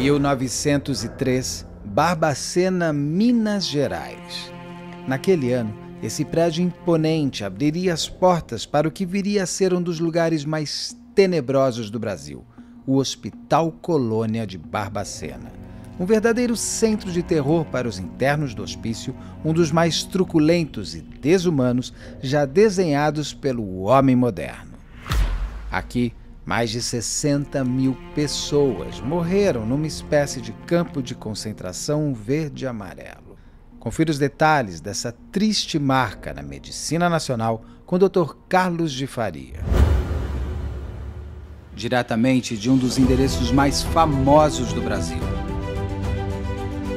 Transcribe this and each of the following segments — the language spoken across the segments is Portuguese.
1903, Barbacena, Minas Gerais. Naquele ano, esse prédio imponente abriria as portas para o que viria a ser um dos lugares mais tenebrosos do Brasil, o Hospital Colônia de Barbacena. Um verdadeiro centro de terror para os internos do hospício, um dos mais truculentos e desumanos já desenhados pelo homem moderno. Aqui, mais de 60 mil pessoas morreram numa espécie de campo de concentração verde-amarelo. Confira os detalhes dessa triste marca na medicina nacional com o Dr. Carlos de Faria. Diretamente de um dos endereços mais famosos do Brasil,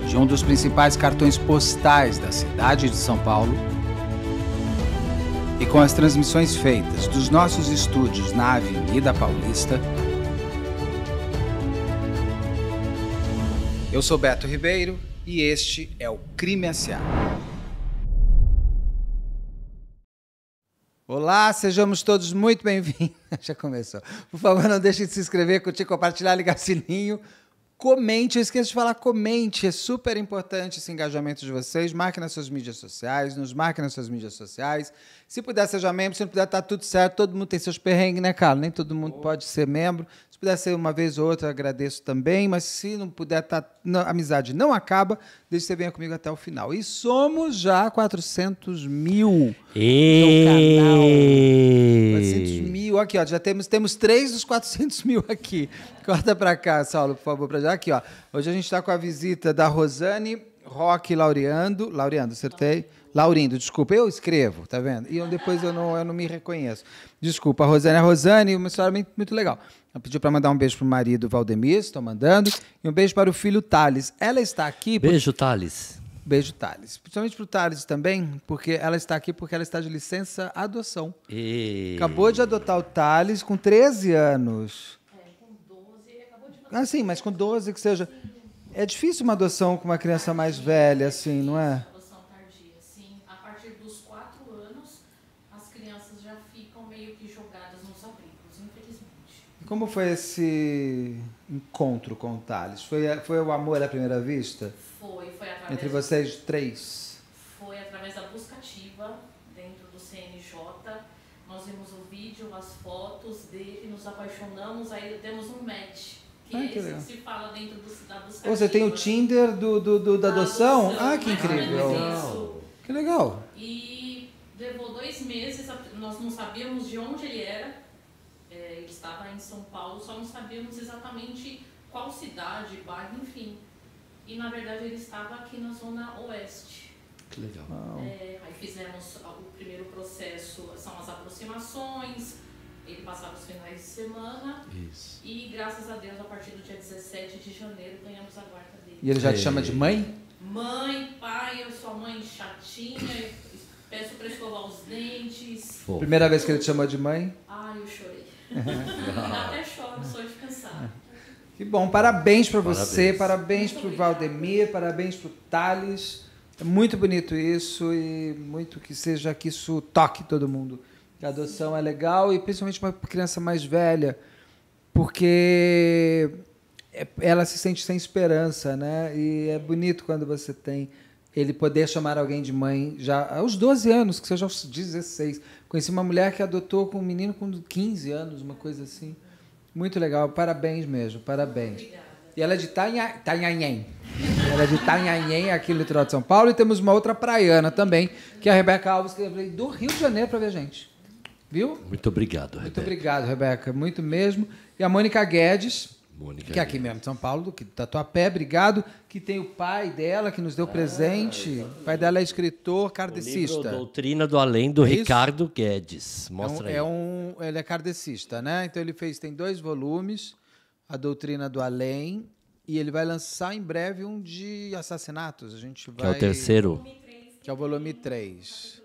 de um dos principais cartões postais da cidade de São Paulo e com as transmissões feitas dos nossos estúdios na Avenida Paulista. Eu sou Beto Ribeiro e este é o Crime S.A. Olá, sejamos todos muito bem-vindos. Já começou. Por favor, não deixe de se inscrever, curtir, compartilhar, ligar o sininho. Comente, eu esqueço de falar, comente. É super importante esse engajamento de vocês. Marque nas suas mídias sociais, nos marque nas suas mídias sociais. Se puder, seja membro. Se não puder, está tudo certo. Todo mundo tem seus perrengues, né, Carlos? Nem todo mundo oh. pode ser membro. Se puder ser uma vez ou outra, agradeço também. Mas se não puder, tá... a amizade não acaba. Desde que você venha comigo até o final. E somos já 400 mil e... no canal. 400 mil. Aqui, ó. Já temos, temos três dos 400 mil aqui. Corta para cá, Saulo, por favor, para já. Aqui, ó. Hoje a gente está com a visita da Rosane Roque Laureando. Laureando, acertei? Ah. Laurindo, desculpa, eu escrevo, tá vendo? E eu, depois eu não, eu não me reconheço. Desculpa, a Rosane. A Rosane, uma história muito, muito legal. Ela pediu para mandar um beijo pro marido Valdemir, estou mandando, e um beijo para o filho Thales. Ela está aqui. Por... Beijo, Thales. Beijo, Thales. Principalmente pro Thales também, porque ela está aqui porque ela está de licença adoção. E... Acabou de adotar o Thales com 13 anos. É, com 12, ele acabou de Ah, sim, mas com 12 que seja. É difícil uma adoção com uma criança mais velha, assim, não é? Como foi esse encontro com o Thales? Foi, foi o amor à primeira vista? Foi, foi através. Entre vocês três? Foi através da busca ativa dentro do CNJ. Nós vimos o vídeo, as fotos dele, nos apaixonamos, aí temos um match. Que ah, é que legal. que se fala dentro do, da busca Ou Você ativa. tem o Tinder do, do, do da, ah, adoção? adoção? Ah, que incrível! Legal. Que legal! E levou dois meses, nós não sabíamos de onde ele era é, ele estava em São Paulo, só não sabíamos exatamente qual cidade, bairro, enfim. E na verdade ele estava aqui na zona oeste. Que legal. É, aí fizemos o primeiro processo, são as aproximações, ele passava os finais de semana. Isso. E graças a Deus, a partir do dia 17 de janeiro, ganhamos a guarda dele. E ele já te chama de mãe? Mãe, pai, eu sou a mãe chatinha, peço para escovar os dentes. Pô. Primeira vez que ele te chama de mãe? Ai, eu chorei. Até choro só de Que bom, parabéns para você, parabéns para o Valdemir, parabéns para o Thales. É muito bonito isso e muito que seja que isso toque todo mundo. Que a adoção é legal e principalmente uma criança mais velha, porque é, ela se sente sem esperança, né? E é bonito quando você tem ele poder chamar alguém de mãe já aos 12 anos, que seja aos 16. Conheci uma mulher que adotou com um menino com 15 anos, uma coisa assim. Muito legal, parabéns mesmo, parabéns. Obrigada. E ela é de Tanha... Tanhanhém. Ela é de Tanhanhém, aqui no litoral de São Paulo. E temos uma outra praiana também, que é a Rebeca Alves, que veio do Rio de Janeiro para ver a gente. Viu? Muito obrigado, Rebeca. Muito obrigado, Rebeca. Muito mesmo. E a Mônica Guedes, Mônica. Que é aqui mesmo, de São Paulo, que Tatuapé, obrigado. Que tem o pai dela que nos deu ah, presente. Exatamente. O pai dela é escritor, cardecista. O livro Doutrina do Além do Ricardo Guedes. Mostra é um, é um, ele é cardecista, né? Então ele fez, tem dois volumes, A Doutrina do Além, e ele vai lançar em breve um de assassinatos. A gente vai. Que é o terceiro. Que é o volume 3.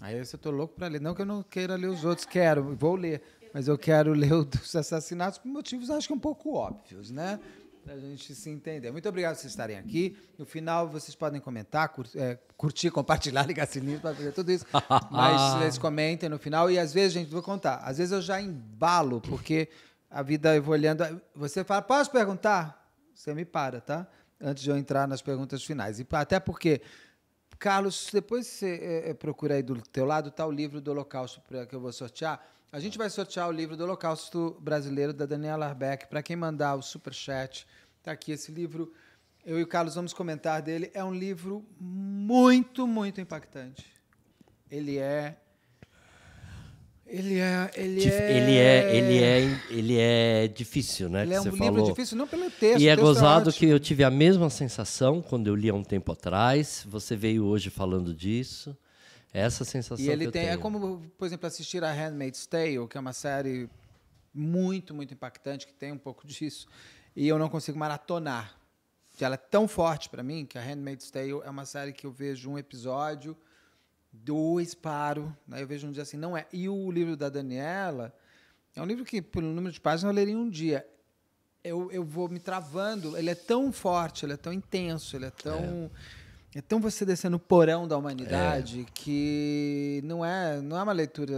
Aí eu estou louco para ler. Não que eu não queira ler os outros, quero, vou ler mas eu quero ler o dos assassinatos por motivos, acho que um pouco óbvios, né? Para a gente se entender. Muito obrigado por vocês estarem aqui. No final, vocês podem comentar, cur é, curtir, compartilhar, ligar sininho, para fazer tudo isso. Mas vocês comentem no final. E às vezes, gente, vou contar. Às vezes eu já embalo, porque a vida, eu vou olhando. Você fala, posso perguntar? Você me para, tá? Antes de eu entrar nas perguntas finais. E até porque. Carlos, depois você é, é, procura aí do teu lado, tá o livro do Holocausto que eu vou sortear a gente vai sortear o livro do Holocausto Brasileiro da Daniela Arbeck. Para quem mandar o super chat, tá aqui esse livro. Eu e o Carlos vamos comentar dele. É um livro muito, muito impactante. Ele é ele é, ele é, ele é, ele é, ele é difícil, né? Ele é um livro falou. difícil, não pelo texto. E é texto é gozado é que eu tive a mesma sensação quando eu li há um tempo atrás. Você veio hoje falando disso. Essa sensação. E ele tem. É tenho. É como, por exemplo, assistir a Handmaid's Tale, que é uma série muito, muito impactante, que tem um pouco disso. E eu não consigo maratonar. Ela é tão forte para mim que a Handmaid's Tale é uma série que eu vejo um episódio, dois paro, né? eu vejo um dia assim, não é. E o livro da Daniela é um livro que, pelo número de páginas, eu leria um dia. Eu, eu vou me travando. Ele é tão forte, ele é tão intenso, ele é tão. É então você descendo o porão da humanidade, é. que não é, não é uma leitura.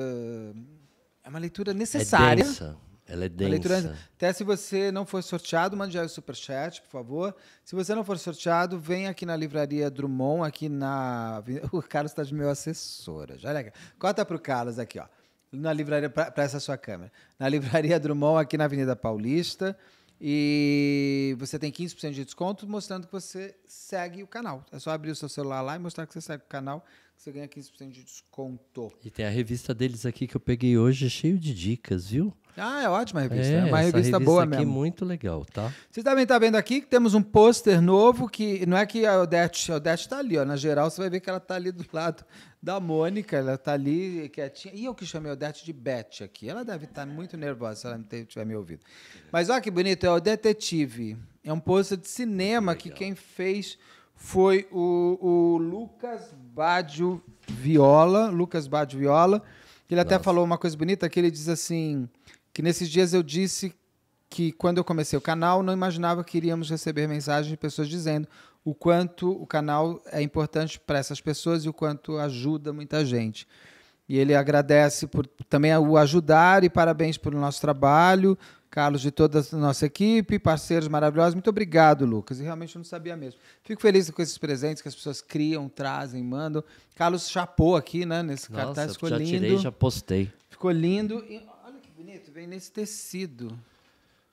É uma leitura é necessária. É densa. Ela é densa. Leitura, até se você não for sorteado, mande já o superchat, por favor. Se você não for sorteado, vem aqui na livraria Drummond, aqui na. O Carlos está de meu assessora. Já olha Cota para o Carlos aqui, ó. Na livraria, para essa sua câmera. Na livraria Drummond, aqui na Avenida Paulista. E você tem 15% de desconto mostrando que você segue o canal. É só abrir o seu celular lá e mostrar que você segue o canal você ganha 15% de desconto. E tem a revista deles aqui que eu peguei hoje, cheio de dicas, viu? Ah, é ótima a revista. É, é uma revista, revista boa aqui é mesmo. muito legal, tá? Você também está vendo aqui que temos um pôster novo que não é que a Odete, está Odete tá ali, ó. Na geral, você vai ver que ela está ali do lado da Mônica, ela está ali quietinha. E eu que chamei a Odete de Beth aqui. Ela deve estar tá muito nervosa se ela tiver me ouvido. Mas olha que bonito, é o Detetive. É um pôster de cinema que quem fez foi o, o Lucas Badio Viola, Lucas Badio Viola, ele Nossa. até falou uma coisa bonita, que ele diz assim, que nesses dias eu disse que quando eu comecei o canal, não imaginava que iríamos receber mensagens de pessoas dizendo o quanto o canal é importante para essas pessoas e o quanto ajuda muita gente. E ele agradece por também o ajudar e parabéns pelo nosso trabalho, Carlos e toda a nossa equipe, parceiros maravilhosos. Muito obrigado, Lucas. E realmente eu não sabia mesmo. Fico feliz com esses presentes que as pessoas criam, trazem, mandam. Carlos chapou aqui, né? Nesse nossa, cartaz ficou já lindo. tirei, já postei. Ficou lindo. E olha que bonito, vem nesse tecido.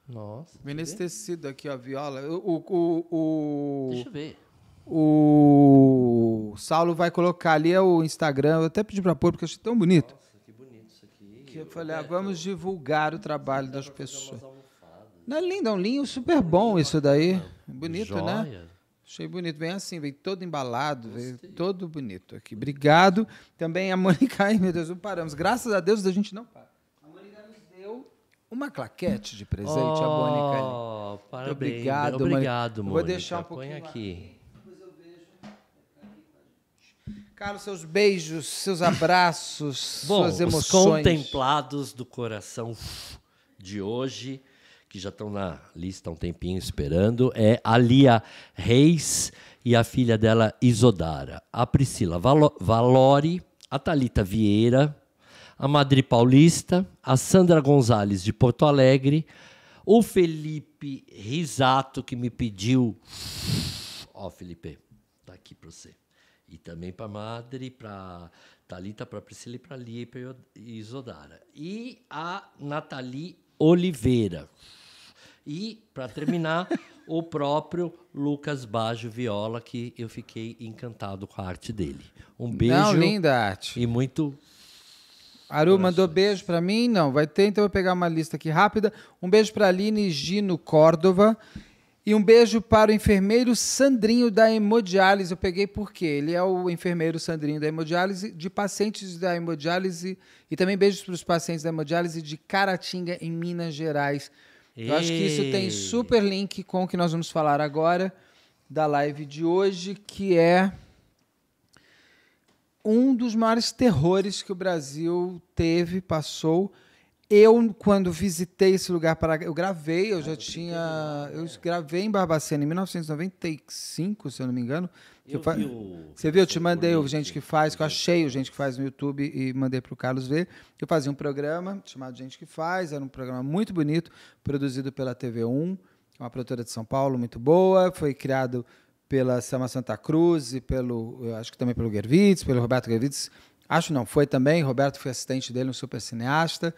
Nossa. Vem nesse ver? tecido aqui, ó, viola. O, o, o, Deixa eu ver. O Saulo vai colocar ali é o Instagram. Eu até pedi para pôr porque eu achei tão bonito. Nossa que eu falei, ah, vamos divulgar o trabalho das pessoas. Não é lindo, é um linho super bom isso daí. Bonito, né? Joia. né? Achei bonito, bem assim, veio todo embalado, vem todo bonito aqui. Obrigado. Também a Mônica, ai meu Deus, não paramos. Graças a Deus a gente não para. A Mônica nos deu uma claquete de presente, oh, a Mônica. Oh, parabéns. Obrigado, obrigado Mônica. Mônica. Vou deixar um pouquinho Põe aqui. Lá. Carlos, seus beijos, seus abraços, Bom, suas emoções. Os contemplados do coração de hoje, que já estão na lista há um tempinho esperando, é Alia Reis e a filha dela, Isodara. A Priscila Valori, a Talita Vieira, a Madri Paulista, a Sandra Gonzalez de Porto Alegre, o Felipe Risato, que me pediu. Ó, oh, Felipe, tá aqui para você. E também para Madre, para Talita, para Priscila e para Lia e Isodara. E a Nathalie Oliveira. E, para terminar, o próprio Lucas Baggio Viola, que eu fiquei encantado com a arte dele. Um beijo. Não, linda arte. E muito. Aru mandou beijo para mim? Não, vai ter, então eu vou pegar uma lista aqui rápida. Um beijo para Aline Gino Córdova. E um beijo para o enfermeiro Sandrinho da hemodiálise. Eu peguei porque ele é o enfermeiro Sandrinho da hemodiálise, de pacientes da hemodiálise. E também beijos para os pacientes da hemodiálise de Caratinga, em Minas Gerais. Eu acho que isso tem super link com o que nós vamos falar agora da live de hoje, que é um dos maiores terrores que o Brasil teve, passou eu, quando visitei esse lugar, para eu gravei, eu ah, já eu tinha. Eu é. gravei em Barbacena em 1995, se eu não me engano. Eu fa... vi o... Você viu? Eu te mandei o Gente que Faz, que eu achei o Gente que Faz no YouTube e mandei para o Carlos ver. Eu fazia um programa chamado Gente que Faz, era um programa muito bonito, produzido pela TV1, uma produtora de São Paulo muito boa. Foi criado pela Sama Santa Cruz e pelo. acho que também pelo Gervitz, pelo Roberto Gervitz. Acho não, foi também. Roberto foi assistente dele, um super cineasta.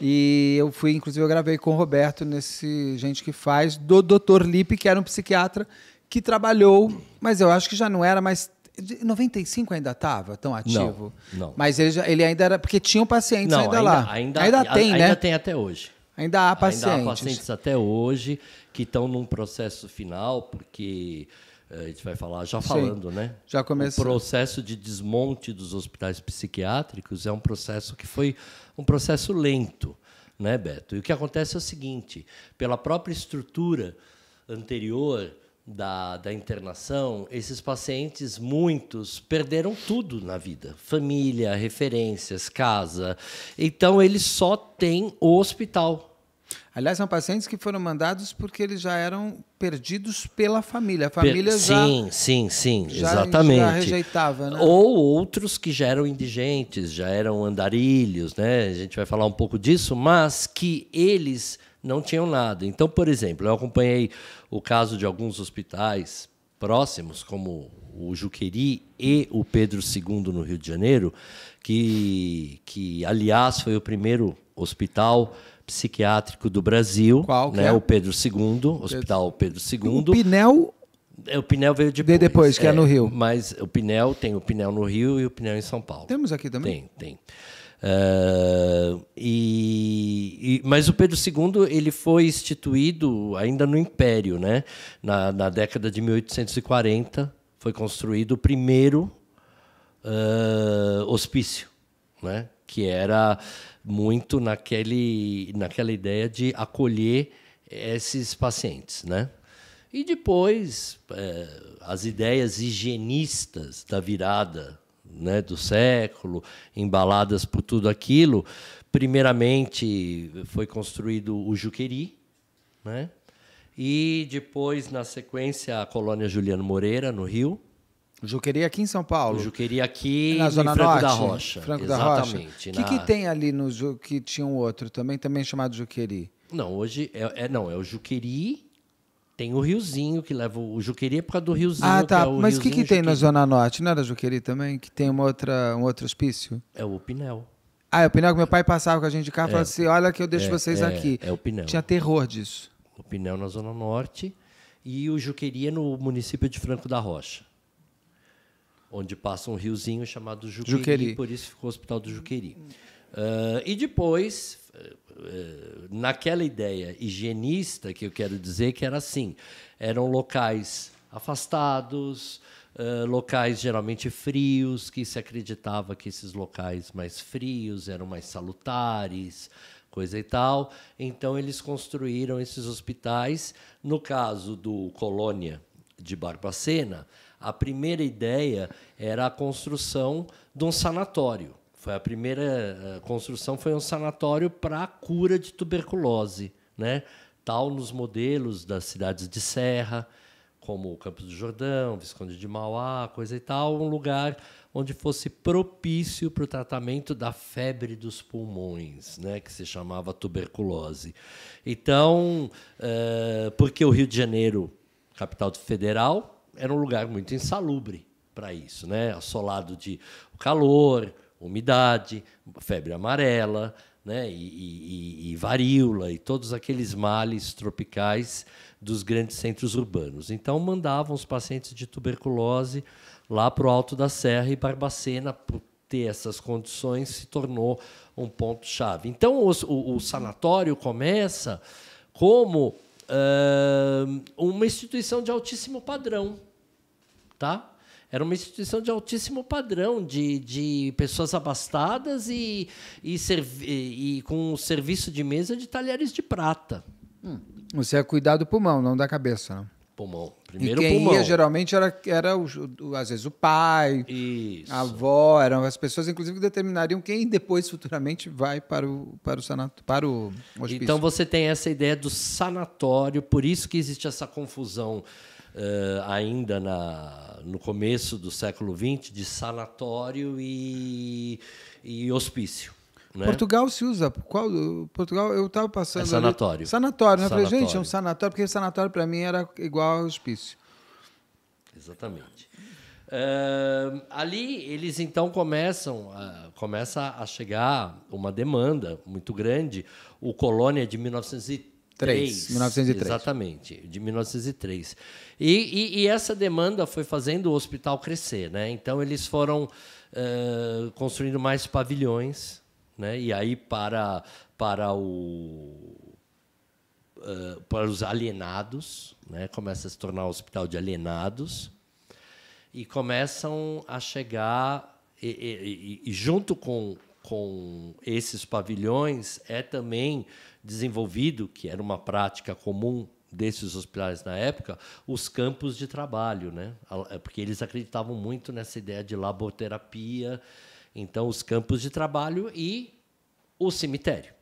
E eu fui, inclusive, eu gravei com o Roberto nesse Gente que Faz, do Dr. Lipe, que era um psiquiatra que trabalhou, mas eu acho que já não era mais. 95 ainda estava tão ativo? Não, não. Mas ele, já, ele ainda era. Porque tinham pacientes não, ainda, ainda, lá. Ainda, ainda tem, a, né? Ainda tem até hoje. Ainda há pacientes. Ainda há pacientes até hoje que estão num processo final, porque eh, a gente vai falar já falando, Sim, né? Já começou. O processo de desmonte dos hospitais psiquiátricos é um processo que foi um processo lento, né, Beto? E o que acontece é o seguinte: pela própria estrutura anterior da, da internação, esses pacientes, muitos, perderam tudo na vida: família, referências, casa. Então, eles só têm o hospital Aliás, são pacientes que foram mandados porque eles já eram perdidos pela família. A família per já. Sim, sim, sim, exatamente. Já rejeitava, né? Ou outros que já eram indigentes, já eram andarilhos, né? A gente vai falar um pouco disso, mas que eles não tinham nada. Então, por exemplo, eu acompanhei o caso de alguns hospitais próximos, como o Juqueri e o Pedro II no Rio de Janeiro, que, que aliás foi o primeiro hospital psiquiátrico do Brasil, Qual né? É? O Pedro II, Hospital Pedro II. O Pinel é, o Pinel veio depois. De depois, que é, é, no Rio. Mas o Pinel tem o Pinel no Rio e o Pinel em São Paulo. Temos aqui também? Tem, tem. Uh, e, e, mas o Pedro II ele foi instituído ainda no Império, né? na, na década de 1840 foi construído o primeiro uh, hospício, né? que era muito naquele, naquela ideia de acolher esses pacientes, né? E depois, é, as ideias higienistas da virada né, do século, embaladas por tudo aquilo, primeiramente foi construído o Juqueri, né? e depois, na sequência, a colônia Juliano Moreira, no Rio, Juqueria aqui em São Paulo. Juqueria aqui na Zona Franco Norte, da Rocha. Franco Exatamente. da Rocha. O na... que, tem ali no Ju... que tinha um outro também, também chamado Juqueri? Não, hoje é, é não, é o Juqueri. Tem o riozinho que leva o Juqueri é por causa do riozinho. Ah, tá. É o Mas o que, que tem na Zona Norte? Não era é Juqueri também? Que tem uma outra, um outro hospício? É o Pinel. Ah, é o Pinel que meu pai passava com a gente de carro e é, falava assim: olha que eu deixo é, vocês é, aqui. É o Pinel. Tinha terror disso. O Pinel na Zona Norte e o Juqueri no município de Franco da Rocha onde passa um riozinho chamado Juqueri, Juqueri. por isso ficou o Hospital do Juqueri. Uh, e depois, eh, eh, naquela ideia higienista que eu quero dizer, que era assim, eram locais afastados, uh, locais geralmente frios, que se acreditava que esses locais mais frios eram mais salutares, coisa e tal. Então eles construíram esses hospitais. No caso do Colônia de Barbacena, a primeira ideia era a construção de um sanatório. Foi a primeira eh, construção foi um sanatório para a cura de tuberculose, né? Tal nos modelos das cidades de serra, como o Campos do Jordão, Visconde de Mauá, coisa e tal, um lugar onde fosse propício para o tratamento da febre dos pulmões, né, que se chamava tuberculose. Então, uh, eh, porque o Rio de Janeiro, capital federal, era um lugar muito insalubre para isso, né? Assolado de calor, umidade, febre amarela, né? E, e, e, varíola e todos aqueles males tropicais dos grandes centros urbanos. Então mandavam os pacientes de tuberculose lá para o alto da serra e Barbacena por ter essas condições se tornou um ponto chave. Então o, o, o sanatório começa como uma instituição de altíssimo padrão. Tá? Era uma instituição de altíssimo padrão, de, de pessoas abastadas e, e, e com o serviço de mesa de talheres de prata. Hum. Você é cuidar do pulmão, não da cabeça, não? pulmão. Primeiro e quem pulmão. ia geralmente era, era o, o, às vezes o pai, Isso. a avó, eram as pessoas inclusive que determinariam quem depois futuramente vai para o para o sanatório, para o hospício. Então você tem essa ideia do sanatório, por isso que existe essa confusão Uh, ainda na, no começo do século XX, de sanatório e, e hospício. Né? Portugal se usa. Qual, Portugal, eu estava passando. É sanatório. Ali, sanatório. Né? Sanatório. Eu falei, gente, é um sanatório, porque sanatório para mim era igual ao hospício. Exatamente. Uh, ali eles então começam a, começa a chegar uma demanda muito grande. O Colônia é de 1903. Exatamente, de 1903. E, e, e, essa demanda foi fazendo o hospital crescer. Né? Então, eles foram uh, construindo mais pavilhões, né? E aí, para, para, o, uh, para os alienados, né? começa a se tornar um hospital de alienados, e começam a chegar, e, e, e, e junto com, com esses pavilhões, é também desenvolvido, que era uma prática comum desses hospitais na época, os campos de trabalho, né? É porque eles acreditavam muito nessa ideia de laboterapia então, os campos de trabalho e o cemitério,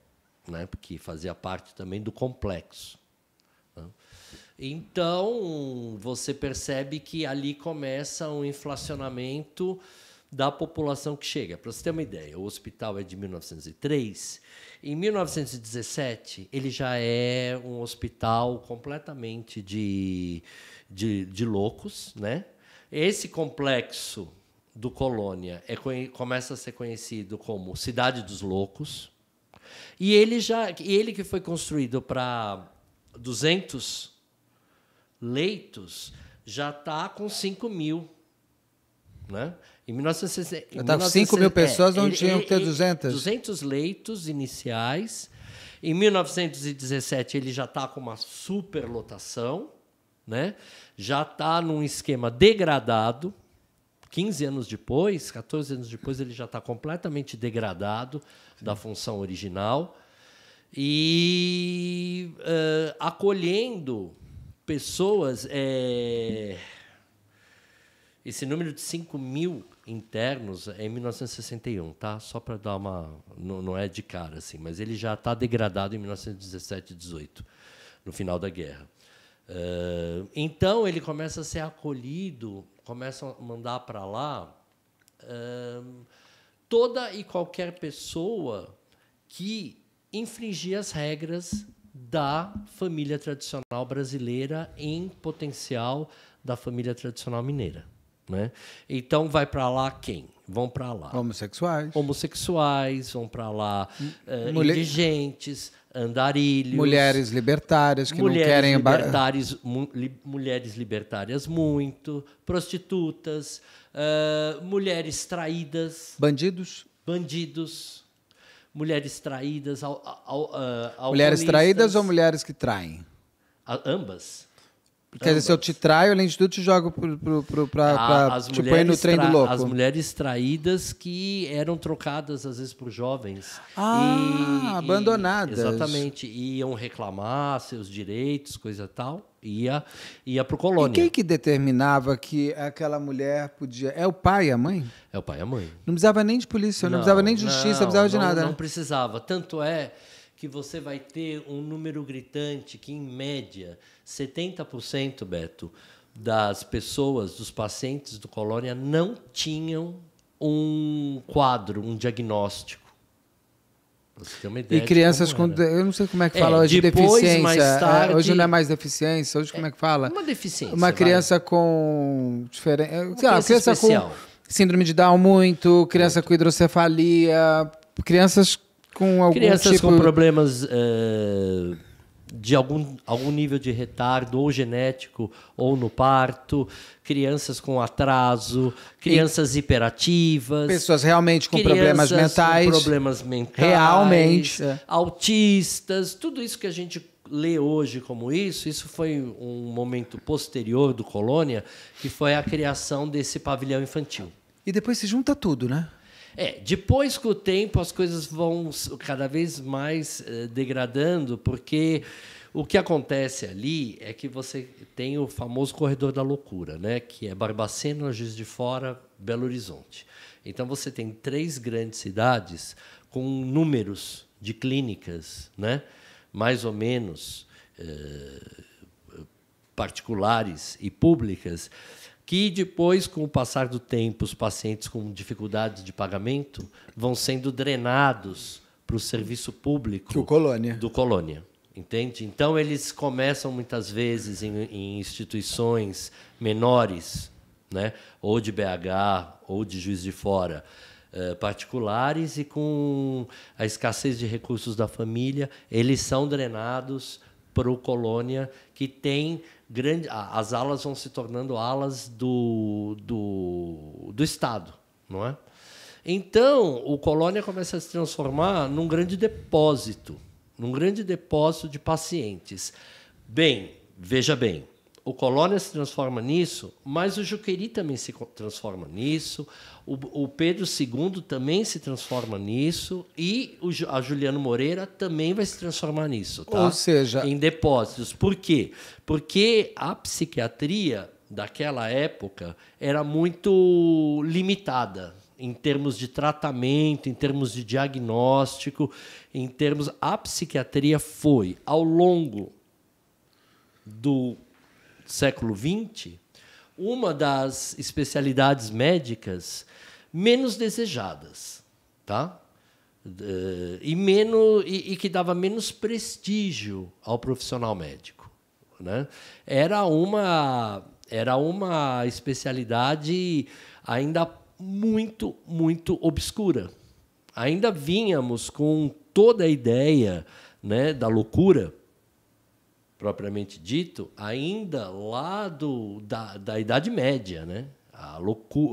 né? porque fazia parte também do complexo. Né? Então, você percebe que ali começa um inflacionamento da população que chega. Para você ter uma ideia, o hospital é de 1903. Em 1917, ele já é um hospital completamente de, de, de loucos. Né? Esse complexo do Colônia é, começa a ser conhecido como Cidade dos Loucos. E ele já ele que foi construído para 200 leitos já está com 5 mil. Né? Em 1960. Tá 5 mil pessoas é, não ele, tinham que ter 200. 200 leitos iniciais. Em 1917 ele já está com uma superlotação, né? já está num esquema degradado 15 anos depois, 14 anos depois, ele já está completamente degradado Sim. da função original e uh, acolhendo pessoas. É, esse número de 5 mil internos é em 1961, tá? Só para dar uma. Não, não é de cara, assim, mas ele já está degradado em 1917 e 18, no final da guerra. Uh, então ele começa a ser acolhido começam a mandar para lá hum, toda e qualquer pessoa que infringir as regras da família tradicional brasileira em potencial da família tradicional mineira. Né? Então vai para lá quem? Vão para lá homossexuais, homossexuais, vão para lá hum, eh, Mulher... indigentes, andarilhos. Mulheres libertárias que mulheres não querem... Libertárias, mu li mulheres libertárias muito, prostitutas, uh, mulheres traídas. Bandidos? Bandidos. Mulheres traídas. Al, al, al, ah, mulheres traídas ou mulheres que traem? A, ambas. Quer dizer, se eu te traio, além de tudo, te jogo para te põe no trem do louco. As mulheres traídas que eram trocadas, às vezes, por jovens. Ah, e, abandonadas. E, exatamente. Iam reclamar seus direitos, coisa tal. Ia, ia para o colônia. E quem que determinava que aquela mulher podia... É o pai e a mãe? É o pai e a mãe. Não precisava nem de polícia, não, não precisava nem de justiça, não precisava de não, nada. Não né? precisava. Tanto é que você vai ter um número gritante que, em média, 70%, Beto, das pessoas, dos pacientes do colônia, não tinham um quadro, um diagnóstico. Você tem uma ideia e crianças com. Eu não sei como é que é, fala é, hoje depois, deficiência. É, tarde, hoje não é mais deficiência, hoje é, como é que fala? Uma deficiência. Uma criança vai. com. Diferente, uma criança, criança com síndrome de Down muito, criança muito. com hidrocefalia, crianças com algum Crianças tipo... com problemas eh, de algum, algum nível de retardo, ou genético, ou no parto, crianças com atraso, crianças e... hiperativas. Pessoas realmente com problemas mentais. Com problemas mentais. Realmente. É. Autistas, tudo isso que a gente lê hoje como isso, isso foi um momento posterior do Colônia, que foi a criação desse pavilhão infantil. E depois se junta tudo, né? É, depois com o tempo as coisas vão cada vez mais eh, degradando, porque o que acontece ali é que você tem o famoso corredor da loucura, né? que é Barbacena, Juiz de Fora, Belo Horizonte. Então você tem três grandes cidades com números de clínicas, né? mais ou menos eh, eh particulares e públicas, que depois, com o passar do tempo, os pacientes com dificuldades de pagamento vão sendo drenados para o serviço público do Colônia. Do Colônia. Entende? Então, eles começam muitas vezes em, em instituições menores, né? ou de BH, ou de juiz de fora, eh, particulares, e com a escassez de recursos da família, eles são drenados para o Colônia, que tem grande, as alas vão se tornando alas do, do, do Estado, não é? Então, o Colônia começa a se transformar num grande depósito, num grande depósito de pacientes. Bem, veja bem, o Colônia se transforma nisso, mas o Juqueri também se transforma nisso, o, o Pedro II também se transforma nisso e o, a Juliano Moreira também vai se transformar nisso. Tá? Ou seja... Em depósitos. Por quê? Porque a psiquiatria daquela época era muito limitada em termos de tratamento, em termos de diagnóstico, em termos a psiquiatria foi ao longo do século XX, uma das especialidades médicas menos desejadas, tá? Eh, e menos e, e que dava menos prestígio ao profissional médico, né? Era uma era uma especialidade ainda muito muito obscura. Ainda vínhamos com toda a ideia, né, da loucura propriamente dito, ainda lá do, da, da Idade Média, né? A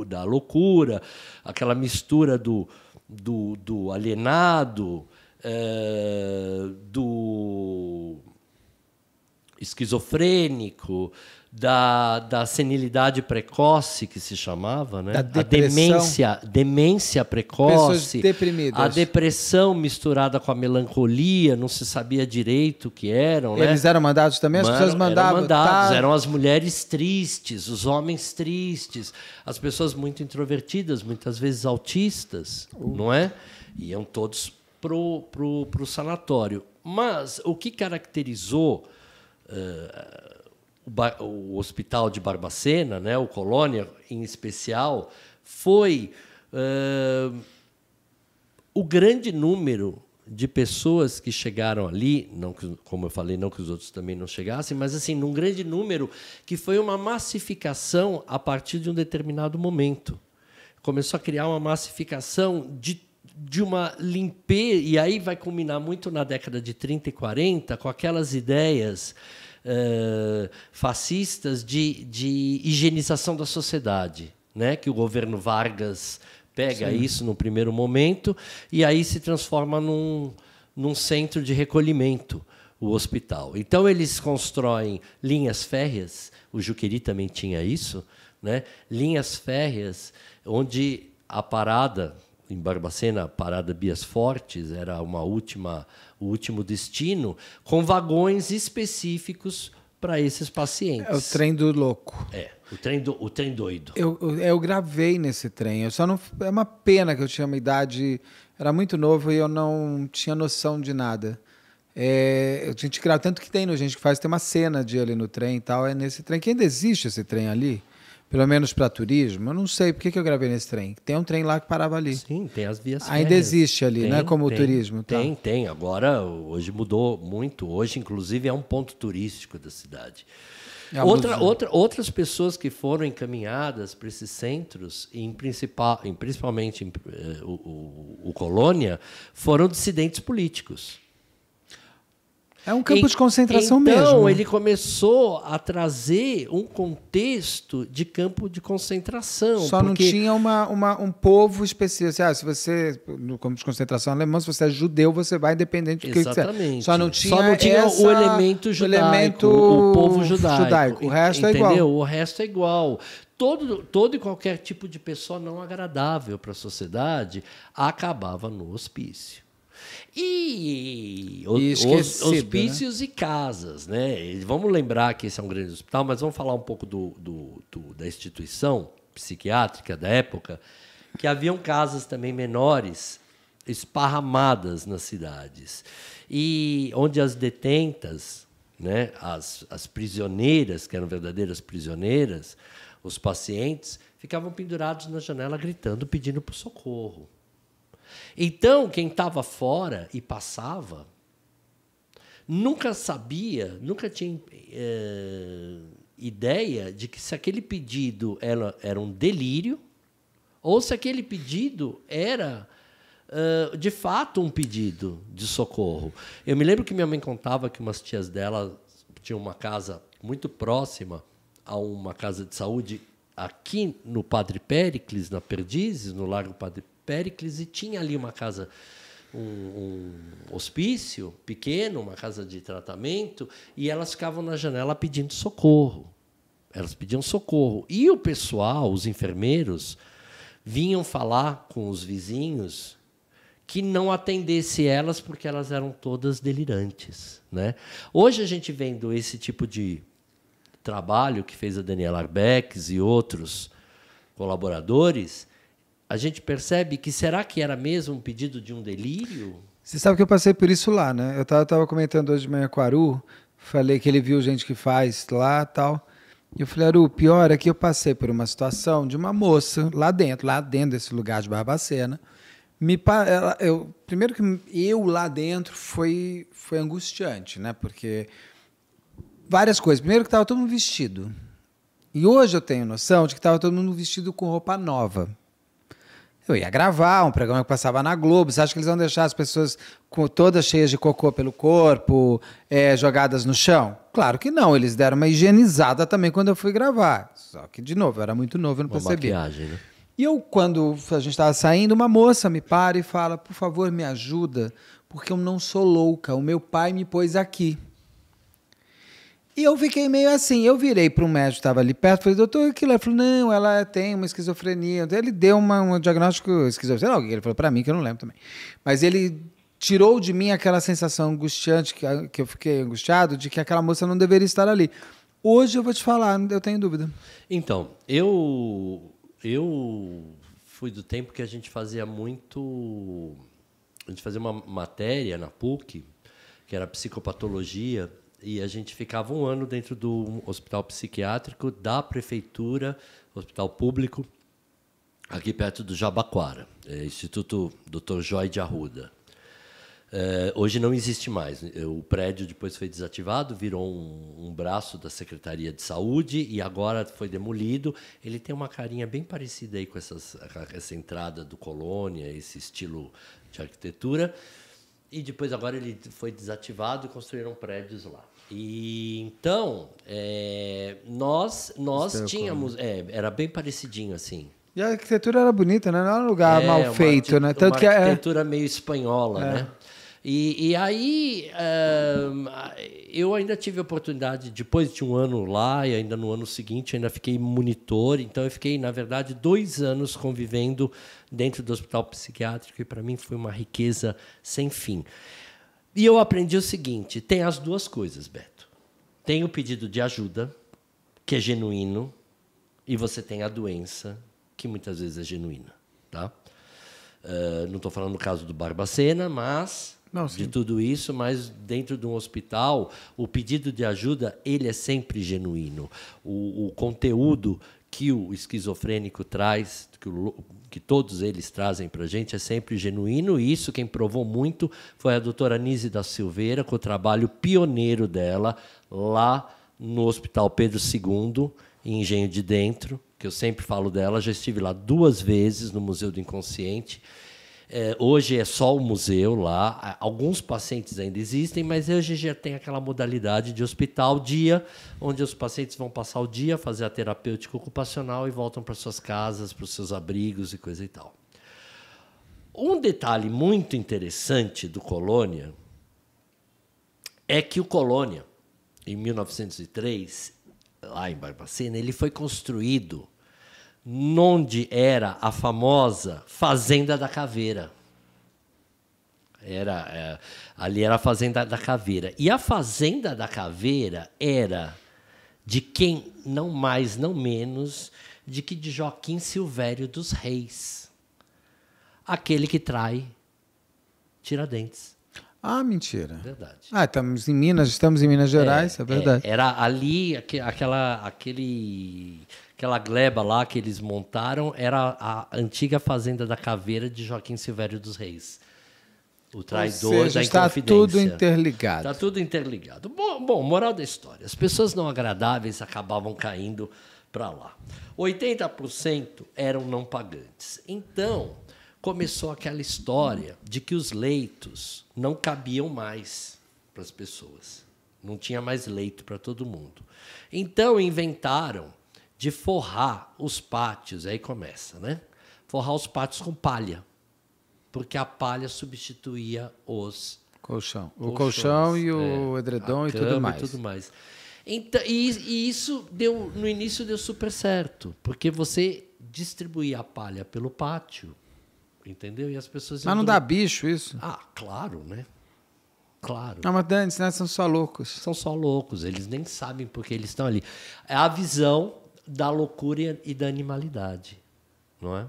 da loucura, aquela mistura do, do, do alienado, é, do esquizofrênico, da, da senilidade precoce que se chamava, né? Da a demência, demência precoce, a depressão misturada com a melancolia, não se sabia direito o que eram, né? Eles né? eram mandados também, as Mano, pessoas mandavam. Eram mandados, tá... eram as mulheres tristes, os homens tristes, as pessoas muito introvertidas, muitas vezes autistas, uh. não é? Iam todos pro pro, pro sanatório. Mas o que caracterizou uh, o, o hospital de Barbacena, né, o Colônia em especial, foi uh, o grande número de pessoas que chegaram ali, não que, como eu falei, não que os outros também não chegassem, mas assim, num grande número, que foi uma massificação a partir de um determinado momento. Começou a criar uma massificação de, de uma limpeza, e aí vai culminar muito na década de 30 e 40 com aquelas ideias uh, fascistas de, de higienização da sociedade, né? que o governo Vargas pega Sim. isso no primeiro momento e aí se transforma num, num centro de recolhimento o hospital. Então eles constroem linhas férreas, o Juqueri também tinha isso, né? Linhas férreas onde a parada em Barbacena, a parada Bias Fortes era uma última o último destino, com vagões específicos para esses pacientes. É o trem do louco. É, o trem, do, o trem doido. Eu, eu, eu gravei nesse trem, eu só não. É uma pena que eu tinha uma idade. Era muito novo e eu não tinha noção de nada. É, a gente grava, tanto que tem no Gente que Faz, tem uma cena de ali no trem e tal, é nesse trem. Que ainda existe esse trem ali? pelo menos para turismo, eu não sei por que eu gravei nesse trem. Tem um trem lá que parava ali. Sim, tem as vias Ainda férias. existe ali, né, tem, né? Como tem, o turismo. Tá? Tem, tá. tem. Agora, hoje mudou muito. Hoje, inclusive, é um ponto turístico da cidade. É outra, outra, outras pessoas que foram encaminhadas para esses centros, em principal, em, principalmente em, eh, o, o, o Colônia, foram dissidentes políticos é um campo e, de concentração então, mesmo. Então, ele começou a trazer um contexto de campo de concentração. Só porque... não tinha uma, uma, um povo específico. Assim, ah, se você, no campo de concentração alemão, se você é judeu, você vai independente do que você é. Só não tinha, Só não tinha essa... o elemento judaico, o, elemento... o povo judaico. judaico. O resto Entendeu? é igual. O resto é igual todo, todo e qualquer tipo de pessoa não agradável para a sociedade acabava no hospício. E, e os, né? hospícios né? e casas, né? E vamos lembrar que esse é um grande hospital, mas vamos falar um pouco do, do, do, da instituição psiquiátrica da época, que haviam casas também menores esparramadas nas cidades e onde as detentas, né, as, as prisioneiras, que eram verdadeiras prisioneiras, os pacientes ficavam pendurados na janela gritando, pedindo por socorro. Então, quem estava fora e passava, nunca sabia, nunca tinha é, ideia de que se aquele pedido era, era um delírio ou se aquele pedido era. Eh, de fato um pedido de socorro. Eu me lembro que minha mãe contava que umas tias dela tinham uma casa muito próxima a uma casa de saúde aqui no Padre Péricles, na Perdizes, no Largo Padre Péricles e tinha ali uma casa, um, um, hospício pequeno, uma casa de tratamento, e elas ficavam na janela pedindo socorro. Elas pediam socorro. E o pessoal, os enfermeiros, vinham falar com os vizinhos que não atendesse elas porque elas eram todas delirantes, né? Hoje a gente vendo esse tipo de trabalho que fez a Daniela Arbex e outros colaboradores, a gente percebe que será que era mesmo um pedido de um delírio? Você sabe que eu passei por isso lá, né? Eu estava comentando hoje de manhã com o Aru, falei que ele viu gente que faz lá tal. E eu falei, Aru, pior é que eu passei por uma situação de uma moça lá dentro, lá dentro desse lugar de Barbacena. Me, ela, eu, primeiro que eu lá dentro foi, foi angustiante, né? Porque várias coisas. Primeiro que estava todo mundo vestido. E hoje eu tenho noção de que estava todo mundo vestido com roupa nova. Eu ia gravar um programa que passava na Globo. Você acha que eles vão deixar as pessoas com, todas cheias de cocô pelo corpo, é, jogadas no chão? Claro que não. Eles deram uma higienizada também quando eu fui gravar. Só que, de novo, eu era muito novo, eu não uma percebia. Maquiagem, né? E eu, quando a gente estava saindo, uma moça me para e fala: por favor, me ajuda, porque eu não sou louca. O meu pai me pôs aqui. E eu fiquei meio assim, eu virei para um médico que estava ali perto, falei, doutor, aquilo? Ele falou, não, ela tem uma esquizofrenia. Ele deu uma, um diagnóstico esquizofrenia, sei lá, ele falou para mim, que eu não lembro também. Mas ele tirou de mim aquela sensação angustiante, que, que eu fiquei angustiado, de que aquela moça não deveria estar ali. Hoje eu vou te falar, eu tenho dúvida. Então, eu, eu fui do tempo que a gente fazia muito... A gente fazia uma matéria na PUC, que era psicopatologia, e a gente ficava um ano dentro do hospital psiquiátrico da prefeitura, hospital público, aqui perto do Jabaquara, é, Instituto Dr. Joy de Arruda. É, hoje não existe mais. O prédio depois foi desativado, virou um, um, braço da Secretaria de Saúde e agora foi demolido. Ele tem uma carinha bem parecida aí com, essas, com essa entrada do Colônia, esse estilo de arquitetura. E depois agora ele foi desativado e construíram prédios lá. E então, é, nós nós tínhamos, é, era bem parecidinho assim. E a arquitetura era bonita, né? Não era um lugar é, mal uma feito, né? Tanto que é- é- arquitetura meio espanhola, é. né? E, e aí um, eh, eu ainda tive a oportunidade, depois de um ano lá, e ainda no ano seguinte, ainda fiquei monitor, então eu fiquei, na verdade, dois anos convivendo dentro do hospital psiquiátrico, e para mim foi uma riqueza sem fim. E eu aprendi o seguinte: tem as duas coisas, Beto. Tem o pedido de ajuda, que é genuíno, e você tem a doença, que muitas vezes é genuína. Tá? Uh, não estou falando no caso do Barbacena, mas não, de tudo isso, mas dentro de um hospital, o pedido de ajuda ele é sempre genuíno. O, o conteúdo que o esquizofrênico traz, que o, que todos eles trazem para a gente é sempre genuíno. E isso quem provou muito foi a doutora Nise da Silveira, com o trabalho pioneiro dela lá no Hospital Pedro II, em Engenho de Dentro, que eu sempre falo dela. Já estive lá duas vezes no Museu do Inconsciente. É, hoje é só o museu lá. Alguns pacientes ainda existem, mas hoje já tem aquela modalidade de hospital dia, onde os pacientes vão passar o dia, fazer a terapêutica ocupacional e voltam para suas casas, para os seus abrigos e coisa e tal. Um detalhe muito interessante do Colônia é que o Colônia, em 1903, lá em Barbacena, ele foi construído onde era a famosa Fazenda da Caveira. Era, é, ali era a Fazenda da Caveira. E a Fazenda da Caveira era de quem, não mais, não menos, de que de Joaquim Silvério dos Reis. Aquele que trai Tiradentes. Ah, mentira. Verdade. Ah, estamos em Minas, estamos em Minas Gerais, é, é verdade. É, era ali aqu aquela, aquele Aquela gleba lá que eles montaram era a antiga fazenda da caveira de Joaquim Silvério dos Reis. O traidor Ou seja, da está tudo interligado. Está tudo interligado. Bom, bom, moral da história. As pessoas não agradáveis acabavam caindo para lá. 80% eram não pagantes. Então, começou aquela história de que os leitos não cabiam mais para as pessoas. Não tinha mais leito para todo mundo. Então, inventaram de forrar os pátios, aí começa, né? Forrar os pátios com palha, porque a palha substituía os colchão, colchões, o colchão e o é, edredom e tudo mais. E tudo mais. Então, e, e, isso deu no início deu super certo, porque você distribuía a palha pelo pátio, entendeu? E as pessoas Mas não dá bicho isso? Ah, claro, né? Claro. Não, mas dane né? São só loucos. São só loucos, eles nem sabem porque eles estão ali. É a visão da loucura e da animalidade, não é?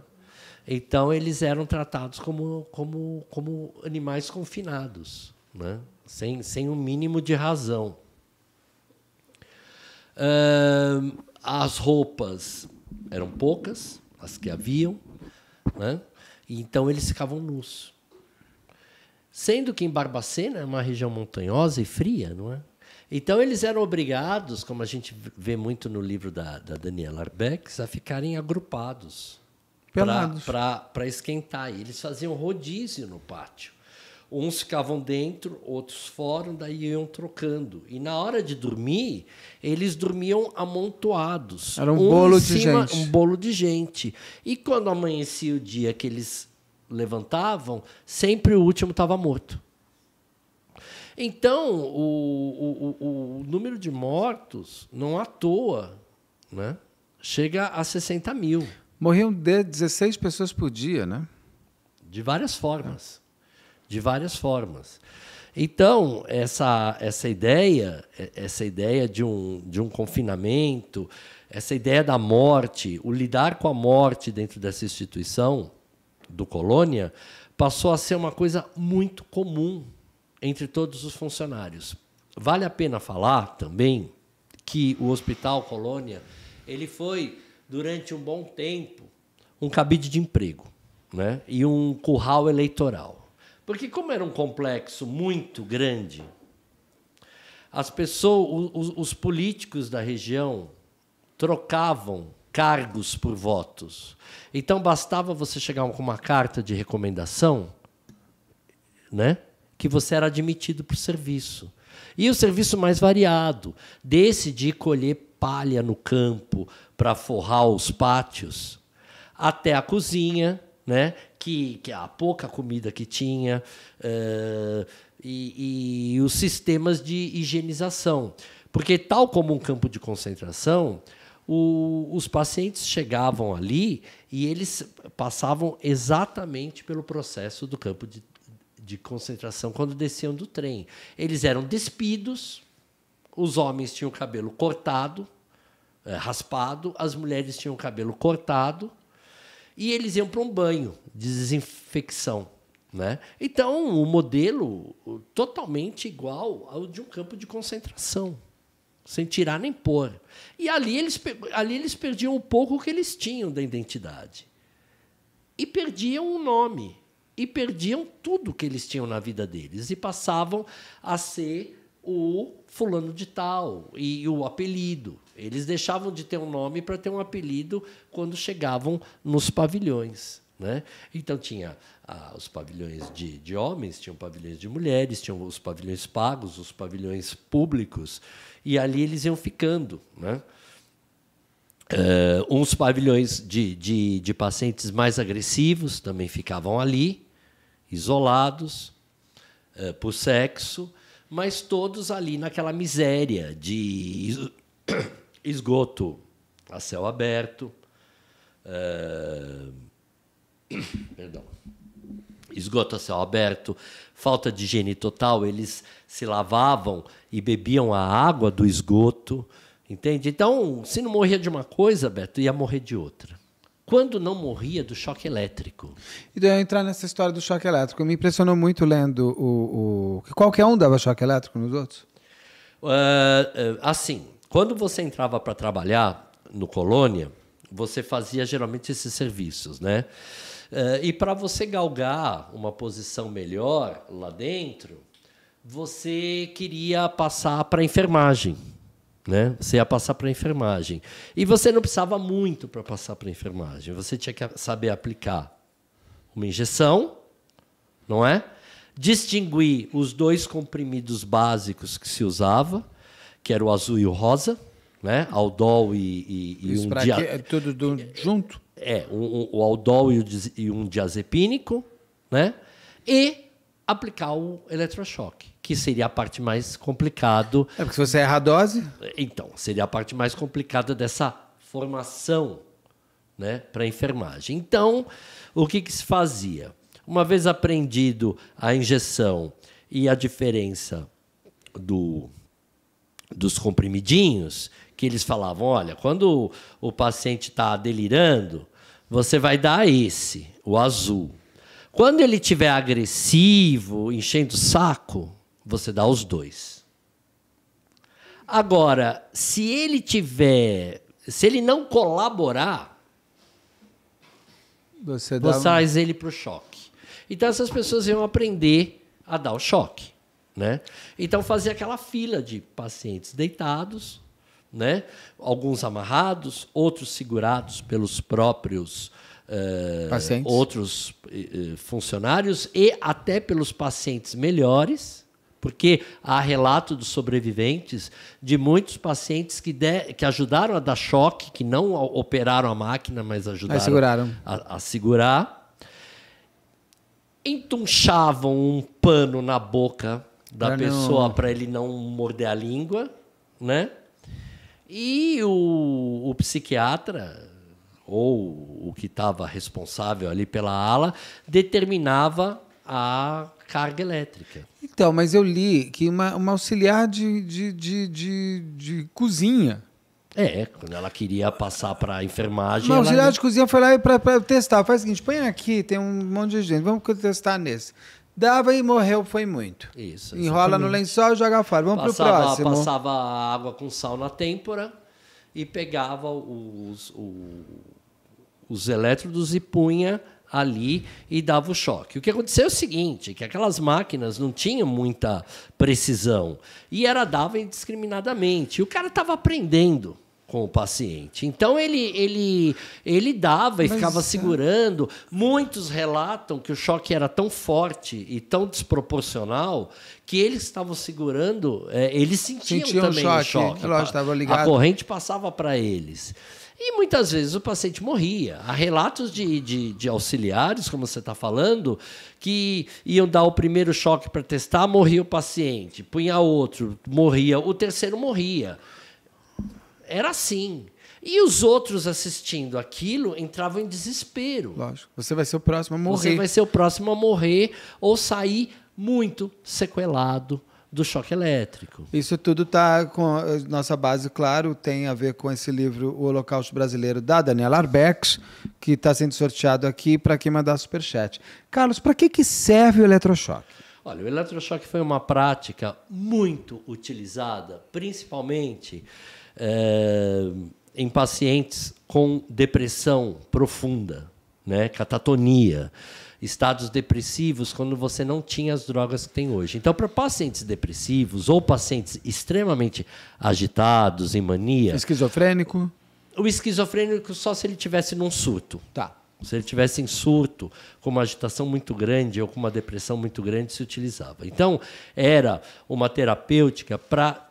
Então eles eram tratados como como como animais confinados, né? Sem sem um mínimo de razão. Uh, as roupas eram poucas, as que haviam, né? Então eles ficavam nus. Sendo que em Barbacena é uma região montanhosa e fria, não é? Então, eles eram obrigados, como a gente vê muito no livro da, da Daniela Arbex, a ficarem agrupados para esquentar. E eles faziam rodízio no pátio. Uns ficavam dentro, outros fora, daí iam trocando. E na hora de dormir, eles dormiam amontoados. Era um, um bolo de gente. Um bolo de gente. E quando amanhecia o dia que eles levantavam, sempre o último estava morto. Então, o, o, o número de mortos não à toa né? chega a 60 mil. Morriam 16 pessoas por dia, né? De várias formas. É. De várias formas. Então, essa, essa ideia, é, essa ideia de um, de um confinamento, essa ideia da morte, o lidar com a morte dentro dessa instituição do Colônia, passou a ser uma coisa muito comum entre todos os funcionários. Vale a pena falar também que o Hospital Colônia ele foi durante um bom tempo um cabide de emprego, né? E um curral eleitoral. Porque como era um complexo muito grande, as pessoas, os, os políticos da região trocavam cargos por votos. Então bastava você chegar com uma carta de recomendação, né? que você era admitido para o serviço. E o serviço mais variado, desse de colher palha no campo para forrar os pátios, até a cozinha, né? que, que a pouca comida que tinha, uh, e, e os sistemas de higienização. Porque, tal como um campo de concentração, o, os pacientes chegavam ali e eles passavam exatamente pelo processo do campo de de concentração quando desciam do trem. Eles eram despidos, os homens tinham o cabelo cortado, eh, raspado, as mulheres tinham o cabelo cortado, e eles iam para um banho de desinfecção. Né? Então, o um modelo totalmente igual ao de um campo de concentração, sem tirar nem pôr. E ali eles, ali eles perdiam o pouco que eles tinham da identidade. E perdiam o nome e perdiam tudo que eles tinham na vida deles e passavam a ser o fulano de tal e o apelido. Eles deixavam de ter um nome para ter um apelido quando chegavam nos pavilhões. Né? Então tinha ah, os pavilhões de, de homens, tinham pavilhões de mulheres, tinham os pavilhões pagos, os pavilhões públicos, e ali eles iam ficando. Né? Uh, uns pavilhões de, de, de pacientes mais agressivos também ficavam ali, isolados eh, por sexo, mas todos ali naquela miséria de esgoto a céu aberto, eh, perdão, esgoto a céu aberto, falta de higiene total, eles se lavavam e bebiam a água do esgoto, entende? Então, se não morria de uma coisa, Beto, ia morrer de outra quando não morria do choque elétrico. E então, daí eu entrar nessa história do choque elétrico. Me impressionou muito lendo o. que qualquer um dava choque elétrico nos outros? Uh, assim, quando você entrava para trabalhar no Colônia, você fazia geralmente esses serviços, né? Uh, e para você galgar uma posição melhor lá dentro, você queria passar para enfermagem. Né? Você ia passar para enfermagem. E você não precisava muito para passar para enfermagem. Você tinha que saber aplicar uma injeção, não é? Distinguir os dois comprimidos básicos que se usava, que era o azul e o rosa, né? Aldol e, e, e um dia... é tudo do... É, junto? É, o, o Aldol e, o, e um diazepínico, né? E aplicar o eletrochoque que seria a parte mais complicada. É porque se você erra a dose. Então, seria a parte mais complicada dessa formação né, para enfermagem. Então, o que, que, se fazia? Uma vez aprendido a injeção e a diferença do, dos comprimidinhos, que eles falavam: olha, quando o paciente está delirando, você vai dar esse, o azul. Quando ele tiver agressivo, enchendo o saco, você dá os dois. Agora, se ele tiver, se ele não colaborar, você, você traz ele para o choque. Então essas pessoas iam aprender a dar o choque, né? Então fazer aquela fila de pacientes deitados, né? Alguns amarrados, outros segurados pelos próprios eh, pacientes, outros eh, eh, funcionários e até pelos pacientes melhores porque há relato dos sobreviventes de muitos pacientes que, de, que ajudaram a dar choque, que não operaram a máquina, mas ajudaram a, a segurar. Entunchavam um pano na boca da pra pessoa não... para ele não morder a língua, né? E o, o psiquiatra ou o que estava responsável ali pela ala determinava a carga elétrica. Então, mas eu li que uma, uma auxiliar de, de, de, de, de cozinha. É, quando ela queria passar para enfermagem. Uma auxiliar ela... de cozinha foi lá para testar. Faz o seguinte: põe aqui, tem um monte de gente, vamos testar nesse. Dava e morreu, foi muito. Isso. Enrola no lençol e joga fora. Vamos para o próximo. Passava água com sal na têmpora e pegava os, os, os elétrodos e punha ali e dava o choque. O que aconteceu é o seguinte, que aquelas máquinas não tinham muita precisão e era dava indiscriminadamente. E o cara estava aprendendo com o paciente. Então ele ele ele dava e Mas, ficava é. segurando. Muitos relatam que o choque era tão forte e tão desproporcional que eles estavam segurando, é, eles sentiam, sentiam também o choque. O choque. Lógico, a corrente passava para eles. E muitas vezes o paciente morria. Há relatos de, de, de auxiliares, como você está falando, que iam dar o primeiro choque para testar, morria o paciente, punha outro, morria, o terceiro morria. Era assim. E os outros assistindo aquilo entravam em desespero. Lógico. Você vai ser o próximo a morrer. Você vai ser o próximo a morrer ou sair muito sequelado, do choque elétrico. Isso tudo está com a eh, nossa base, claro, tem a ver com esse livro O Holocausto Brasileiro, da Daniela Arbex, que está sendo sorteado aqui para quem mandar superchat. Carlos, para que, que serve o eletrochoque? Olha, o eletrochoque foi uma prática muito utilizada, principalmente é, em pacientes com depressão profunda, né, catatonia estados depressivos quando você não tinha as drogas que tem hoje. Então, para pacientes depressivos ou pacientes extremamente agitados, em mania. Esquizofrênico? O esquizofrênico só se ele tivesse num surto. Tá. Se ele tivesse em surto, com uma agitação muito grande ou com uma depressão muito grande, se utilizava. Então, era uma terapêutica para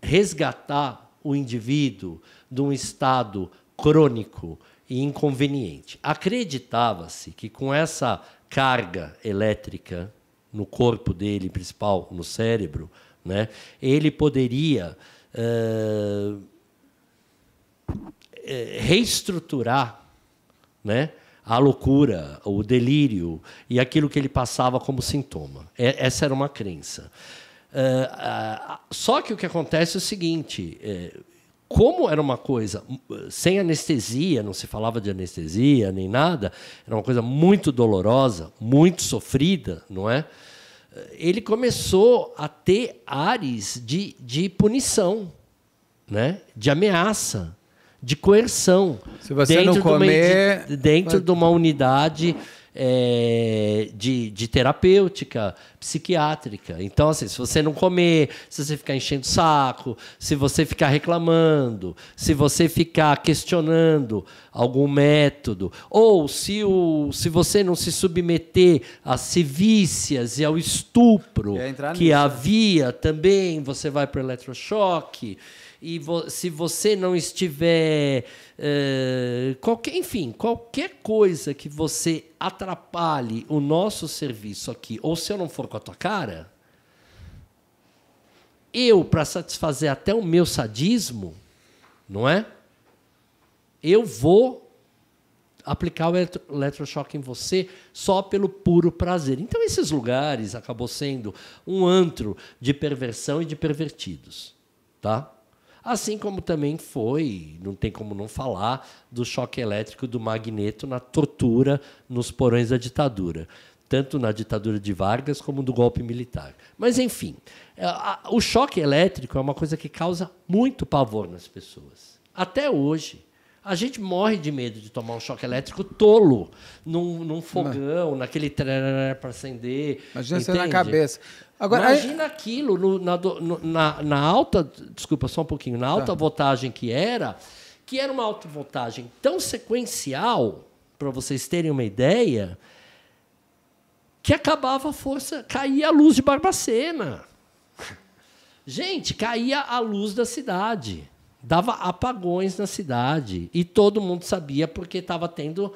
resgatar o indivíduo de um estado crônico e inconveniente. Acreditava-se que com essa carga elétrica no corpo dele, principal no cérebro, né, ele poderia eh, eh, reestruturar né, a loucura, o delírio e aquilo que ele passava como sintoma. É, essa era uma crença. Eh, só que o que acontece é o seguinte: como era uma coisa hum, sem anestesia, não se falava de anestesia nem nada, era uma coisa muito dolorosa, muito sofrida, não é? Ele começou a ter ares de, de punição, né? de ameaça, de coerção. Se você dentro não comer. De uma, dentro vai... de uma unidade é, de, de, terapêutica, psiquiátrica. Então, assim, se você não comer, se você ficar enchendo o saco, se você ficar reclamando, se você ficar questionando algum método, ou se, o, se você não se submeter às civícias e ao estupro que nisso. Né? havia também, você vai para o eletrochoque e vo se você não estiver. Eh, qualquer, enfim, qualquer coisa que você atrapalhe o nosso serviço aqui, ou se eu não for com a tua cara, eu, para satisfazer até o meu sadismo, não é? Eu vou aplicar o eletro eletrochoque em você só pelo puro prazer. Então, esses lugares acabou sendo um antro de perversão e de pervertidos. Tá? Assim como também foi, não tem como não falar, do choque elétrico do Magneto na tortura nos porões da ditadura. Tanto na ditadura de Vargas como do golpe militar. Mas, enfim, é, o choque elétrico é uma coisa que causa muito pavor nas pessoas. Até hoje. A gente morre de medo de tomar um choque elétrico tolo num, num fogão, naquele naquele para acender. Imagina entende? você na cabeça. Agora, Imagina aí... aquilo no, na, no, na, na, alta, desculpa só um pouquinho, na alta tá. voltagem que era, que era uma alta voltagem tão sequencial, para vocês terem uma ideia, que acabava a força, caía a luz de Barbacena. Gente, caía a luz da cidade. Dava apagões na cidade. E todo mundo sabia porque estava tendo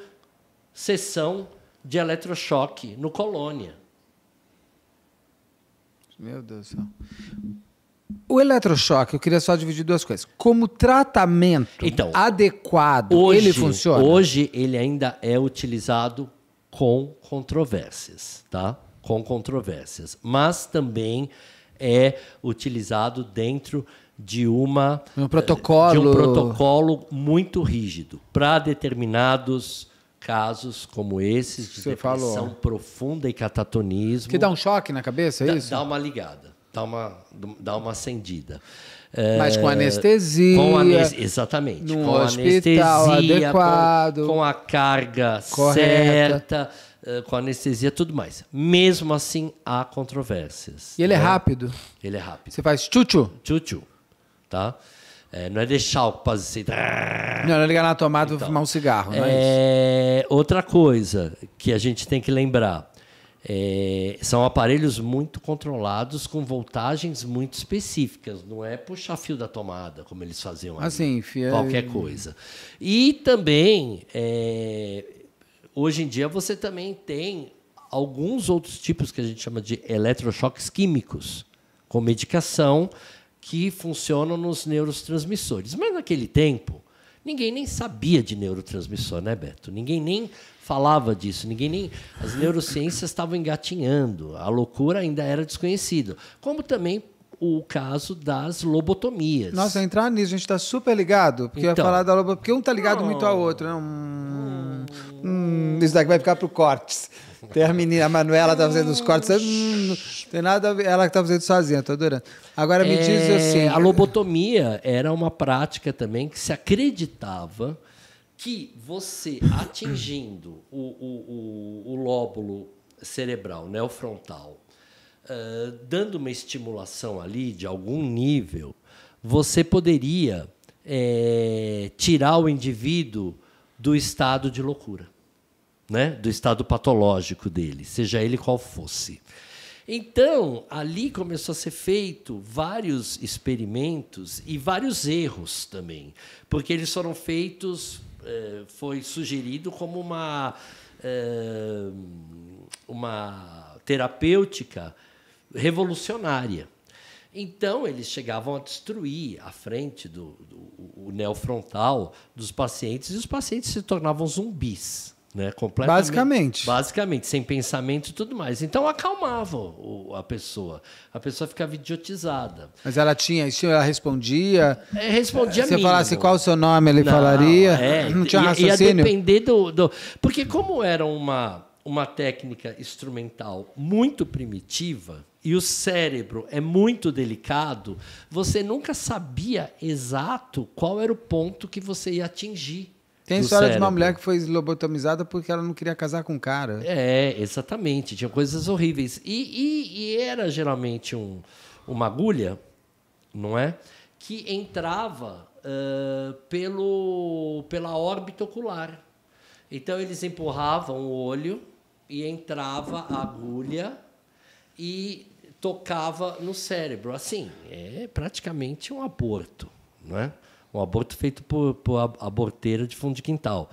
sessão de eletrochoque no Colônia. Meu Deus do céu. O eletrochoque, eu queria só dividir duas coisas. Como tratamento então, adequado, hoje, ele funciona? Hoje ele ainda é utilizado com controvérsias, tá? Com controvérsias. Mas também é utilizado dentro de uma um protocolo eh, de um protocolo muito rígido para determinados casos como esses de Você depressão falou. profunda e catatonismo. Que dá um choque na cabeça, é isso? Dá uma ligada, dá uma, dá uma acendida. É, Mas com anestesia. Com anes exatamente. com hospital anestesia, adequado. Com, com a carga correta. certa, eh, com anestesia tudo mais. Mesmo assim, há controvérsias. E ele é né? é rápido? Ele é rápido. Você faz tchutchu? Tchutchu, tá? É, não é deixar o quase assim. Não, não é ligar na tomada então, e fumar um cigarro, não é, é, isso? Outra coisa que a gente tem que lembrar: é, são aparelhos muito controlados com voltagens muito específicas. Não é puxar fio da tomada, como eles faziam assim, ali, é- qualquer coisa. E também, é, hoje em dia, você também tem alguns outros tipos que a gente chama de eletrochoques químicos, com medicação que funcionam nos neurotransmissores. Mas naquele tempo, ninguém nem sabia de neurotransmissor, né, Beto? Ninguém nem falava disso, ninguém nem as neurociências estavam engatinhando, a loucura ainda era desconhecida. Como também o caso das lobotomias. Nossa, entrar nisso, a gente está super ligado, porque então, falar da lobotomia, porque um está ligado não. muito ao outro, né? Hum, hum, isso daqui vai ficar para o cortes. Tem a menina, a Manuela tá fazendo os cortes. Hum, tem nada a ver. Ela que tá fazendo sozinha, tô adorando. Agora me é, diz assim. A lobotomia era uma prática também que se acreditava que você atingindo o, o, o, o lóbulo cerebral, neofrontal, né, uh, dando uma estimulação ali de algum nível, você poderia é, tirar o indivíduo do estado de loucura né, do estado patológico dele, seja ele qual fosse. Então, ali começou a ser feito vários experimentos e vários erros também, porque eles foram feitos, eh, foi sugerido como uma, eh, uma terapêutica revolucionária. Então, eles chegavam a destruir a frente do, do o, o neofrontal dos pacientes e os pacientes se tornavam zumbis. Né, completamente, basicamente. Basicamente, sem pensamento e tudo mais. Então acalmava o, a pessoa. A pessoa ficava idiotizada. Mas ela tinha, ela respondia. É, respondia Se falasse qual o seu nome, ele não, falaria. É, não tinha raciocínio. Ia depender do, do. Porque como era uma, uma técnica instrumental muito primitiva, e o cérebro é muito delicado, você nunca sabia exato qual era o ponto que você ia atingir. Tem história cérebro. de uma mulher que foi lobotomizada porque ela não queria casar com um cara. É, exatamente. Tinha coisas horríveis. E, e, e era geralmente um, uma agulha, não é? Que entrava uh, pelo, pela órbita ocular. Então eles empurravam o olho e entrava a agulha e tocava no cérebro. Assim, é praticamente um aborto, não é? Um aborto feito por, por aborteira de fundo de quintal.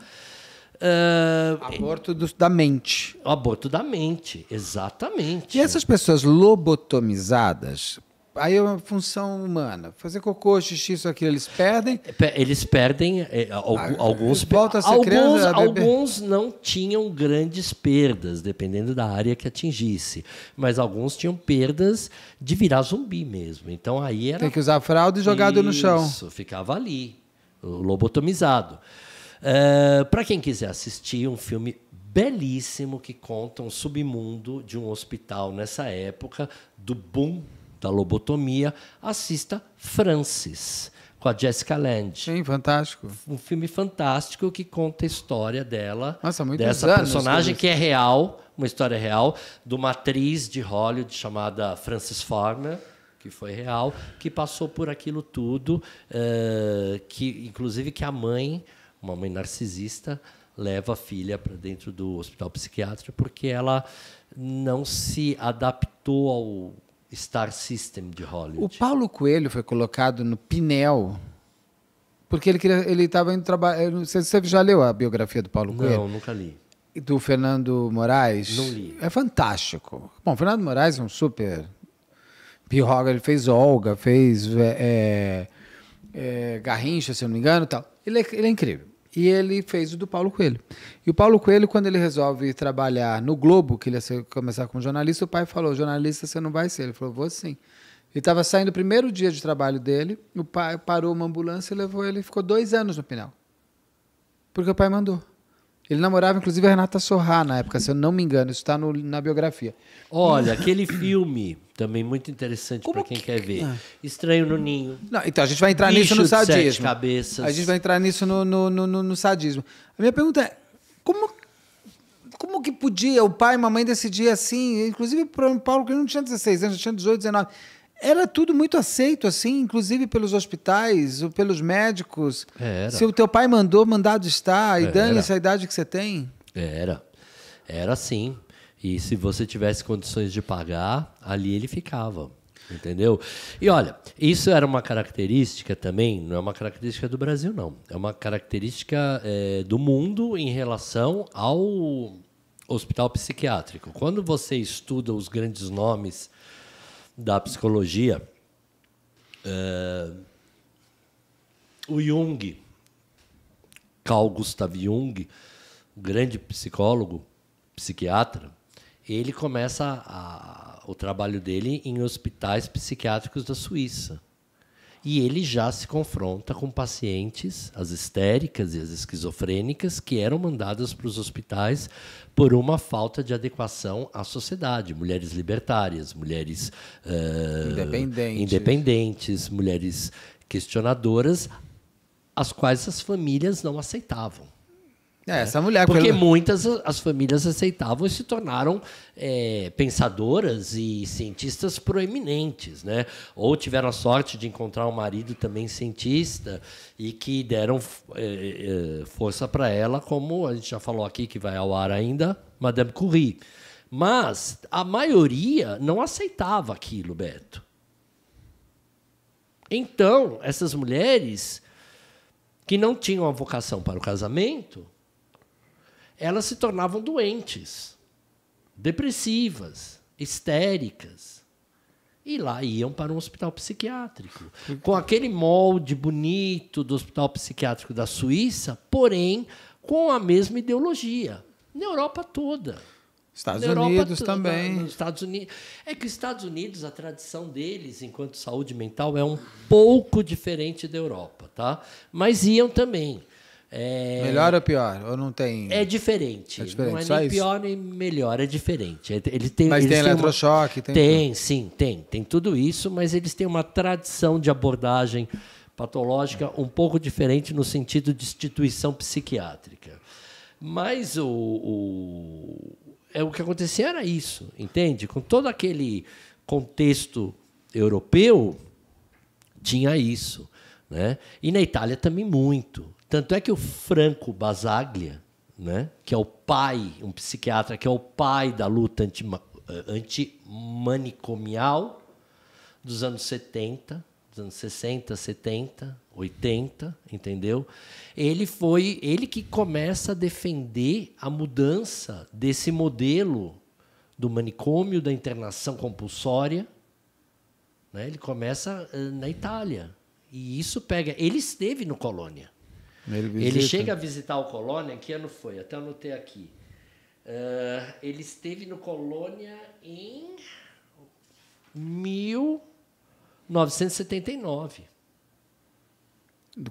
Uh, aborto do, da mente. Aborto da mente, exatamente. E essas pessoas lobotomizadas, Aí é uma função humana. Fazer cocô, xixi, isso aqui, eles perdem. Eles perdem. É, é, é ah, alguns volta a ser alguns, criança, alguns não tinham grandes perdas, dependendo da área que atingisse. Mas alguns tinham perdas de virar zumbi mesmo. Então aí era. Tem que usar fralda e jogado no chão. Isso, ficava ali, lobotomizado. É, Para quem quiser assistir, um filme belíssimo que conta um submundo de um hospital nessa época, do boom da lobotomia, assista Francis, com a Jessica Lange. Sim, fantástico. Um filme fantástico que conta a história dela, Nossa, dessa personagem né? que é real, uma história real, de uma atriz de Hollywood chamada Frances Farmer que foi real, que passou por aquilo tudo, uh, que inclusive que a mãe, uma mãe narcisista, leva a filha para dentro do hospital psiquiátrico porque ela não se adaptou ao Star System de Hollywood. O Paulo Coelho foi colocado no Pinel porque ele queria, ele estava indo trabalhar. Você, você já leu a biografia do Paulo Coelho? Não, nunca li. Do Fernando Moraes? Não li. É fantástico. Bom, Fernando Moraes é um super pirroga. Ele fez Olga, fez é, é, é Garrincha, se eu não me engano, tal. Ele é, ele é incrível. E ele fez o do Paulo Coelho. E o Paulo Coelho, quando ele resolve trabalhar no Globo, que ele ia começar como jornalista, o pai falou: jornalista você não vai ser. Ele falou: vou sim. Ele estava saindo o primeiro dia de trabalho dele, o pai parou uma ambulância e levou ele. Ficou dois anos no final. Porque o pai mandou. Ele namorava, inclusive, a Renata Sorrá na época, se eu não me engano. Isso está na biografia. Olha, aquele filme também muito interessante para quem que... quer ver. É? Estranho no Ninho. Não, então, a gente vai entrar Bicho nisso no sadismo. Sete cabeças. A gente vai entrar nisso no, no, no, no, no sadismo. A minha pergunta é, como como que podia o pai e a mamãe decidir assim? Inclusive, para o Paulo, que não tinha 16 anos, tinha 18, 19 era tudo muito aceito, assim, inclusive pelos hospitais, ou pelos médicos. Era. Se o teu pai mandou, mandado está, e dane-se a idade que você tem. Era. Era sim. E se você tivesse condições de pagar, ali ele ficava. Entendeu? E olha, isso era uma característica também, não é uma característica do Brasil, não. É uma característica é, do mundo em relação ao hospital psiquiátrico. Quando você estuda os grandes nomes da psicologia, é, o Jung, Carl Gustav Jung, o grande psicólogo, psiquiatra, ele começa a, a, o trabalho dele em hospitais psiquiátricos da Suíça e ele já se confronta com pacientes, as histéricas e as esquizofrênicas, que eram mandadas para os hospitais por uma falta de adequação à sociedade. Mulheres libertárias, mulheres uh, independentes. independentes, mulheres questionadoras, as quais as famílias não aceitavam. É, essa mulher. Porque pelo... muitas as famílias aceitavam e se tornaram é, pensadoras e cientistas proeminentes, né? Ou tiveram a sorte de encontrar um marido também cientista e que deram é, é, força para ela, como a gente já falou aqui, que vai ao ar ainda, Madame Curie. Mas a maioria não aceitava aquilo, Beto. Então, essas mulheres que não tinham a vocação para o casamento elas se tornavam doentes, depressivas, histéricas. E lá iam para um hospital psiquiátrico. Com aquele molde bonito do hospital psiquiátrico da Suíça, porém com a mesma ideologia. Na Europa toda. Estados Unidos também. Nos Estados Unidos. É que os Estados Unidos, a tradição deles enquanto saúde mental é um pouco diferente da Europa, tá? Mas iam também. É... Melhor ou pior? Ou não tem? É diferente. É diferente. Não é Só nem isso? pior nem melhor, é diferente. Ele tem, mas tem eletrochoque? Uma... Tem, tem sim, tem. Tem tudo isso, mas eles têm uma tradição de abordagem patológica um pouco diferente no sentido de instituição psiquiátrica. Mas o, o, é, o que acontecia era isso, entende? Com todo aquele contexto europeu, tinha isso. Né? E na Itália também muito. Tanto é que o Franco Basaglia, né, que é o pai, um psiquiatra, que é o pai da luta eh, antimanicomial dos anos 70, dos anos 60, 70, 80, entendeu? Ele foi ele que começa a defender a mudança desse modelo do manicômio, da internação compulsória. Né? Ele começa eh, na Itália. E isso pega. Ele esteve no Colônia. Ele, ele, chega a visitar o Colônia, que ano foi? Até anotei aqui. Uh, ele esteve no Colônia em 1979.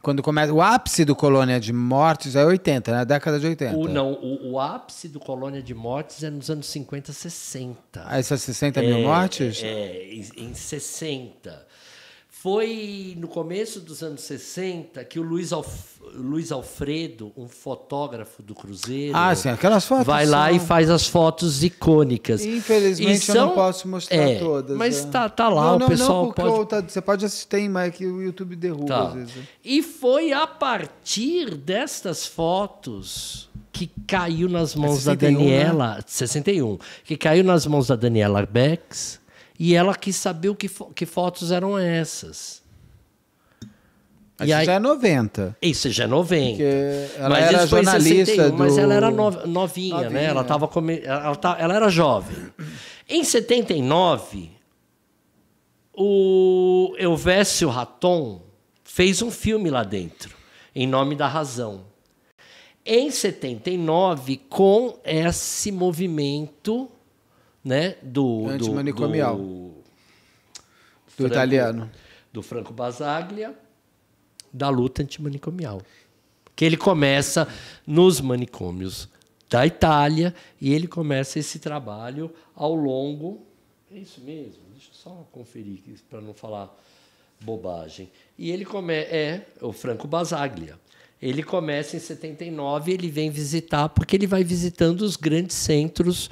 Quando começa o ápice do Colônia de Mortes é 80, na né? década de 80. O, não, o, o, ápice do Colônia de Mortes é nos anos 50, 60. Ah, essas 60 é, mil é, mortes? É, é, em, em 60. Foi no começo dos anos 60 que o Luiz Alfredo. Luiz Alfredo, um fotógrafo do Cruzeiro. Ah, sim, aquelas fotos. Vai são... lá e faz as fotos icônicas. Infelizmente são... eu não posso mostrar é, todas. Mas né? tá, lá, não, o pessoal não pode. Outra, tá, você pode assistir, mas é que o YouTube derruba tá. às vezes. E foi a partir destas fotos que caiu nas mãos 61, da né? Daniela. Né? 61. Que caiu nas mãos da Daniela Becks e ela quis saber o que, fo que fotos eram essas. Isso aí, já é 90. Isso já é 90. ela mas era jornalista 61, do... Mas ela era novinha, novinha. né? Ela, tava come... ela, tá... ela era jovem. Em 79, o Elvésio Raton fez um filme lá dentro, Em Nome da Razão. Em 79, com esse movimento né, do... Antimanicomial. Do, do, do italiano. Do Franco Basaglia da luta antimanicomial. Que ele começa nos manicômios da Itália e ele começa esse trabalho ao longo. É isso mesmo? Deixa eu só conferir para não falar bobagem. E ele É, o Franco Basaglia. Ele começa em 79 e ele vem visitar, porque ele vai visitando os grandes centros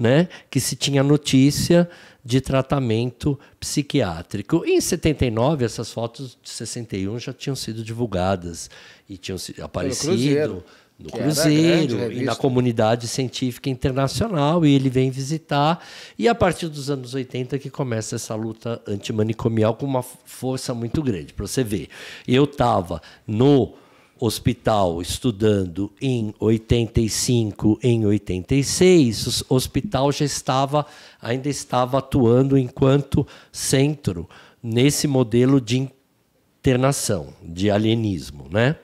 né, que se tinha notícia de tratamento psiquiátrico. E em 79, essas fotos de 61 já tinham sido divulgadas e tinham aparecido Cruzeiro, no Cruzeiro, e na comunidade científica internacional, e ele vem visitar. E a partir dos anos 80 que começa essa luta antimanicomial com uma força muito grande. Para você ver, eu estava no hospital estudando em 85, em 86, o hospital já estava ainda estava atuando enquanto centro nesse modelo de internação, de alienismo, né?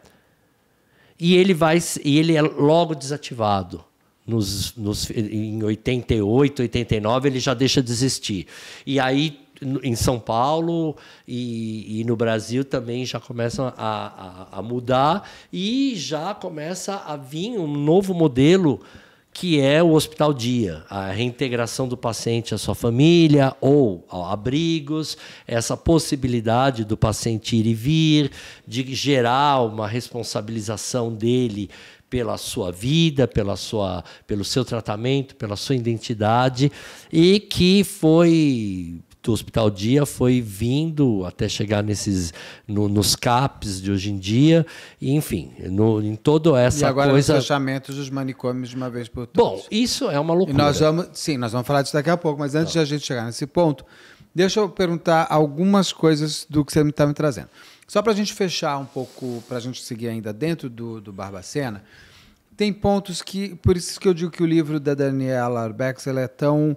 E ele vai e ele é logo desativado. Nos, nos, em 88, 89, ele já deixa de existir. E aí em São Paulo e, e, no Brasil também já começam a, a, a, mudar e já começa a vir um novo modelo que é o hospital dia, a reintegração do paciente à sua família ou abrigos, essa possibilidade do paciente ir e vir, de gerar uma responsabilização dele pela sua vida, pela sua, pelo seu tratamento, pela sua identidade, e que foi do Hospital Dia foi vindo até chegar nesses no, nos CAPs de hoje em dia, e, enfim, no, em toda essa e agora coisa. Os fechamentos dos manicômios de uma vez por todas. Bom, isso é uma loucura. E nós vamos, sim, nós vamos falar disso daqui a pouco, mas antes Não. Tá. de a gente chegar nesse ponto, deixa eu perguntar algumas coisas do que você está me trazendo. Só para a gente fechar um pouco, para a gente seguir ainda dentro do, do Barbacena, tem pontos que. Por isso que eu digo que o livro da Daniela Arbex é tão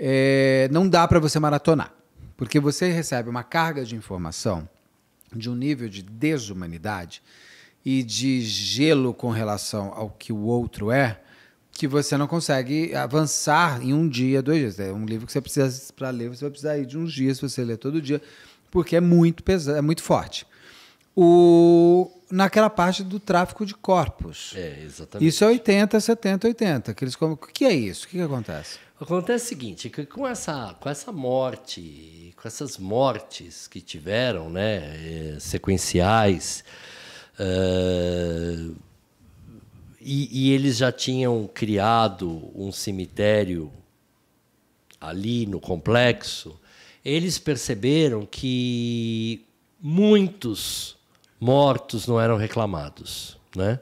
é, não dá para você maratonar, porque você recebe uma carga de informação de um nível de desumanidade e de gelo com relação ao que o outro é, que você não consegue avançar em um dia, dois dias. É um livro que você precisa para ler, você vai precisar ir de uns dias se você ler todo dia, porque é muito pesado, é muito forte. O naquela parte do tráfico de corpos. É, exatamente. Isso é 80, 70, 80. Aqueles como o que é isso? O que, que acontece? Acontece o seguinte, que com essa, com essa morte, com essas mortes que tiveram, né, eh, sequenciais, uh, e, e eles já tinham criado um cemitério ali no complexo, eles perceberam que muitos mortos não eram reclamados, né?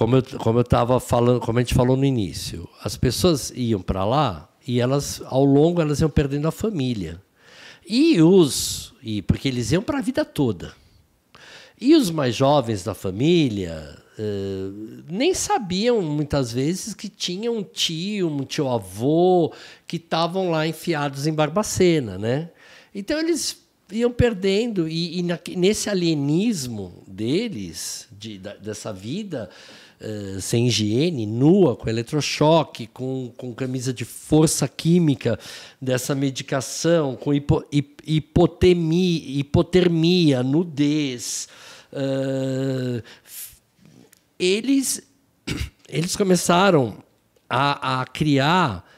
como eu, como eu tava falando, como a gente falou no início, as pessoas iam para lá e elas, ao longo, elas iam perdendo a família. E os, e porque eles iam para a vida toda. E os mais jovens da família uh, nem sabiam muitas vezes que tinham um tio, um tio avô que estavam lá enfiados em Barbacena, né? Então eles iam perdendo e, e na, nesse alienismo deles de, da, dessa vida eh, sem higiene, nua, com eletrochoque, com, com camisa de força química dessa medicação, com hipo, hip, hipotemia, hipotermia, nudez. Uh, eles, eles começaram a, a criar.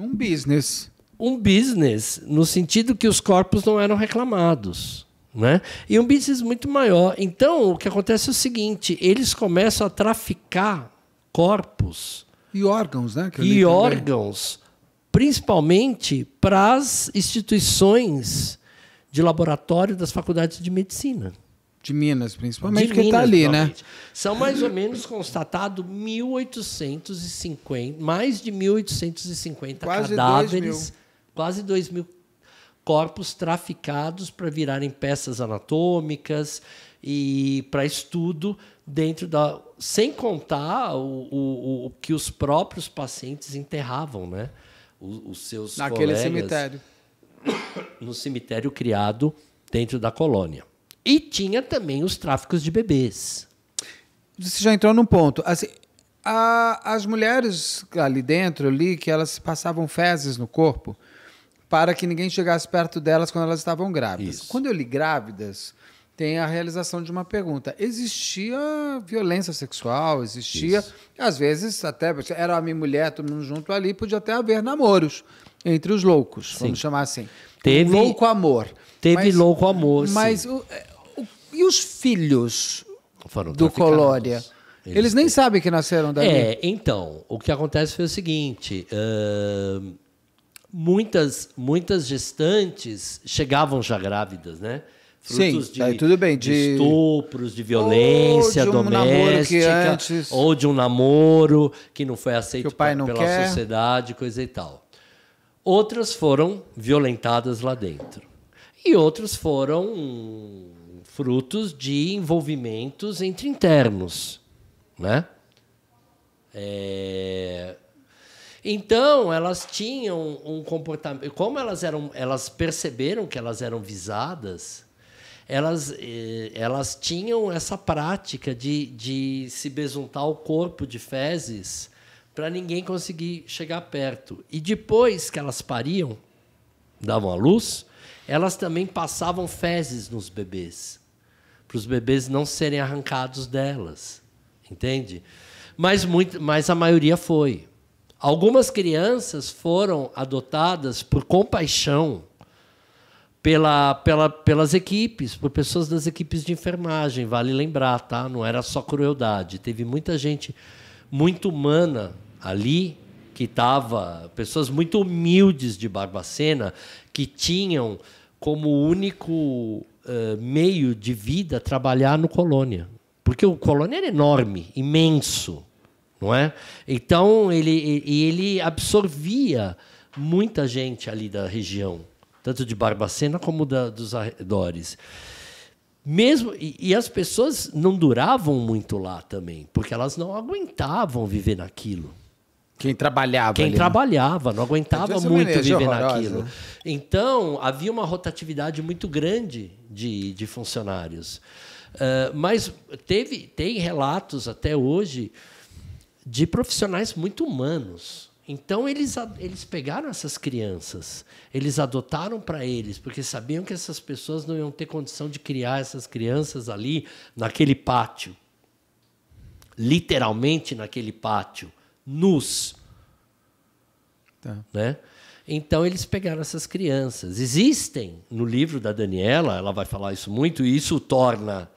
Um business. Um business, no sentido que os corpos não eram reclamados né? E um business muito maior. Então, o que acontece é o seguinte: eles começam a traficar corpos e órgãos, né? e órgãos, principalmente para as instituições de laboratório das faculdades de medicina. De Minas, principalmente, de está ali, né? São mais ou menos constatado 1.850, mais de 1.850 cadáveres, dois mil. quase 2 mil corpos traficados para virarem peças anatômicas e para estudo dentro da. Sem contar o, o, o que os próprios pacientes enterravam, né? Os, os seus Naquele colegas, cemitério. No cemitério criado dentro da colônia. E tinha também os tráficos de bebês. Você já entrou num ponto. Assim, a, as mulheres ali dentro, ali, que elas passavam fezes no corpo para que ninguém chegasse perto delas quando elas estavam grávidas. Isso. Quando eu li grávidas, tem a realização de uma pergunta. Existia violência sexual, existia, Isso. às vezes, até era a minha mulher, todo mundo junto ali, podia até haver namoros entre os loucos, sim. vamos chamar assim. Teve, louco amor. Teve mas, louco amor. Mas o, é, o, e os filhos Foram do Colória? Eles, eles nem têm. sabem que nasceram daí. É, então, o que acontece foi o seguinte. Uh muitas, muitas gestantes chegavam já grávidas, né? Frutos Sim, de, tudo bem, de... de estupros, de violência ou de um doméstica, antes... ou de um namoro que não foi aceito não pela quer. sociedade, coisa e tal. Outras foram violentadas lá dentro. E outros foram frutos de envolvimentos entre internos, né? É, então, elas tinham um comportamento. Como elas eram. Elas perceberam que elas eram visadas, elas, eh, elas tinham essa prática de, de se besuntar o corpo de fezes para ninguém conseguir chegar perto. E depois que elas pariam, davam à luz, elas também passavam fezes nos bebês, para os bebês não serem arrancados delas, entende? Mas, muito, mas a maioria foi. Algumas crianças foram adotadas por compaixão pela, pela, pelas equipes, por pessoas das equipes de enfermagem. Vale lembrar, tá? Não era só crueldade. Teve muita gente muito humana ali que estava, pessoas muito humildes de Barbacena que tinham como único uh, meio de vida trabalhar no Colônia. Porque o Colônia era enorme, imenso não é? Então ele ele absorvia muita gente ali da região, tanto de Barbacena como da, dos arredores. Mesmo e, e, as pessoas não duravam muito lá também, porque elas não aguentavam viver naquilo. Quem trabalhava. Quem ali, né? trabalhava, né? não aguentava então, é muito é viver naquilo. Então, havia uma rotatividade muito grande de, de funcionários. Uh, mas teve, tem relatos até hoje de profissionais muito humanos. Então eles, eles pegaram essas crianças, eles adotaram para eles, porque sabiam que essas pessoas não iam ter condição de criar essas crianças ali naquele pátio. Literalmente naquele pátio, nus. Tá. Né? Então eles pegaram essas crianças. Existem no livro da Daniela, ela vai falar isso muito e isso o torna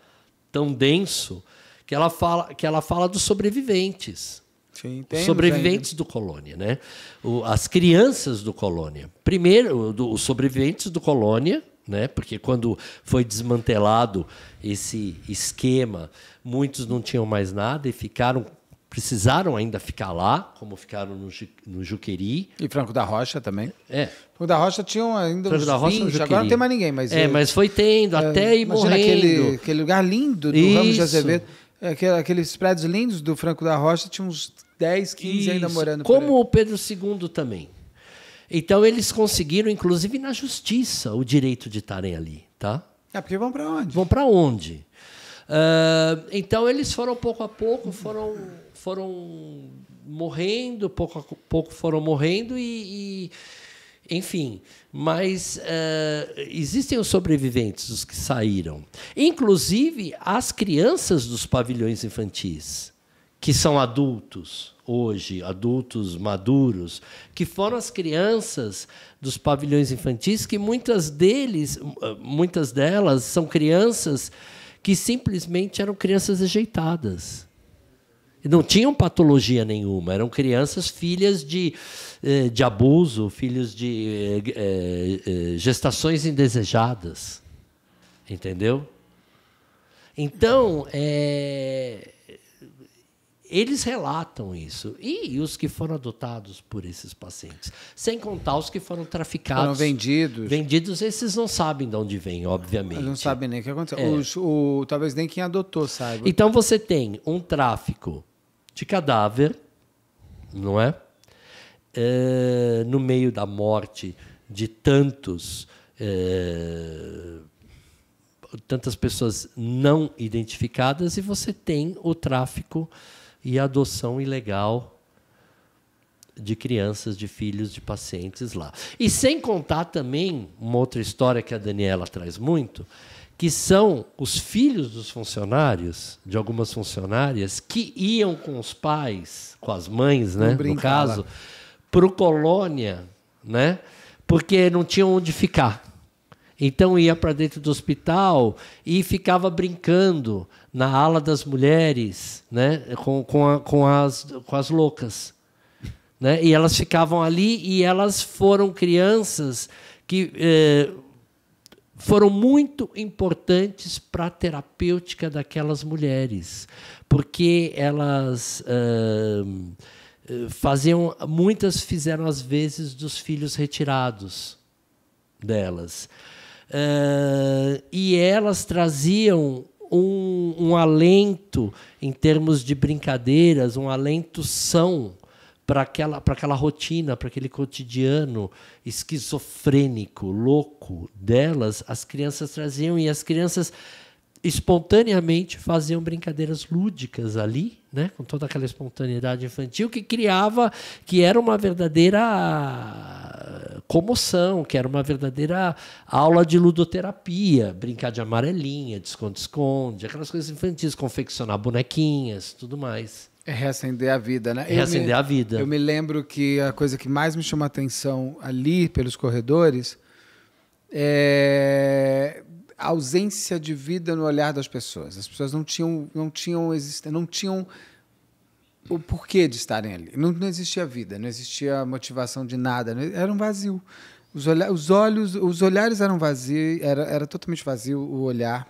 tão denso que ela fala que ela fala dos sobreviventes. Sim, sobreviventes ainda. do Colônia, né? O, as crianças do Colônia. Primeiro, do, os sobreviventes do Colônia, né? Porque quando foi desmantelado esse esquema, muitos não tinham mais nada e ficaram precisaram ainda ficar lá, como ficaram no, no Juqueri. E Franco da Rocha também. É. Franco da Rocha tinham ainda Franco uns da Rocha 20, agora não tem mais ninguém. Mas é, eu, é, mas foi tendo, é, até ir morrendo. Aquele, aquele lugar lindo do Isso. Ramos de Azevedo. É, aqueles prédios lindos do Franco da Rocha tinha uns 10, 15 Isso. ainda morando Como o Pedro II também. Então eles conseguiram, inclusive na justiça, o direito de estarem ali, tá? É porque vão para onde? Vão para onde? Uh, então eles foram pouco a pouco, foram, foram morrendo, pouco a pouco foram morrendo e, e enfim. Mas uh, existem os sobreviventes, os que saíram, inclusive as crianças dos pavilhões infantis que são adultos hoje, adultos maduros, que foram as crianças dos pavilhões infantis, que muitas deles, muitas delas são crianças que simplesmente eram crianças ajeitadas. E não tinham patologia nenhuma, eram crianças filhas de, eh, de abuso, filhos de eh, eh, gestações indesejadas. Entendeu? Então, é, eles relatam isso. E, os que foram adotados por esses pacientes. Sem contar os que foram traficados. Foram vendidos. Vendidos, esses não sabem de onde vêm, obviamente. Eles não sabem nem o que aconteceu. É. o, talvez nem quem adotou saiba. Então você tem um tráfico de cadáver, não é? é no meio da morte de tantos. É, tantas pessoas não identificadas e você tem o tráfico e adoção ilegal de crianças, de filhos, de pacientes lá. E sem contar também uma outra história que a Daniela traz muito, que são os filhos dos funcionários, de algumas funcionárias, que iam com os pais, com as mães, né, no caso, para o colônia, né, porque não tinham onde ficar. Então ia para dentro do hospital e ficava brincando na ala das mulheres, né? com, com, a, com, as, com as loucas. Né? E elas ficavam ali e elas foram crianças que eh, foram muito importantes para a terapêutica daquelas mulheres, porque elas eh, eh, faziam, muitas fizeram as vezes dos filhos retirados delas. Eh, e elas traziam um, um alento em termos de brincadeiras, um alento são para aquela, para aquela rotina, para aquele cotidiano esquizofrênico, louco delas, as crianças traziam e as crianças espontaneamente faziam brincadeiras lúdicas ali, né, com toda aquela espontaneidade infantil que criava, que era uma verdadeira comoção, que era uma verdadeira aula de ludoterapia, brincar de amarelinha, de esconde-esconde, aquelas coisas infantis, confeccionar bonequinhas, tudo mais. É reacender a vida, né? É reacender me, a vida. Eu me lembro que a coisa que mais me chamou a atenção ali, pelos corredores, é a ausência de vida no olhar das pessoas. As pessoas não tinham, não tinham, não tinham o porquê de estarem ali. Não, não existia vida, não existia motivação de nada, não, era um vazio. Os, olha, os olhos, os olhares eram vazios, era, era totalmente vazio o olhar.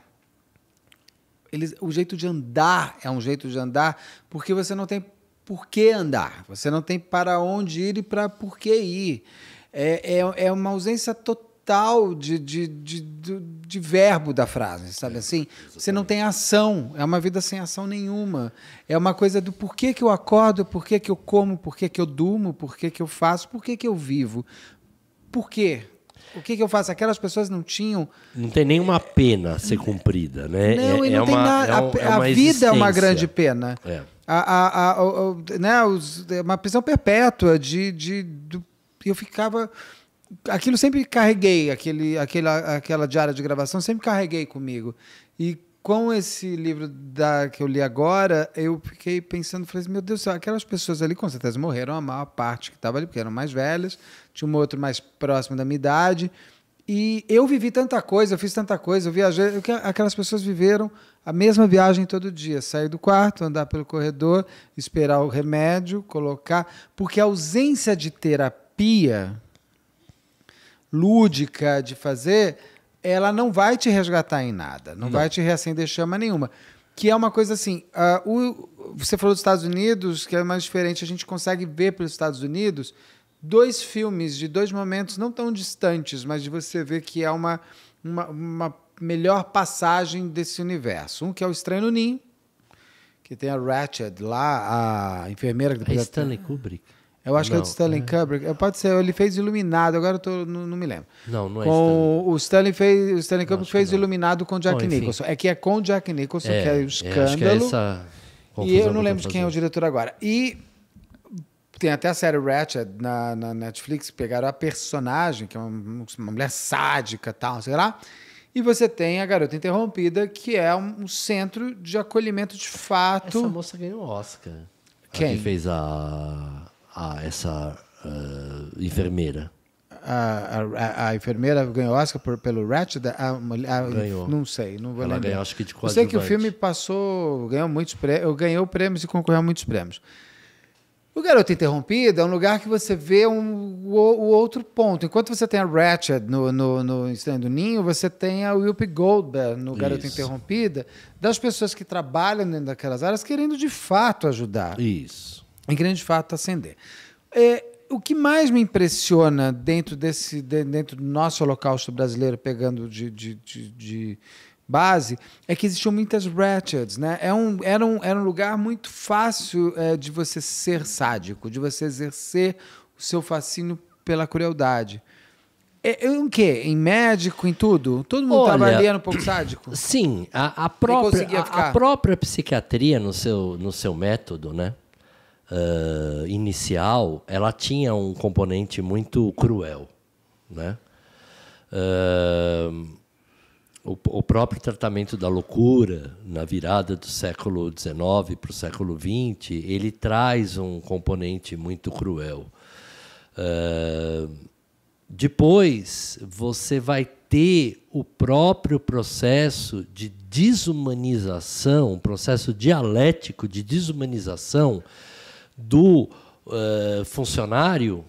Eles, o jeito de andar é um jeito de andar porque você não tem por que andar, você não tem para onde ir e para por que ir. É, é, é uma ausência total total de, de, de, de, verbo da frase, sabe é, assim? Você não tem ação, é uma vida sem ação nenhuma. É uma coisa do porquê que eu acordo, porquê que eu como, porquê que eu durmo, porquê que eu faço, porquê que eu vivo. Por quê? O que, que, eu faço? Aquelas pessoas não tinham. Não tem nenhuma pena ser cumprida, né? Não, é, e é não é tem uma, nada. É a, é um, a vida é uma grande pena. É. A, a, a, a né, os, uma prisão perpétua de. de do, eu ficava aquilo sempre carreguei, aquele, aquela, aquela diária de gravação sempre carreguei comigo. E com esse livro da, que eu li agora, eu fiquei pensando, falei assim, meu Deus aquelas pessoas ali com certeza morreram, a maior parte que estava ali, porque eram mais velhas, tinha um outro mais próximo da minha idade. E eu vivi tanta coisa, eu fiz tanta coisa, eu viajei. Eu, aquelas pessoas viveram a mesma viagem todo dia: sair do quarto, andar pelo corredor, esperar o remédio, colocar. Porque a ausência de terapia lúdica de fazer, ela não vai te resgatar em nada, não, não. vai te reacender chama nenhuma. Que é uma coisa assim, uh, o, você falou dos Estados Unidos, que é mais diferente, a gente consegue ver pelos Estados Unidos dois filmes de dois momentos não tão distantes, mas de você ver que é uma, uma, uma melhor passagem desse universo. Um que é o Estranho no Ninho, que tem a Ratched lá, a enfermeira que depois. É Stanley Kubrick. Eu acho não, que é do Stanley é. Kubrick. É, pode ser, ele fez Iluminado, agora eu tô, não, não, me lembro. Não, não é com Stanley. O Stanley, fez, o Stanley Kubrick fez Iluminado com Jack Bom, Nicholson. É que é com Jack Nicholson, é, que é, é o é, escândalo. É e eu não lembro de quem é o diretor agora. E tem até a série Ratchet na, na Netflix, pegaram a personagem, que é uma, uma mulher sádica tal, sei lá. E você tem a Garota Interrompida, que é um, um centro de acolhimento de fato. Essa moça ganhou o Oscar. Quem? A que fez a a essa uh, enfermeira? A, a, a, enfermeira ganhou Oscar por, pelo Ratchet? A, a, ganhou. Não sei, não vou Ela lembrar. Ganhou, acho que de Eu sei que o filme passou, ganhou muitos prêmios, ganhou prêmios e concorreu a muitos prêmios. O Garoto Interrompido é um lugar que você vê um, o, o, outro ponto. Enquanto você tem a Ratchet no, no, no Estranho do Ninho, você tem a Whoopi Goldberg no Garoto Isso. Interrompida, das pessoas que trabalham dentro daquelas áreas querendo de fato ajudar. Isso em grande fato ascender. É, o que mais me impressiona dentro desse dentro do nosso holocausto brasileiro, pegando de, de, de, de base, é que existiam muitas ratchets, né? É um, era, um, era um lugar muito fácil é, de você ser sádico, de você exercer o seu fascínio pela crueldade. É, em é quê? Em médico, em tudo? Todo mundo estava ali um pouco sádico? Sim, a, a própria, a, a, própria psiquiatria no seu, no seu método, né? uh, inicial, ela tinha um componente muito cruel, né? Uh, o, o, próprio tratamento da loucura na virada do século XIX para o século XX, ele traz um componente muito cruel. Uh, depois, você vai ter o próprio processo de desumanização, um processo dialético de desumanização do uh, funcionário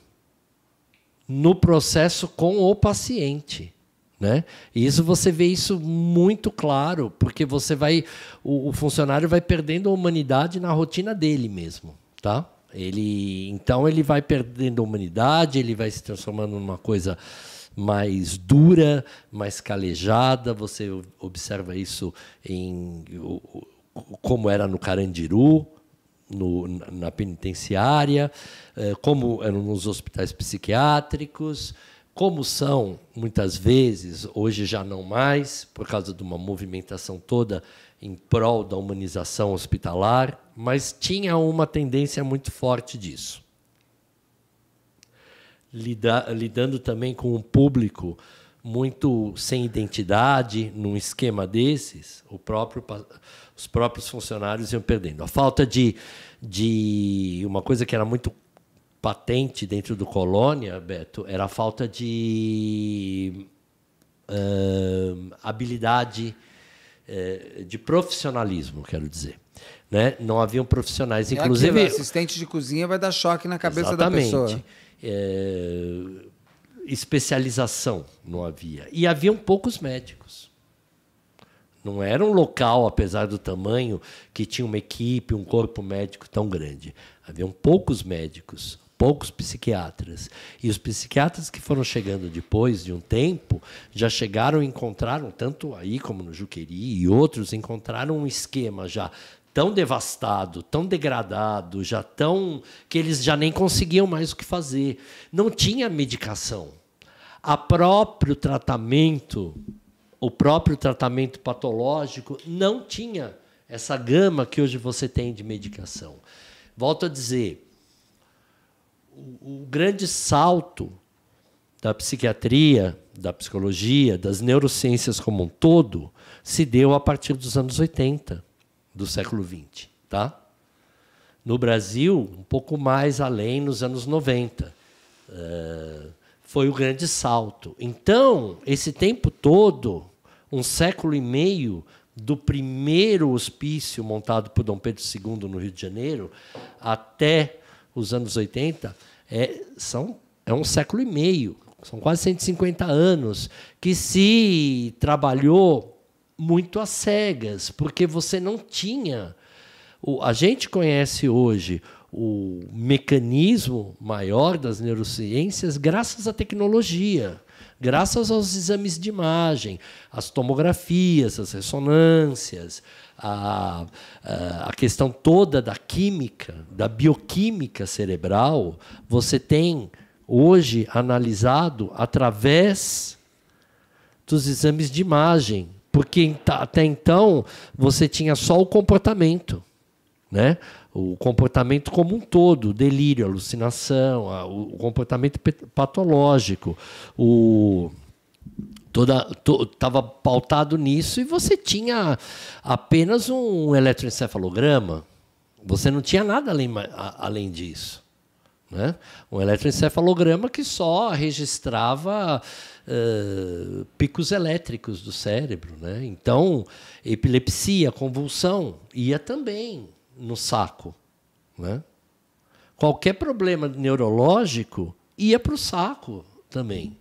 no processo com o paciente. Né? E isso você vê isso muito claro, porque você vai. O, o, funcionário vai perdendo a humanidade na rotina dele mesmo. tá? Ele, então ele vai perdendo a humanidade, ele vai se transformando numa coisa mais dura, mais calejada. Você observa isso em como era no Carandiru, no, na penitenciária, eh, como é, nos hospitais psiquiátricos, como são muitas vezes, hoje já não mais, por causa de uma movimentação toda em prol da humanização hospitalar, mas tinha uma tendência muito forte disso. lidando também com um público muito sem identidade, num esquema desses, o próprio os próprios funcionários iam perdendo. A falta de, de uma coisa que era muito patente dentro do Colônia, Beto, era a falta de uh, habilidade, eh, de profissionalismo, quero dizer. Né? Não haviam profissionais, é inclusive. Aquilo, assistente de cozinha vai dar choque na cabeça exatamente, da pessoa. É, especialização não havia. E haviam poucos médicos. Não era um local, apesar do tamanho, que tinha uma equipe, um corpo médico tão grande. Havia poucos médicos, poucos psiquiatras. E os psiquiatras que foram chegando depois de um tempo já chegaram e encontraram, tanto aí como no Juqueri e outros, encontraram um esquema já tão devastado, tão degradado, já tão que eles já nem conseguiam mais o que fazer. Não tinha medicação. A próprio tratamento o próprio tratamento patológico não tinha essa gama que hoje você tem de medicação. Volto a dizer, o, o grande salto da psiquiatria, da psicologia, das neurociências como um todo, se deu a partir dos anos 80 do século 20, tá? No Brasil, um pouco mais além, nos anos 90. Uh, eh, foi o grande salto. Então, esse tempo todo, um século e meio do primeiro hospício montado por Dom Pedro II no Rio de Janeiro até os anos 80, é, são, é um século e meio, são quase 150 anos, que se trabalhou muito às cegas, porque você não tinha. O, a gente conhece hoje o mecanismo maior das neurociências graças à tecnologia graças aos exames de imagem, às tomografias, às ressonâncias, a, a questão toda da química, da bioquímica cerebral, você tem hoje analisado através dos exames de imagem, porque até então você tinha só o comportamento, né? o comportamento como um todo, delírio, alucinação, o comportamento patológico, o toda estava pautado nisso e você tinha apenas um eletroencefalograma. Você não tinha nada além, a, além disso. Né? Um eletroencefalograma que só registrava uh, picos elétricos do cérebro. Né? Então, epilepsia, convulsão, ia também no saco. Né? Qualquer problema neurológico ia para o saco também.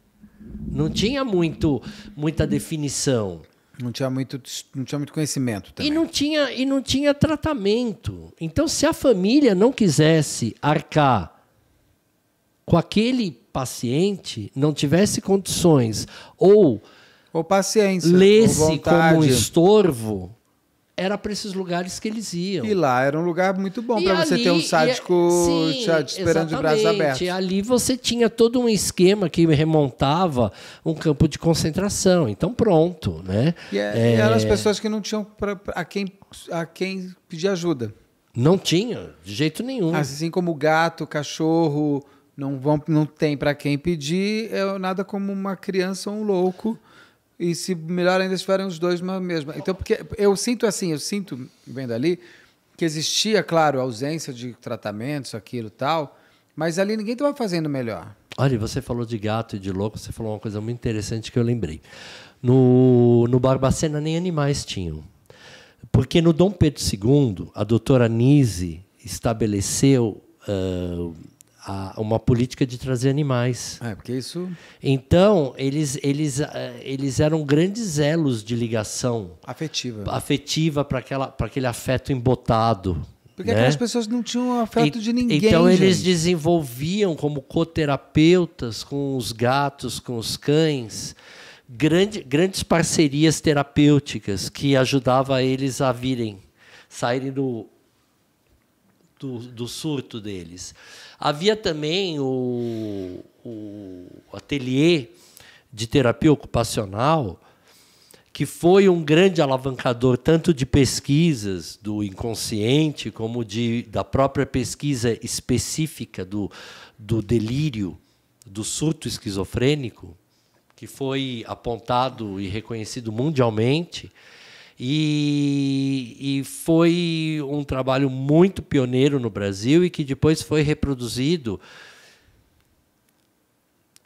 Não tinha muito, muita definição. Não tinha muito, não tinha muito conhecimento também. E não, tinha, e não tinha tratamento. Então, se a família não quisesse arcar com aquele paciente, não tivesse condições ou ou paciência, lesse ou como um estorvo, era para esses lugares que eles iam. E lá era um lugar muito bom para você ter um é- sádico e, sim, te esperando de braços abertos. Ali você tinha todo um esquema que remontava um campo de concentração. Então pronto, né? E, é, é. eram as pessoas que não tinham pra, a quem a quem pedir ajuda. Não tinha, de jeito nenhum. Assim, assim como gato, cachorro, não vão, não tem para quem pedir, é nada como uma criança ou um louco e se melhor ainda estiverem os dois na mesma. Então, porque eu sinto assim, eu sinto, vendo ali que existia, claro, ausência de tratamentos, aquilo tal, mas ali ninguém estava fazendo melhor. Olha, você falou de gato e de louco, você falou uma coisa muito interessante que eu lembrei. No, no Barbacena nem animais tinham. Porque no Dom Pedro II, a doutora Nise estabeleceu uh, a, uma política de trazer animais. É, porque isso. Então, eles, eles, eh, eles eram grandes elos de ligação afetiva. Afetiva para aquele afeto embotado. Porque né? aquelas pessoas não tinham afeto e, de ninguém. Então gente. eles desenvolviam como coterapeutas com os gatos, com os cães, grande, grandes parcerias terapêuticas que ajudava eles a virem, saírem do, do, do surto deles. Havia também o, o ateliê de terapia ocupacional, que foi um grande alavancador tanto de pesquisas do inconsciente como de, da própria pesquisa específica do, do delírio, do surto esquizofrênico, que foi apontado e reconhecido mundialmente e, e, foi um trabalho muito pioneiro no Brasil e que depois foi reproduzido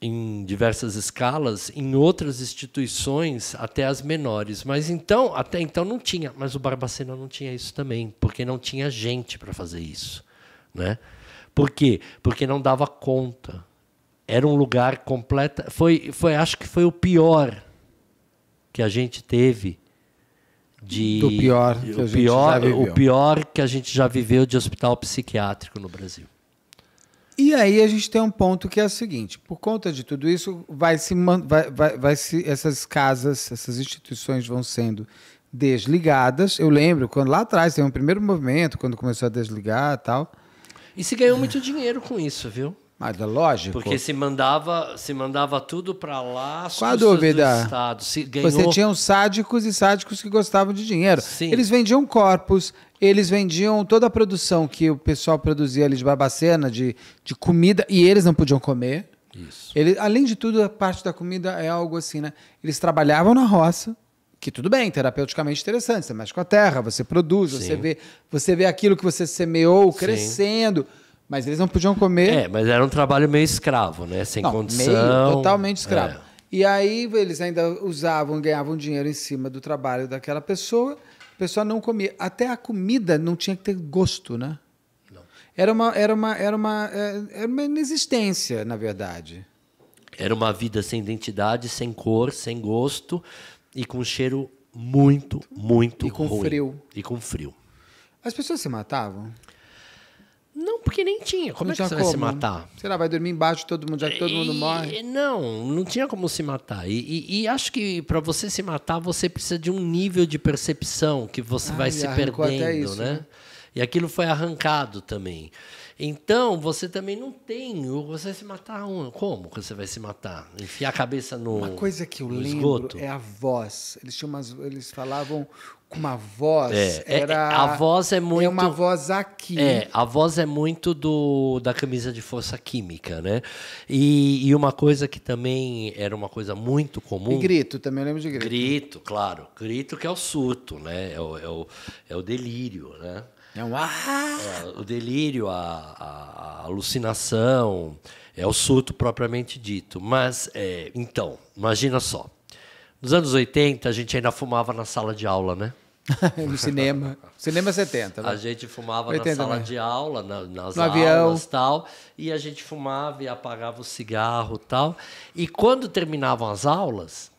em diversas escalas em outras instituições, até as menores. Mas então, até então não tinha, mas o Barbacena não tinha isso também, porque não tinha gente para fazer isso, né? Por quê? Porque não dava conta. Era um lugar completa, foi foi acho que foi o pior que a gente teve de do pior que o pior, o pior que a gente já viveu de hospital psiquiátrico no Brasil. E aí a gente tem um ponto que é o seguinte: por conta de tudo isso, vai se, vai, vai, vai se essas casas, essas instituições vão sendo desligadas. Eu lembro quando lá atrás teve um primeiro movimento, quando começou a desligar tal. E se ganhou muito dinheiro com isso, viu? Mas é lógico. Porque se mandava, se mandava tudo para lá, Qual a dúvida? Estado. Se ganhou... Você tinha os sádicos e sádicos que gostavam de dinheiro. Sim. Eles vendiam corpos, eles vendiam toda a produção que o pessoal produzia ali de Barbacena, de, de comida, e eles não podiam comer. Isso. Ele, além de tudo, a parte da comida é algo assim, né? Eles trabalhavam na roça, que tudo bem, terapeuticamente interessante, você mexe com a terra, você produz, Sim. você vê, você vê aquilo que você semeou crescendo. Sim mas eles não podiam comer. É, mas era um trabalho meio escravo, né? Sem não, condição. Meio, totalmente escravo. É. E aí eles ainda usavam, ganhavam dinheiro em cima do trabalho daquela pessoa. A pessoa não comia. Até a comida não tinha que ter gosto, né? Não. Era uma, era uma, era uma, é, era uma inexistência, na verdade. Era uma vida sem identidade, sem cor, sem gosto e com cheiro muito, muito e com ruim. frio. E com frio. As pessoas se matavam? Não, porque nem tinha. Como é que você como? vai se matar? Sei lá, vai dormir embaixo todo mundo, já que todo e, mundo morre. Não, não tinha como se matar. E, e, e acho que para você se matar, você precisa de um nível de percepção que você vai se perdendo, isso, né? né? E aquilo foi arrancado também. Então, você também não tem. Você vai se matar como você vai se matar? Enfiar a cabeça no. Uma coisa que eu lembro esgoto? é a voz. Eles, tinham umas, eles falavam com uma voz. É, é, era, a voz é, é muito. É uma voz aqui. É, a voz é muito do da camisa de força química, né? E, e uma coisa que também era uma coisa muito comum. E grito, também lembro de grito. Grito, claro. Grito que é o surto, né? É o, é o, é o delírio, né? É um ah! É, o delírio, a, a, a alucinação, é o surto propriamente dito. Mas, é, então, imagina só. Nos anos 80, a gente ainda fumava na sala de aula, né? no cinema. cinema 70. Né? A gente fumava 80, na sala né? de aula, na, nas no aulas avião. tal. E a gente fumava e apagava o cigarro tal. E quando terminavam as aulas,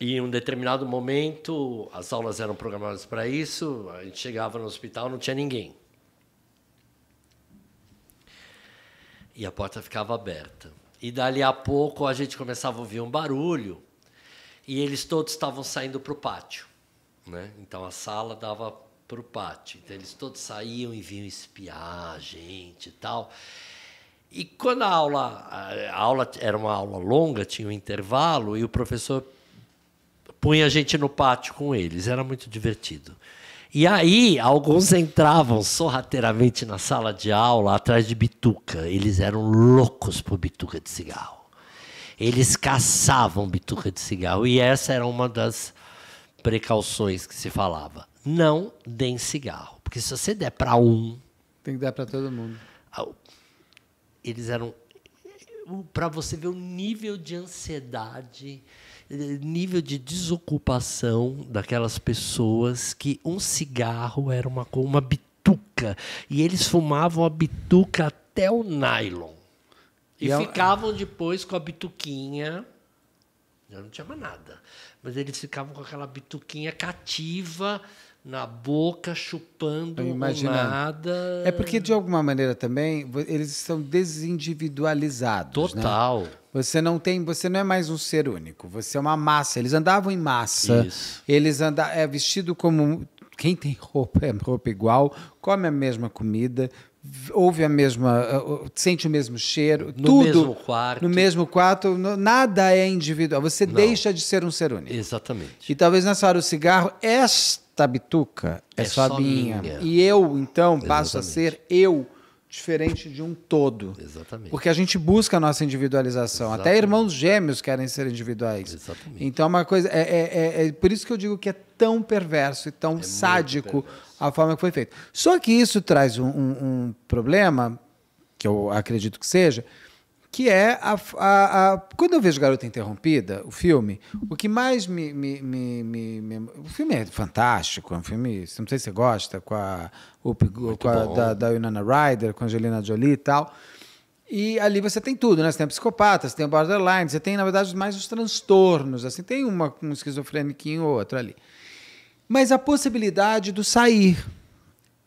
e em um determinado momento, as aulas eram programadas para isso, a gente chegava no hospital não tinha ninguém. E a porta ficava aberta. E dali a pouco a gente começava a ouvir um barulho e eles todos estavam saindo para o pátio. Né? Então a sala dava para o pátio. Então eles todos saíam e vinham espiar a gente e tal. E quando a aula, a aula era uma aula longa, tinha um intervalo, e o professor punha a gente no pátio com eles. Era muito divertido. E aí, alguns entravam sorrateiramente na sala de aula atrás de bituca. Eles eram loucos por bituca de cigarro eles caçavam bituca de cigarro. E essa era uma das precauções que se falava. Não deem cigarro. Porque se você der para um. Tem que dar para todo mundo. Eles eram. Para você ver o nível de ansiedade, nível de desocupação daquelas pessoas que um cigarro era uma, uma bituca. E eles fumavam a bituca até o nylon. E, e é ficavam ela... depois com a bituquinha. já não tinha mais nada. Mas eles ficavam com aquela bituquinha cativa na boca, chupando nada. É porque, de alguma maneira, também, eles são desindividualizados. Né? Total. Né? Você não tem, você não é mais um ser único, você é uma massa. Eles andavam em massa. Isso. Eles andavam, é vestido como quem tem roupa é roupa igual, come a mesma comida, ouve a mesma, ah, ah, sente o mesmo cheiro, no tudo mesmo quarto. no mesmo quarto, nada é individual. Você Não. deixa de ser um ser único. Exatamente. E talvez nessa hora o cigarro, esta bituca é, é só minha. minha. E eu então passo Exatamente. a ser eu diferente de um todo. Exatamente. Porque a gente busca a nossa individualização. Exatamente. Até irmãos gêmeos querem ser individuais. Exatamente. Então, é uma coisa. É, é, é, é, por isso que eu digo que é tão perverso e tão é sádico a forma que foi feito. Só que isso traz um, um, um problema, que eu acredito que seja, que é a, a, a, Quando eu vejo Garota Interrompida, o filme, o que mais me, me, me, me O filme é fantástico, é um filme, não sei se você gosta, com a, o, com a da, da Ryder, com a Angelina Jolie e tal. E ali você tem tudo, né? Você tem a psicopata, você tem o borderline, você tem, na verdade, mais os transtornos, assim, tem uma, um esquizofrênico ou outro ali. Mas a possibilidade do sair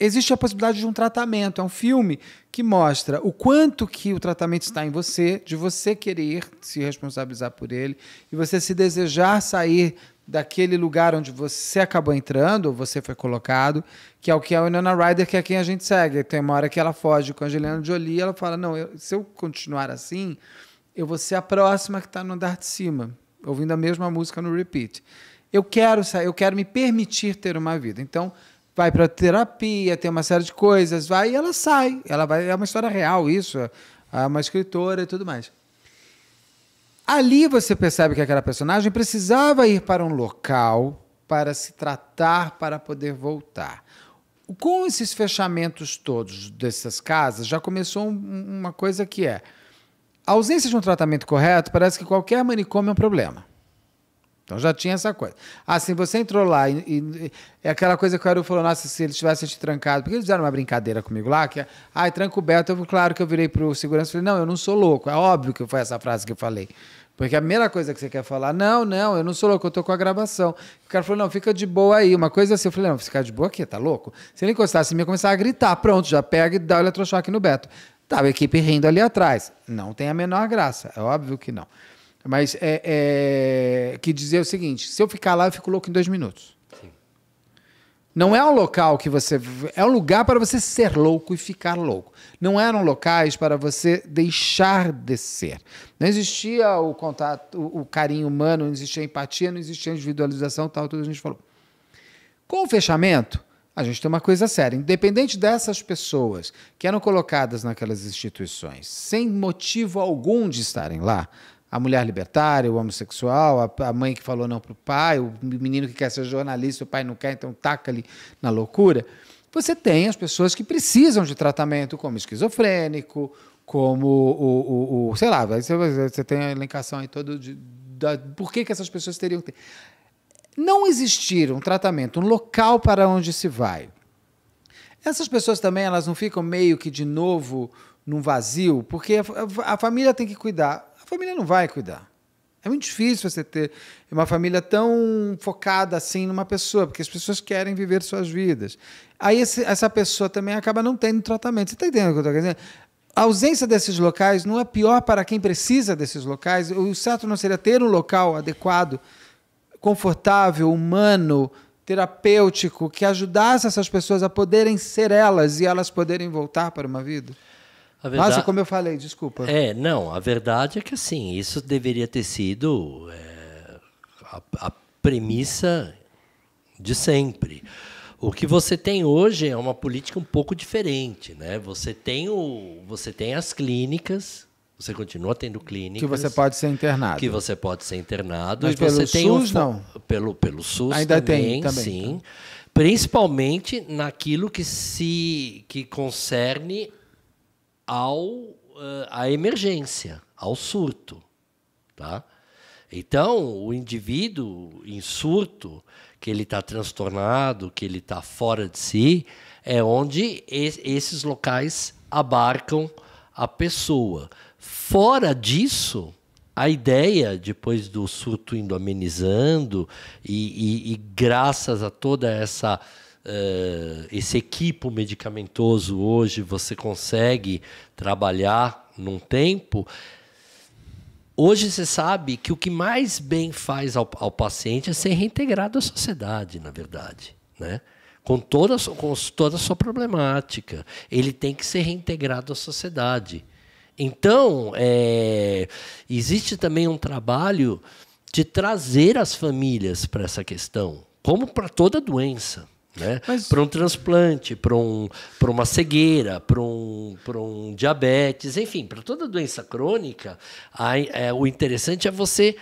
existe a possibilidade de um tratamento. É um filme que mostra o quanto que o tratamento está em você, de você querer se responsabilizar por ele e você se desejar sair daquele lugar onde você acabou entrando, ou você foi colocado, que é o que é a Winona Ryder, que é quem a gente segue. Tem uma hora que ela foge com a Angelina Jolie e ela fala, não, eu, se eu continuar assim, eu vou ser a próxima que está no andar de cima, ouvindo a mesma música no repeat. Eu quero sair, eu quero me permitir ter uma vida. Então, vai para terapia, tem uma série de coisas, vai e ela sai. Ela vai, é uma história real isso, é uma escritora e tudo mais. Ali você percebe que aquela personagem precisava ir para um local para se tratar, para poder voltar. Com esses fechamentos todos dessas casas, já começou uma coisa que é a ausência de um tratamento correto. Parece que qualquer manicômio é um problema. Então já tinha essa coisa. Assim, você entrou lá e, e é aquela coisa que o Aru falou, nossa, se eles tivessem te trancado, porque eles fizeram uma brincadeira comigo lá, que é, ai, tranco, tranca o Beto, eu, claro que eu virei pro segurança e falei, não, eu não sou louco. É óbvio que foi essa frase que eu falei. Porque a primeira coisa que você quer falar, não, não, eu não sou louco, eu tô com a gravação. O cara falou, não, fica de boa aí. Uma coisa assim, eu falei, não, ficar de boa aqui, tá louco? Se ele encostasse em mim, eu começar a gritar, pronto, já pega e dá o eletrochoque no Beto. Tava a equipe rindo ali atrás. Não tem a menor graça, é óbvio que não. Mas é, é, que dizer o seguinte: se eu ficar lá, eu fico louco em dois minutos. Não é um local que você. É um lugar para você ser louco e ficar louco. Não eram locais para você deixar de ser. Não existia o contato, o, o carinho humano, não existia empatia, não existia individualização, tal, tudo a gente falou. Com o fechamento, a gente tem uma coisa séria. Independente dessas pessoas que eram colocadas naquelas instituições sem motivo algum de estarem lá, a mulher libertária, o homossexual, a, mãe que falou não para o pai, o menino que quer ser jornalista, o pai não quer, então taca ali na loucura. Você tem as pessoas que precisam de tratamento, como esquizofrênico, como o, o, o sei lá, você, você tem a elencação aí todo de, da, por que, que essas pessoas teriam que ter. Não existir um tratamento, um local para onde se vai. Essas pessoas também elas não ficam meio que de novo num vazio, porque a, a, a família tem que cuidar família não vai cuidar. É muito difícil você ter uma família tão focada assim numa pessoa, porque as pessoas querem viver suas vidas. Aí esse, essa pessoa também acaba não tendo tratamento. Você está entendendo o que eu estou dizendo? A ausência desses locais não é pior para quem precisa desses locais. O certo não seria ter um local adequado, confortável, humano, terapêutico, que ajudasse essas pessoas a poderem ser elas e elas poderem voltar para uma vida? Verdade... Nossa, como eu falei, desculpa. É, não, a verdade é que assim, isso deveria ter sido é, a, a premissa de sempre. O que você tem hoje é uma política um pouco diferente, né? Você tem o, você tem as clínicas, você continua tendo clínicas que você pode ser internado, que você pode ser internado Mas e pelo você SUS, tem não? pelo pelo SUS ainda também, tem, também sim, tá. principalmente naquilo que se que concerne ao, eh, à emergência, ao surto. Tá? Então, o indivíduo em surto, que ele está transtornado, que ele está fora de si, é onde esses locais abarcam a pessoa. Fora disso, a ideia, depois do surto indo amenizando, e, e, e graças a toda essa eh, esse equipo medicamentoso hoje você consegue trabalhar num tempo. Hoje você sabe que o que mais bem faz ao, ao paciente é ser reintegrado à sociedade, na verdade, né? Com toda, sua, com toda a sua problemática. Ele tem que ser reintegrado à sociedade. Então, é, existe também um trabalho de trazer as famílias para essa questão, como para toda doença. Né? Mas... Para um transplante, para um, uma cegueira, para um, um diabetes, enfim, para toda doença crônica, a, é, o interessante é você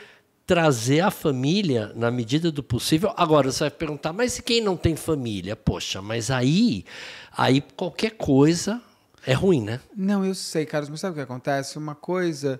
trazer a família na medida do possível. Agora você vai perguntar, mas e quem não tem família? Poxa, mas aí, aí qualquer coisa é ruim, né? Não, eu sei, Carlos, mas sabe o que acontece? Uma coisa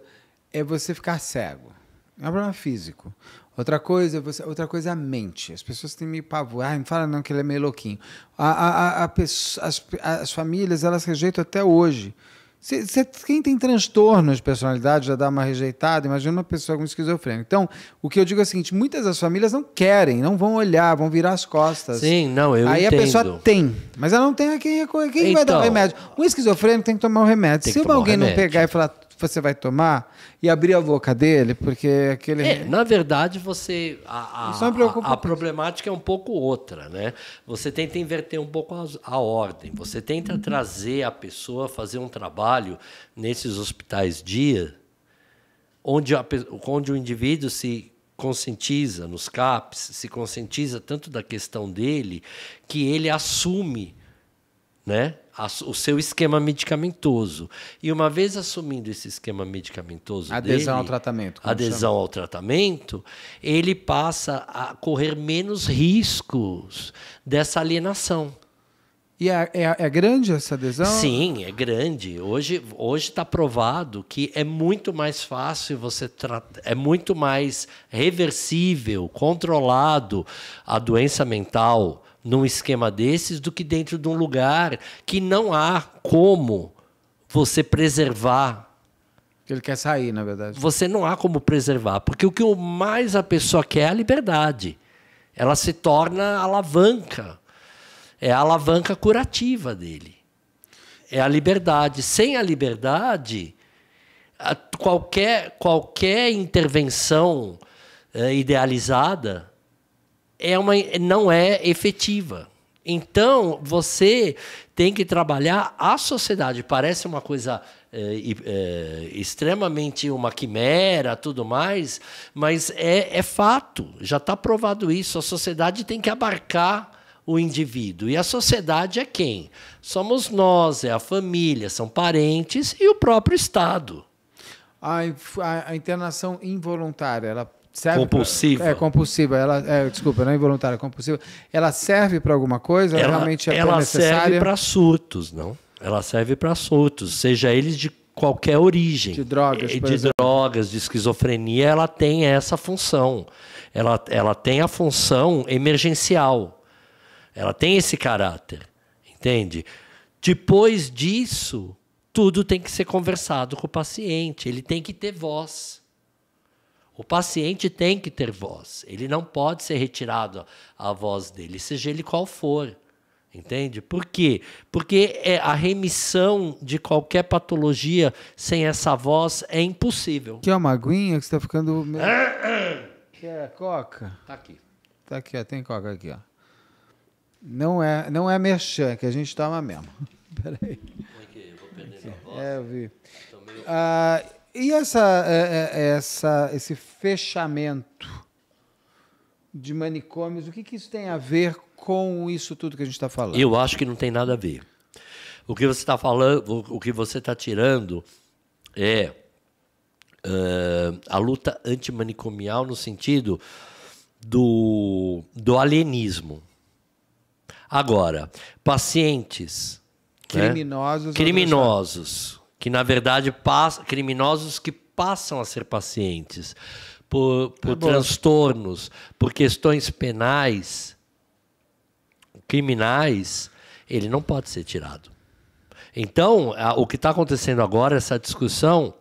é você ficar cego. É um problema físico. Outra coisa, você, outra coisa é a mente. As pessoas têm meio pavor. Ah, me fala não que ele é meio louquinho. A, a, a, a as, as famílias, elas rejeitam até hoje. Se, se, quem tem transtorno de personalidade já dá uma rejeitada, imagina uma pessoa com esquizofrenia. Então, o que eu digo é o seguinte: muitas das famílias não querem, não vão olhar, vão virar as costas. Sim, não, eu Aí entendo. a pessoa tem, mas ela não tem a quem, quem então, vai dar o então. remédio. Um esquizofrênico tem que tomar o remédio. Se alguém não pegar e falar, você vai tomar e abrir a boca dele, porque aquele. É, na verdade, você. A, a, a, a problemática é um pouco outra, né? Você tenta inverter um pouco a, a ordem, você tenta uhum. trazer a pessoa a fazer um trabalho nesses hospitais dia, onde, a, onde o indivíduo se conscientiza nos CAPs, se conscientiza tanto da questão dele, que ele assume né? o seu esquema medicamentoso. E uma vez assumindo esse esquema medicamentoso adesão dele, ao tratamento. Adesão chama? ao tratamento, ele passa a correr menos riscos dessa alienação. E é, é, é grande essa adesão? Sim, é grande. Hoje está provado que é muito mais fácil você tratar, é muito mais reversível, controlado a doença mental num esquema desses do que dentro de um lugar que não há como você preservar. Ele quer sair, na verdade. Você não há como preservar, porque o que mais a pessoa quer é a liberdade. Ela se torna alavanca. É a alavanca curativa dele. É a liberdade. Sem a liberdade, qualquer, qualquer intervenção eh, idealizada é uma, não é efetiva. Então, você tem que trabalhar a sociedade. Parece uma coisa é, é, extremamente uma quimera, tudo mais, mas é, é fato, já está provado isso. A sociedade tem que abarcar o indivíduo. E a sociedade é quem? Somos nós, é a família, são parentes e o próprio Estado. A, a, internação involuntária, ela Serve compulsiva. Pra, é, compulsiva. Ela, é, desculpa, não é involuntária, é compulsiva. Ela serve para alguma coisa? Ela, realmente é ela necessária? serve para surtos, não? Ela serve para surtos, seja eles de qualquer origem. De drogas, De exemplo. drogas, de esquizofrenia, ela tem essa função. Ela, ela tem a função emergencial. Ela tem esse caráter, entende? Depois disso, tudo tem que ser conversado com o paciente. Ele tem que ter voz. O paciente tem que ter voz. Ele não pode ser retirado a voz dele, seja ele qual for. Entende? Por quê? Porque é, a remissão de qualquer patologia sem essa voz é impossível. Que é uma aguinha que está ficando. Meio... Ah, ah. que é coca. Tá aqui. Tá aqui, ó. Tem coca aqui, ó. Não é, não é merchan, que a gente toma mesmo. Peraí. Como é que é? eu vou perder a voz? É, eu vi. Então, meio... ah, e essa, é, é, é essa, esse fechamento de manicômios, o que, que isso tem a ver com isso tudo que a gente está falando? Eu acho que não tem nada a ver. O que você está falando, o que você está tirando é uh, a luta antimanicomial no sentido do, do alienismo. Agora, pacientes criminosos, né? criminosos que na verdade criminosos que passam a ser pacientes por, por é transtornos, por questões penais, criminais, ele não pode ser tirado. Então, a, o que está acontecendo agora, essa discussão,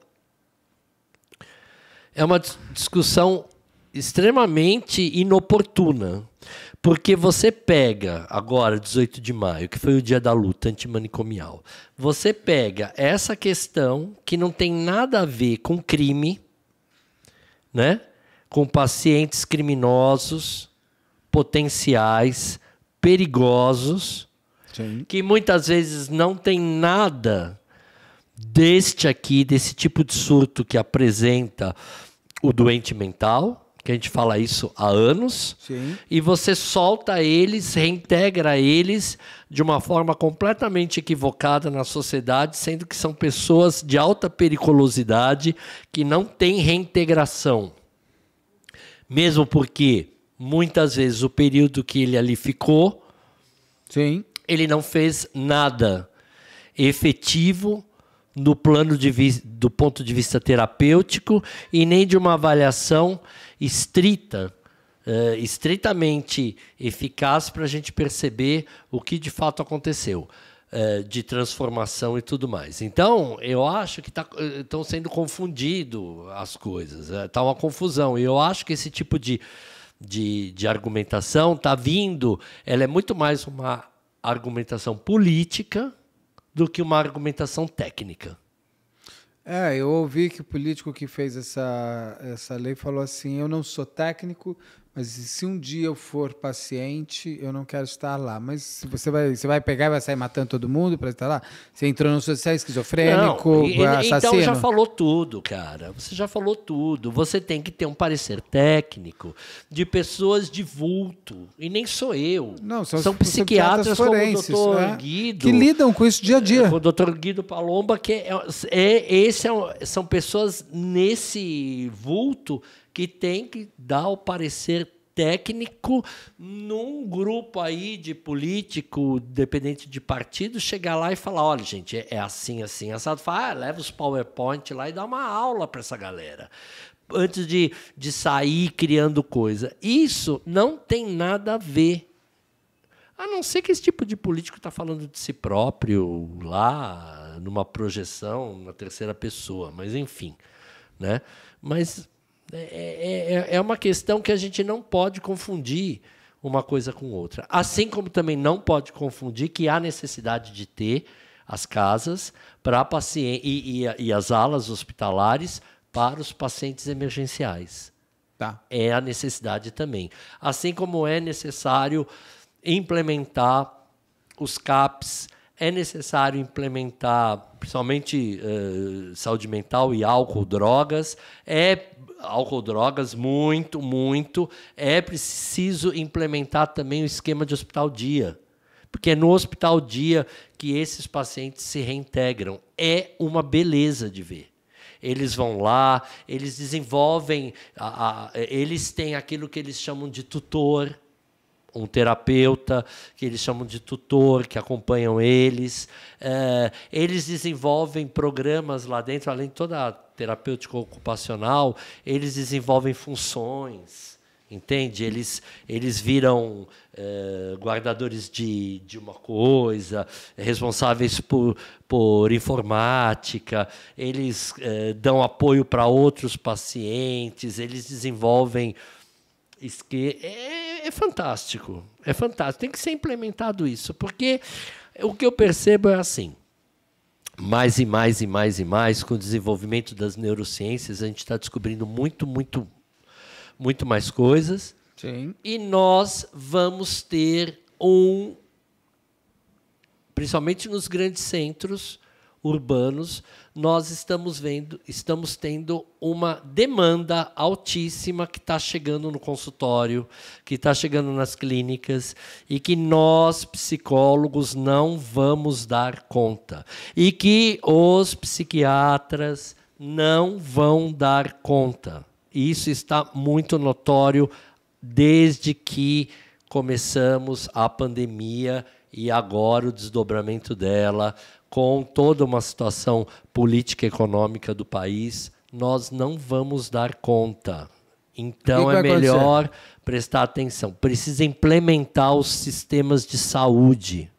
é uma discussão extremamente inoportuna. Porque você pega agora, 18 de maio, que foi o dia da luta antimanicomial, você pega essa questão que não tem nada a ver com crime, né? com pacientes criminosos, potenciais, perigosos, Sim. que muitas vezes não tem nada deste aqui, desse tipo de surto que apresenta o doente mental, que a gente fala isso há anos, Sim. e você solta eles, reintegra eles de uma forma completamente equivocada na sociedade, sendo que são pessoas de alta periculosidade que não têm reintegração. Mesmo porque muitas vezes o período que ele ali ficou, Sim. ele não fez nada efetivo no plano de do ponto de vista terapêutico e nem de uma avaliação estrita, uh, estritamente eficaz para a gente perceber o que de fato aconteceu. Eh, de transformação e tudo mais. Então, eu acho que tá, estão eh, sendo confundido as coisas, está né? uma confusão. E eu acho que esse tipo de, de, de argumentação está vindo, ela é muito mais uma argumentação política do que uma argumentação técnica. É, eu ouvi que o político que fez essa, essa lei falou assim: eu não sou técnico, mas se um dia eu for paciente, eu não quero estar lá. Mas você vai, você vai pegar e vai sair matando todo mundo para estar lá? Você entrou no social esquizofrênico, não, e, assassino? Então já falou tudo, cara. Você já falou tudo. Você tem que ter um parecer técnico de pessoas de vulto. E nem sou eu. Não, são, são psiquiatras forenses, como o Dr é, Guido. Que lidam com isso dia a dia. É, o Dr Guido Palomba, que é, é, esse é, são pessoas nesse vulto que tem que dar o parecer técnico num grupo aí de político, dependente de partido, chegar lá e falar: olha, gente, é, é assim, assim, assado. Fala, ah, leva os PowerPoint lá e dá uma aula para essa galera. Antes de, de sair criando coisa. Isso não tem nada a ver. A não ser que esse tipo de político está falando de si próprio lá, numa projeção, na terceira pessoa. Mas, enfim. Né? Mas é é, é, é, é uma questão que a gente não pode confundir uma coisa com outra. Assim como também não pode confundir que há necessidade de ter as casas para paciente e, e, e, as alas hospitalares para os pacientes emergenciais. Tá. É a necessidade também. Assim como é necessário implementar os CAPs é necessário implementar, principalmente uh, saúde mental e álcool, drogas. É álcool, drogas, muito, muito. É preciso implementar também o esquema de hospital dia. Porque é no hospital dia que esses pacientes se reintegram. É uma beleza de ver. Eles vão lá, eles desenvolvem, a, a, eles têm aquilo que eles chamam de tutor um terapeuta, que eles chamam de tutor, que acompanham eles. É, eles desenvolvem programas lá dentro, além de toda a terapêutica ocupacional, eles desenvolvem funções. Entende? Eles, eles viram é, guardadores de, de uma coisa, responsáveis por, por informática, eles é, dão apoio para outros pacientes, eles desenvolvem esquemas é, é fantástico. É fantástico. Tem que ser implementado isso, porque o que eu percebo é assim. Mais e mais e mais e mais, com o desenvolvimento das neurociências, a gente está descobrindo muito, muito, muito mais coisas. Sim. E nós vamos ter um, principalmente nos grandes centros urbanos, nós estamos vendo, estamos tendo uma demanda altíssima que está chegando no consultório, que está chegando nas clínicas e que nós psicólogos não vamos dar conta e que os psiquiatras não vão dar conta. Isso está muito notório desde que começamos a pandemia e agora o desdobramento dela com toda uma situação política e econômica do país, nós não vamos dar conta. Então que que é melhor acontecer? prestar atenção. Precisa implementar os sistemas de saúde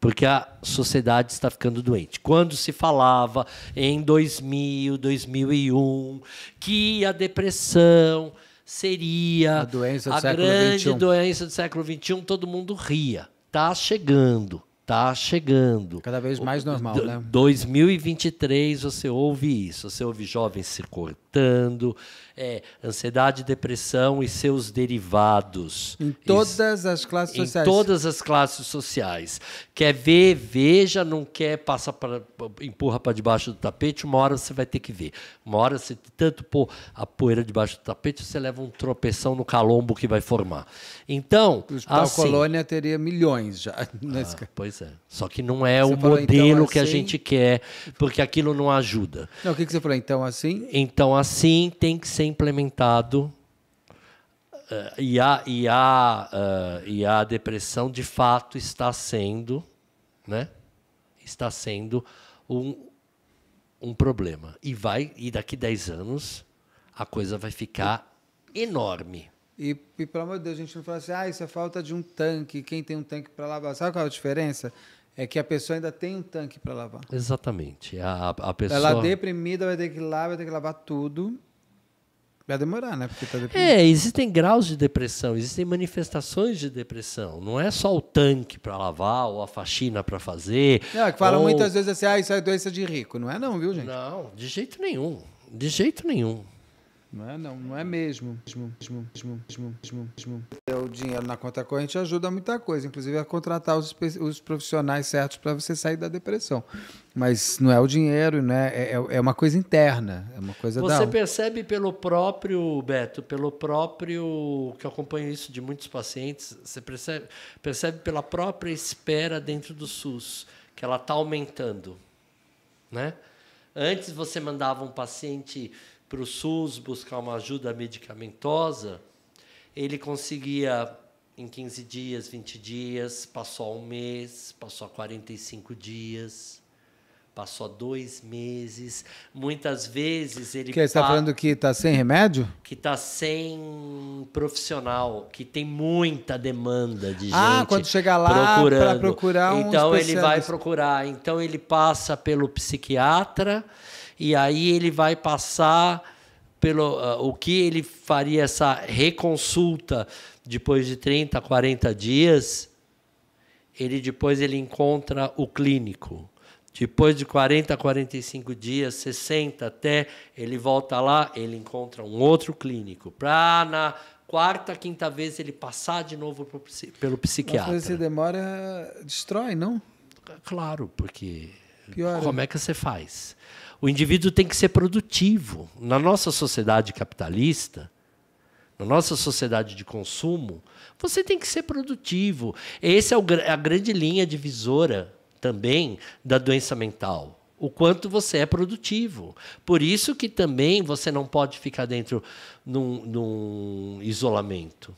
porque a sociedade está ficando doente. Quando se falava em 2000, 2001, que a depressão seria a, doença a grande 21. doença do século XXI, todo mundo ria. Está chegando está chegando. Cada vez mais normal, né? 2023 você ouve isso, você ouve jovens se cortando, é, ansiedade, depressão e seus derivados. Em todas as classes em sociais. Em todas as classes sociais. Quer ver, veja, não quer, passa para empurra para debaixo do tapete, uma hora você vai ter que ver. Uma hora você tanto pôr a poeira debaixo do tapete, você leva um tropeção no calombo que vai formar. Então, a assim, Colônia teria milhões já. Ah, pois essa. Só que não é você o então, modelo então, assim... que a assim gente quer, porque aquilo não ajuda. Não, o que, você falou? Então, assim? Então, assim tem que ser implementado. Uh, e, a, e, a, uh, e a depressão, de fato, está sendo, né? está sendo um, um problema. E vai e daqui 10 anos a coisa vai ficar enorme. E, e, pelo amor de Deus, a gente não fala assim, ah, isso é falta de um tanque, quem tem um tanque para lavar. Sabe qual é a diferença? É que a pessoa ainda tem um tanque para lavar. Exatamente. A, a pessoa... Ela deprimida vai ter que ir lá, vai ter que lavar tudo. Vai demorar, né? Porque tá deprimida. É, existem graus de depressão, existem manifestações de depressão. Não é só o tanque para lavar ou a faxina para fazer. é que falam ou... muitas vezes assim, ah, isso é doença de rico. Não é não, viu, gente? Não, de jeito nenhum. De jeito nenhum. Não é, não, não é mesmo. mesmo, mesmo, mesmo, mesmo, mesmo, mesmo. O dinheiro na conta corrente ajuda muita coisa, inclusive a contratar os, os profissionais certos para você sair da depressão. Mas não é o dinheiro, né? É, é, é uma coisa interna, é uma coisa Você da... percebe pelo próprio, Beto, pelo próprio, que eu acompanho isso de muitos pacientes, você percebe, percebe pela própria espera dentro do SUS, que ela está aumentando, né? Antes você mandava um paciente para o SUS buscar uma ajuda medicamentosa, ele conseguia em 15 dias, 20 dias, passou um mês, passou 45 dias, passou dois meses. Muitas vezes ele. Que está falando que está sem remédio? Que está sem profissional, que tem muita demanda de ah, gente. Ah, quando chega lá para procurar um Então ele vai procurar. Então ele passa pelo psiquiatra e aí ele vai passar pelo uh, o que ele faria essa reconsulta depois de 30, 40 dias, ele depois ele encontra o clínico. Depois de 40, 45 dias, 60 até, ele volta lá, ele encontra um outro clínico. Para na quarta, quinta vez ele passar de novo pro, pelo psiquiatra. Mas se demora, destrói, não? Claro, porque Pior, como é que você faz? O indivíduo tem que ser produtivo. Na nossa sociedade capitalista, na nossa sociedade de consumo, você tem que ser produtivo. Essa é a grande linha divisora também da doença mental. O quanto você é produtivo. Por isso que também você não pode ficar dentro num, num isolamento.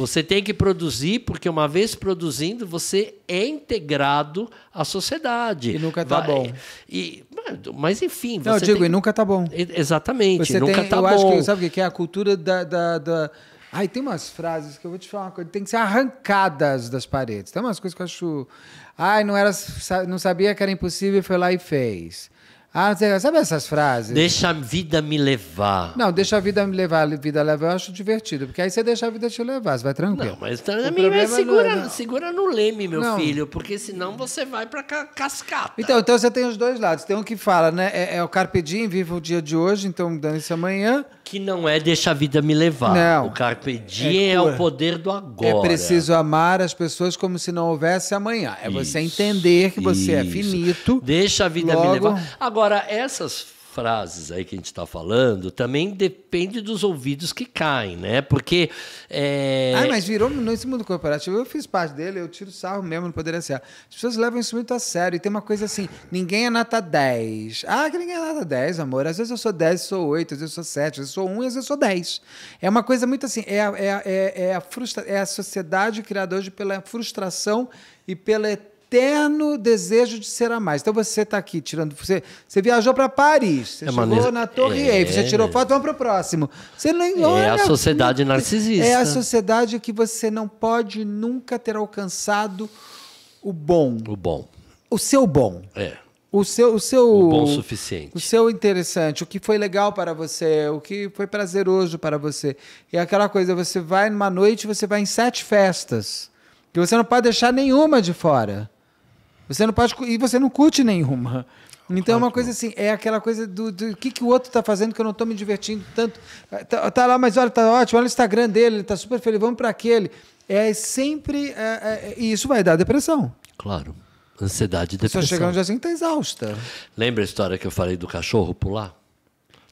Você tem que produzir, porque uma vez produzindo, você é integrado à sociedade. E nunca tá Vai, bom. E, mas enfim. Não, eu digo, tem... e nunca tá bom. Exatamente, você nunca tem, tá eu bom. Acho que, sabe o que é? A cultura da, da, da... Aí tem umas frases que eu vou te falar uma coisa, tem que ser arrancadas das paredes. Tem umas coisas que eu acho. Ai, não, era, não sabia que era impossível e foi lá e fez. Ah, sabe essas frases? Deixa a vida me levar. Não, deixa a vida me levar, a vida leva, eu acho divertido, porque aí você deixa a vida te levar, você vai tranquilo. Não, mas tá, é segura, não. segura no leme, meu não. filho, porque senão você vai pra cascata. Então, então você tem os dois lados. Tem um que fala, né? É, é o Carpe Diem, viva o dia de hoje, então dane-se amanhã. Que não é deixa a vida me levar. Não. O Carpe Diem é, é o poder do agora. É preciso amar as pessoas como se não houvesse amanhã. É isso, você entender que você é isso. é finito. Deixa a vida logo... me levar. Agora, Agora, essas frases aí que a gente está falando também depende dos ouvidos que caem, né? Porque. É... Ah, mas virou nesse mundo corporativo. Eu fiz parte dele, eu tiro sarro mesmo, não poderia ser. As pessoas levam isso muito a sério. E tem uma coisa assim: ninguém é nota 10. Ah, que ninguém é nota 10, amor. Às vezes eu sou 10, sou 8, às vezes eu sou 7, às vezes eu sou 1, às vezes eu sou 10. É uma coisa muito assim: é, é, é, é a, frustra é a sociedade criadora pela frustração e pela eterno desejo de ser a mais. Então você está aqui tirando. Você, você viajou para Paris, você é chegou maneira, na Torre é, Eiffel, você tirou foto, vamos para o próximo. Você nem olha, é a sociedade narcisista. É a sociedade que você não pode nunca ter alcançado o bom. O bom. O seu bom. É. O seu, o seu o bom suficiente. O seu interessante, o que foi legal para você, o que foi prazeroso para você. E é aquela coisa, você vai numa noite, você vai em sete festas, que você não pode deixar nenhuma de fora. Você não pode e você não curte nenhuma. Então é uma coisa assim, é aquela coisa do, do que, que o outro está fazendo que eu não estou me divertindo tanto. Tá, tá, lá, mas olha, tá ótimo, olha o Instagram dele, ele está super feliz, vamos para aquele. É sempre. É, é, é, e isso vai dar depressão. Claro. Ansiedade e depressão. Você chegar um dia assim está exausta. Lembra a história que eu falei do cachorro pular?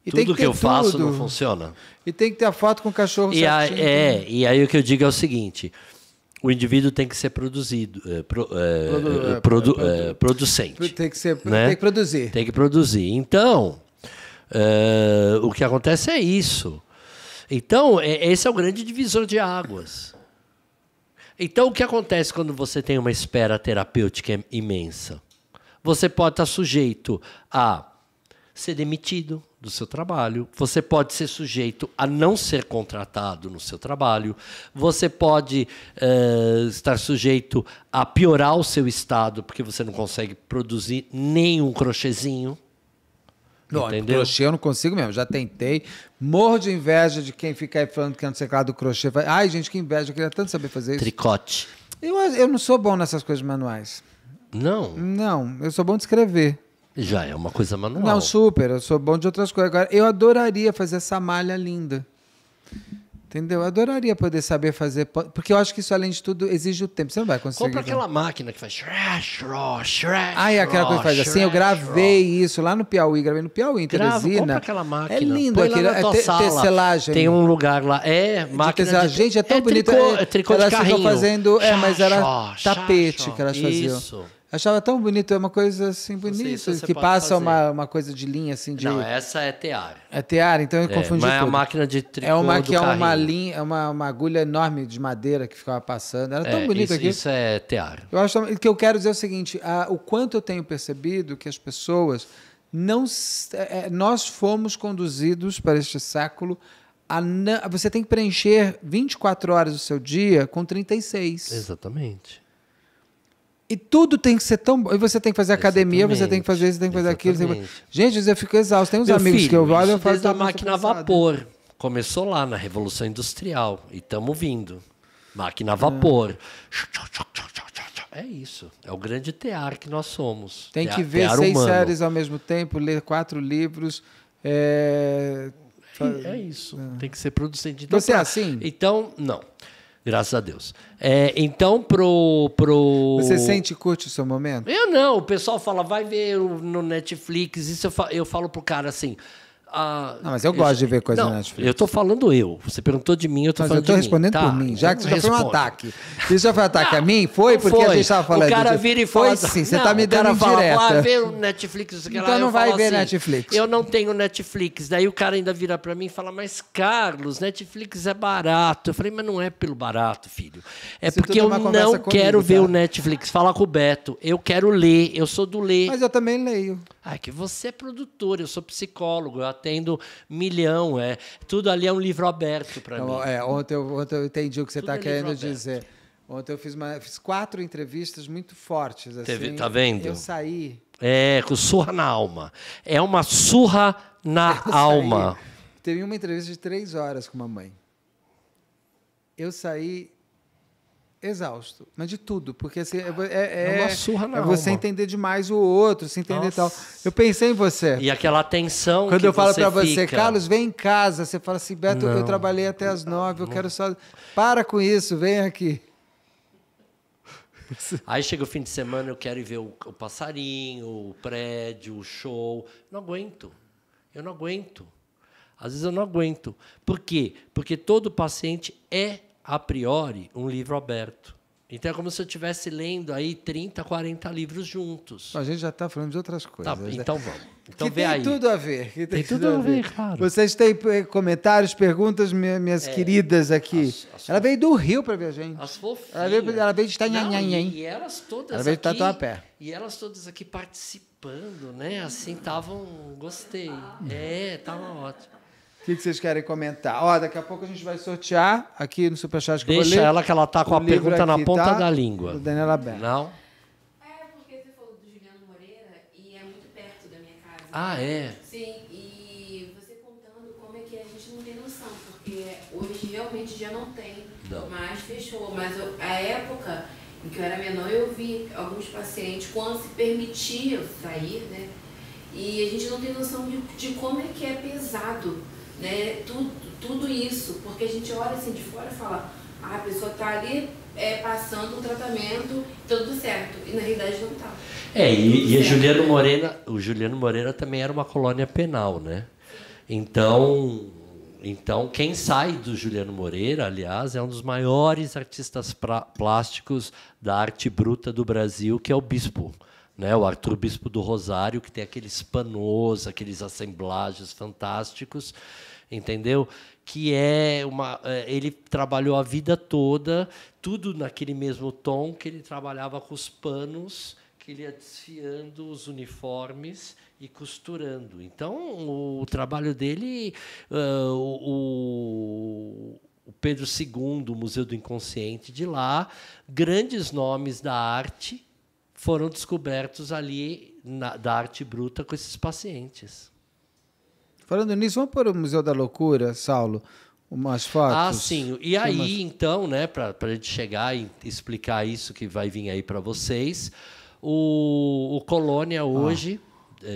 E tudo que, que eu tudo. faço não funciona. E tem que ter a foto com o cachorro e certinho. é, e aí o que eu digo é o seguinte: o indivíduo tem que ser produzido, é, pro, é, produ, é, produ, producente. Tem que, ser, né? tem que produzir. Tem que produzir. Então, o que acontece é isso. Então, é, esse é o grande divisor de águas. Então, o que acontece quando você tem uma espera terapêutica imensa? Você pode estar sujeito a ser demitido, do seu trabalho, você pode ser sujeito a não ser contratado no seu trabalho, você pode uh, estar sujeito a piorar o seu estado porque você não consegue produzir nenhum crochêzinho. Não, entendeu? crochê eu não consigo mesmo, já tentei. Morro de inveja de quem fica aí falando que não sei lá do crochê. Ai, gente, que inveja, eu queria tanto saber fazer isso. Tricote. Eu, eu não sou bom nessas coisas manuais. Não? Não, eu sou bom de escrever. Já é uma coisa manual. Não, super. Eu sou bom de outras coisas. Agora, eu adoraria fazer essa malha linda. Entendeu? Eu adoraria poder saber fazer. Porque eu acho que isso, além de tudo, exige o tempo. Você não vai conseguir. Compra aquela máquina que faz. Shrash, shrash, Ai, aquela coisa que faz assim. Eu gravei isso lá no Piauí, gravei no Piauí, em Grava, Teresina. Compra aquela é máquina. É lindo aquilo. É te, é tecelagem. Tem um lugar lá. É, máquina. De de... Gente, é tão é bonito. É tricô, é, tricô elas de carrinho. ficam fazendo. É, mas era tapete que elas faziam. Isso. Achava tão bonito, é uma coisa assim bonita, que passa uma, uma coisa de linha assim de. Não, essa é tear. É tear, então eu é, confundi. Mas tudo. é uma máquina de tricô. É uma que é uma linha, é uma, uma agulha enorme de madeira que ficava passando. Era é, tão bonito isso, aqui. Isso é tear. Eu acho que eu quero dizer é o seguinte: a, o quanto eu tenho percebido que as pessoas não é, é, nós fomos conduzidos para este século a não, você tem que preencher 24 horas do seu dia com 36. Exatamente. E tudo tem que ser tão bom. E você tem que fazer academia, Exatamente. você tem que fazer isso, tem que fazer Exatamente. aquilo. Gente, eu fico exausto. Tem uns Meu amigos filho, que eu olho, eu faço. Desde tá a máquina a vapor. Começou lá na Revolução Industrial. E estamos vindo. Máquina a vapor. É. é. isso. É o grande tear que nós somos. Tem tear, que ver seis humano. séries ao mesmo tempo, ler quatro livros. É, é, é isso. É. Tem que ser producente. Então, você é tá. assim? Então, não. Graças a Deus. É, então, pro, pro. Você sente e curte o seu momento? Eu não. O pessoal fala, vai ver no Netflix. Isso eu falo, eu falo pro cara assim. Ah, não, mas eu gosto eu, de ver coisa não, na Netflix. Eu estou falando eu. Você perguntou de mim, eu estou falando. Eu respondendo mim. Tá, por tá, mim, já que isso responde. já foi um ataque. Isso já foi um ataque a mim? Foi, porque foi. a gente estava falando. O cara vira e fala. Foi sim, você está me dando direta. Fala, ah, vê Netflix, Então lá, não vai ver assim, Netflix. Eu não tenho Netflix. Daí o cara ainda vira para mim e fala: Mas, Carlos, Netflix é barato. Eu falei, mas não é pelo barato, filho. É porque eu não comigo, quero tá? ver o Netflix. Fala com o Beto. Eu quero ler, eu sou do ler. Mas eu também leio. Ah, é que você é produtor, eu sou psicólogo, eu batendo milhão. É, tudo ali é um livro aberto para mim. É, ontem, eu, ontem eu entendi o que você está é querendo dizer. Ontem eu fiz, uma, fiz, quatro entrevistas muito fortes. Assim, Teve, tá vendo? Eu saí. É, com surra na alma. É uma surra na eu alma. Saí. Teve uma entrevista de três horas com uma mãe. Eu saí exausto, mas de tudo, porque assim, é, é, é, é surra na é você entender demais o outro, se entender Nossa. tal. Eu pensei em você. E aquela tensão Quando eu falo para você, Carlos, vem em casa, você fala assim, Beto, Não. eu trabalhei até as nove, eu quero só... Para com isso, vem aqui. Aí chega o fim de semana, eu quero ir ver o, o passarinho, o prédio, o show. Não aguento. Eu não aguento. Às vezes eu não aguento. Por quê? Porque todo paciente é a priori, um livro aberto. Então é como se eu estivesse lendo aí 30, 40 livros juntos. A gente já está falando de outras coisas. Tá, né? então né? vamos. Então que vê tem aí. tudo a ver. Tem, tem, tudo, tudo a ver, ver, claro. Vocês têm eh, comentários, perguntas, minhas é, queridas aqui. As, as ela veio do Rio para ver a gente. As fofinhas. Ela veio, ela veio de Itanhanhanhan. E elas todas ela veio aqui, E elas todas aqui participando, né? Assim, estavam... Gostei. É, estava ótimo que, que vocês querem comentar? Ó, daqui a pouco a gente vai sortear aqui no Superchat que Deixa eu vou ler. ela que ela tá com a pergunta aqui, na ponta tá? da língua. Do Daniela Bern. Não? É, porque você falou do Juliano Moreira e é muito perto da minha casa. Ah, é? Sim, e você contando como é que a gente não tem noção, porque hoje realmente já não tem, não. mas fechou. Mas a época em que eu era menor, eu vi alguns pacientes, quando se permitia sair, né? E a gente não tem noção de, de como é que é pesado né? Tudo, tudo isso, porque a gente olha assim de fora e fala, ah, a pessoa está ali é, passando um tratamento, tá tudo certo. E na realidade não está. É, tá e, e Juliano Morena, o Juliano Moreira também era uma colônia penal, né? Então, então quem sai do Juliano Moreira, aliás, é um dos maiores artistas plásticos da arte bruta do Brasil, que é o Bispo né, o Arthur Bispo do Rosário, que tem aqueles panos, aqueles assemblagens fantásticos, entendeu? Que é uma. É, ele trabalhou a vida toda, tudo naquele mesmo tom que ele trabalhava com os panos, que ele ia desfiando os uniformes e costurando. Então, o trabalho dele, uh, o, o Pedro II, o Museu do Inconsciente de lá, grandes nomes da arte foram descobertos ali na, da arte bruta com esses pacientes. Falando nisso, vamos para o Museu da Loucura, Saulo, umas fotos. Ah, sim. E aí, umas... então, né, para a gente chegar e explicar isso que vai vir aí para vocês, o, o Colônia ah. hoje. Ah.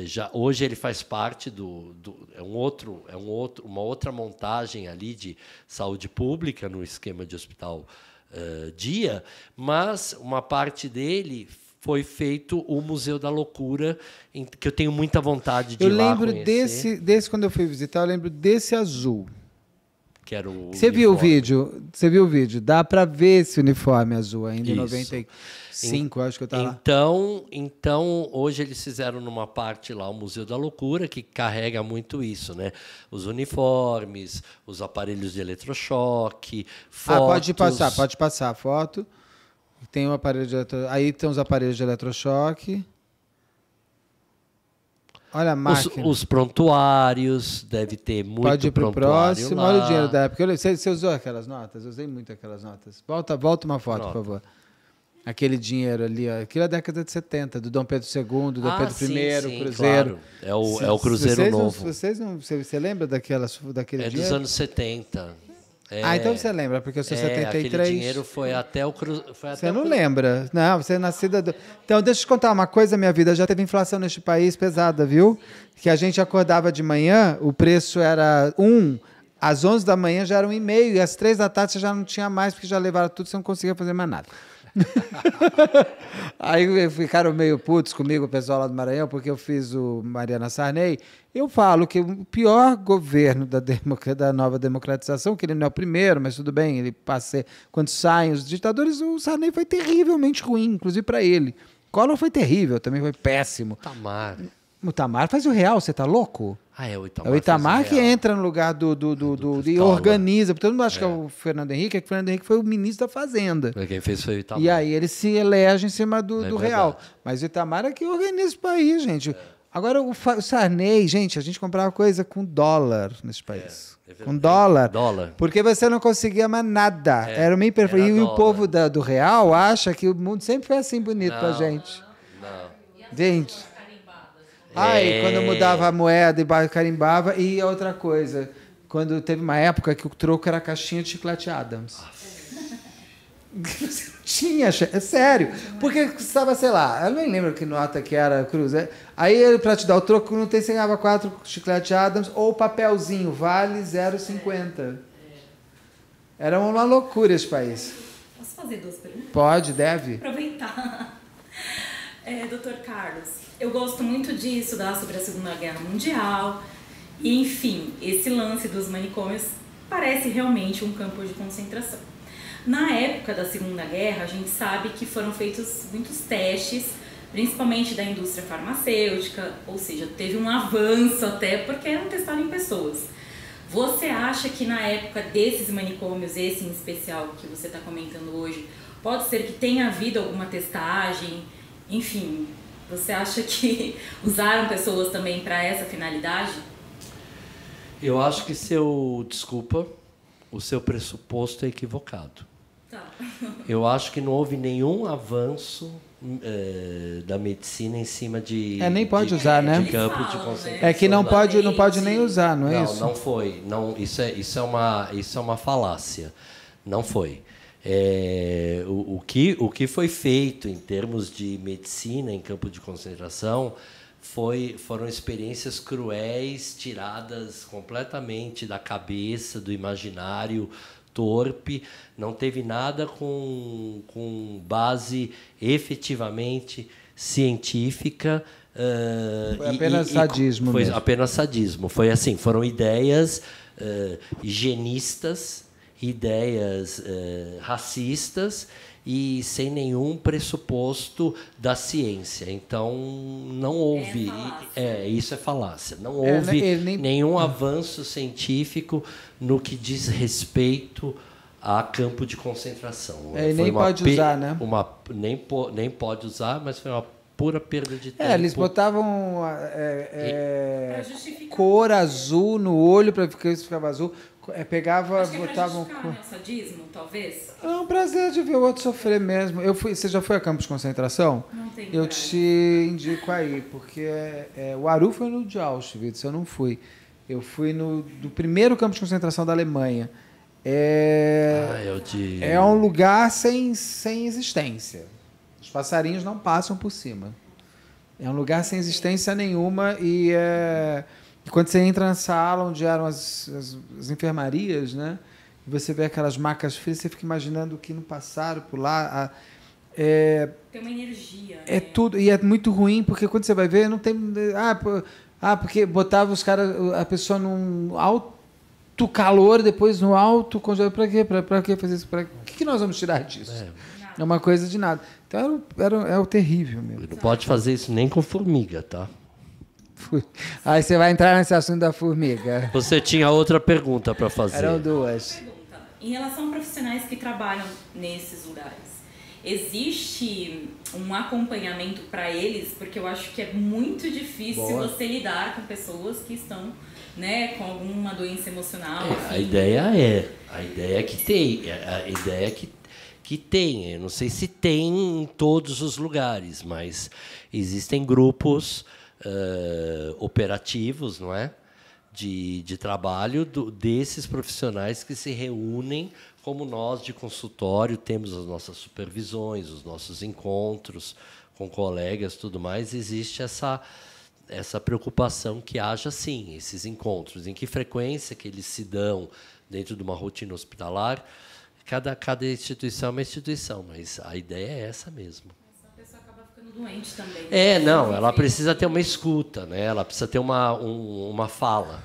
Já, hoje ele faz parte do, do, é um outro é um outro uma outra montagem ali de saúde pública no esquema de hospital uh, dia mas uma parte dele foi feito o Museu da Loucura, que eu tenho muita vontade de eu ir lá conhecer. Eu lembro desse, desse, quando eu fui visitar, eu lembro desse azul. Que era o Você uniforme. viu o vídeo? Você viu o vídeo? Dá para ver esse uniforme azul ainda Isso. em 95, em, acho que eu estava Então, lá. então, hoje eles fizeram numa parte lá o Museu da Loucura, que carrega muito isso, né? Os uniformes, os aparelhos de eletrochoque, fotos. Ah, pode passar, pode passar a foto. Tem um aparelho de eletro... Aí tem os aparelhos de eletrochoque. Olha a máquina. Os, os prontuários, deve ter muito Pode ir para o próximo. Lá. Olha o dinheiro da época. você, você usou aquelas notas? Eu usei muito aquelas notas. Volta, volta uma foto, Nota. por favor. Aquele dinheiro ali, ó. aquilo é da década de 70, do Dom Pedro II, do ah, Pedro sim, I, sim, Cruzeiro. Claro. É, o, se, é o Cruzeiro vocês Novo. Não, vocês não, você, você lembra daquelas, daquele é dinheiro? É dos anos 70. É, ah, então é. você lembra, porque eu sou é, 73. Aquele dinheiro foi até o cruzeiro. foi até Você não cru... lembra. Não, você é nascida do... Então, deixa eu te contar uma coisa, minha vida. Já teve inflação neste país pesada, viu? Que a gente acordava de manhã, o preço era um, às 11 da manhã já era um e meio, e às três da tarde você já não tinha mais, porque já levaram tudo, você não conseguia fazer mais nada. Aí ficaram meio putos comigo, o pessoal lá do Maranhão, porque eu fiz o Mariana Sarney. Eu falo que o pior governo da, da nova democratização, que ele não é o primeiro, mas tudo bem, ele passe... quando saem os ditadores, o Sarney foi terrivelmente ruim, inclusive para ele. Collor foi terrível, também foi péssimo. Tamara. O Itamar faz o real, você tá louco? Ah, é o Itamar. É o Itamar que entra no lugar do. do, do, é, do, do e organiza. Todo mundo acha é. que é o Fernando Henrique, é que o Fernando Henrique foi o ministro da Fazenda. Quem fez foi o Itamar. E aí ele se elege em cima do, é do real. Mas o Itamar é que organiza o país, gente. Agora, o, o Sarney, gente, a gente comprava coisa com dólar nesse é, país. É com dólar. Dólar. Porque você não conseguia mais nada. Era uma hiper... Era e dólar. o povo da, do real acha que o mundo sempre foi assim bonito não, pra gente. Não. Gente. Aí, é... quando mudava a moeda e carimbava. E outra coisa, quando teve uma época que o troco era caixinha de chiclete Adams. tinha, é sério. Porque custava, sei lá, eu nem lembro que nota que era cruz. É. Aí, para te dar o troco, não tem, você ganhava quatro chiclete Adams ou papelzinho, vale 0,50. Era uma loucura esse país. Posso fazer duas perguntas? Pode, deve. Aproveitar. É, doutor Carlos, eu gosto muito de estudar sobre a Segunda Guerra Mundial. E, enfim, esse lance dos manicômios parece realmente um campo de concentração. Na época da Segunda Guerra, a gente sabe que foram feitos muitos testes, principalmente da indústria farmacêutica, ou seja, teve um avanço até porque eram testados em pessoas. Você acha que na época desses manicômios, esse em especial que você está comentando hoje, pode ser que tenha havido alguma testagem, enfim, você acha que usaram pessoas também para essa finalidade? Eu acho que seu desculpa, o seu pressuposto é equivocado. Tá. Eu acho que não houve nenhum avanço é, da medicina em cima de é nem pode de, usar de, né de campo falam, de né? concentração é que não pode não pode nem usar não é não, isso não foi não isso é isso é uma isso é uma falácia não foi é, o, o, que, o que foi feito em termos de medicina em campo de concentração foi, foram experiências cruéis, tiradas completamente da cabeça, do imaginário torpe, não teve nada com, com base efetivamente científica. Uh, foi apenas e, sadismo. E, foi mesmo. apenas sadismo. Foi assim, foram ideias uh, higienistas ideias eh, racistas e sem nenhum pressuposto da ciência. Então, não houve. É, é isso é falácia. Não é, né, houve é, nem... nenhum avanço científico no que diz respeito a campo de concentração. É, nem pode usar, né? Uma, nem, po... nem pode usar, mas foi uma pura perda de é, tempo. É, eles botavam é, é, cor azul no olho para ficar isso ficava azul. É, pegava, Acho que é botava um. sadismo, talvez? É um prazer de ver o outro sofrer mesmo. Eu fui, você já foi a campo de concentração? Não tem. Eu te indico aí, porque é, é, o Aru foi no de Auschwitz, eu não fui. Eu fui no do primeiro campo de concentração da Alemanha. É, ah, eu é te... é um lugar sem, sem existência. Os passarinhos não passam por cima. É um lugar sem existência nenhuma e é. E quando você entra na sala onde eram as, as, as enfermarias, né? E você vê aquelas macas frias, você fica imaginando o que no passado por lá. A, é, tem uma energia. É né? tudo. E é muito ruim, porque quando você vai ver, não tem. Ah, por, ah porque botava os caras, a pessoa num alto calor, depois no alto congelador. Pra quê? Pra, que quê fazer isso? o que, que nós vamos tirar disso? É. É uma coisa de nada. Então era, era, era é o terrível mesmo. Não pode fazer isso nem com formiga, tá? Aí você vai entrar nesse assunto da formiga. Você tinha outra pergunta para fazer. Eram duas. Em relação a profissionais que trabalham nesses lugares, existe um acompanhamento para eles? Porque eu acho que é muito difícil Boa. você lidar com pessoas que estão né, com alguma doença emocional. É, a ideia é. A ideia é que tem. É, a ideia é que que tem, eu não sei se tem em todos os lugares, mas existem grupos uh, operativos, não é? De, de trabalho do, desses profissionais que se reúnem, como nós de consultório temos as nossas supervisões, os nossos encontros com colegas, tudo mais. Existe essa essa preocupação que haja sim esses encontros, em que frequência que eles se dão dentro de uma rotina hospitalar. Cada, cada instituição é uma instituição, mas a ideia é essa mesmo doente também. É, não, ela precisa ter uma escuta, né? Ela precisa ter uma, um, uma fala.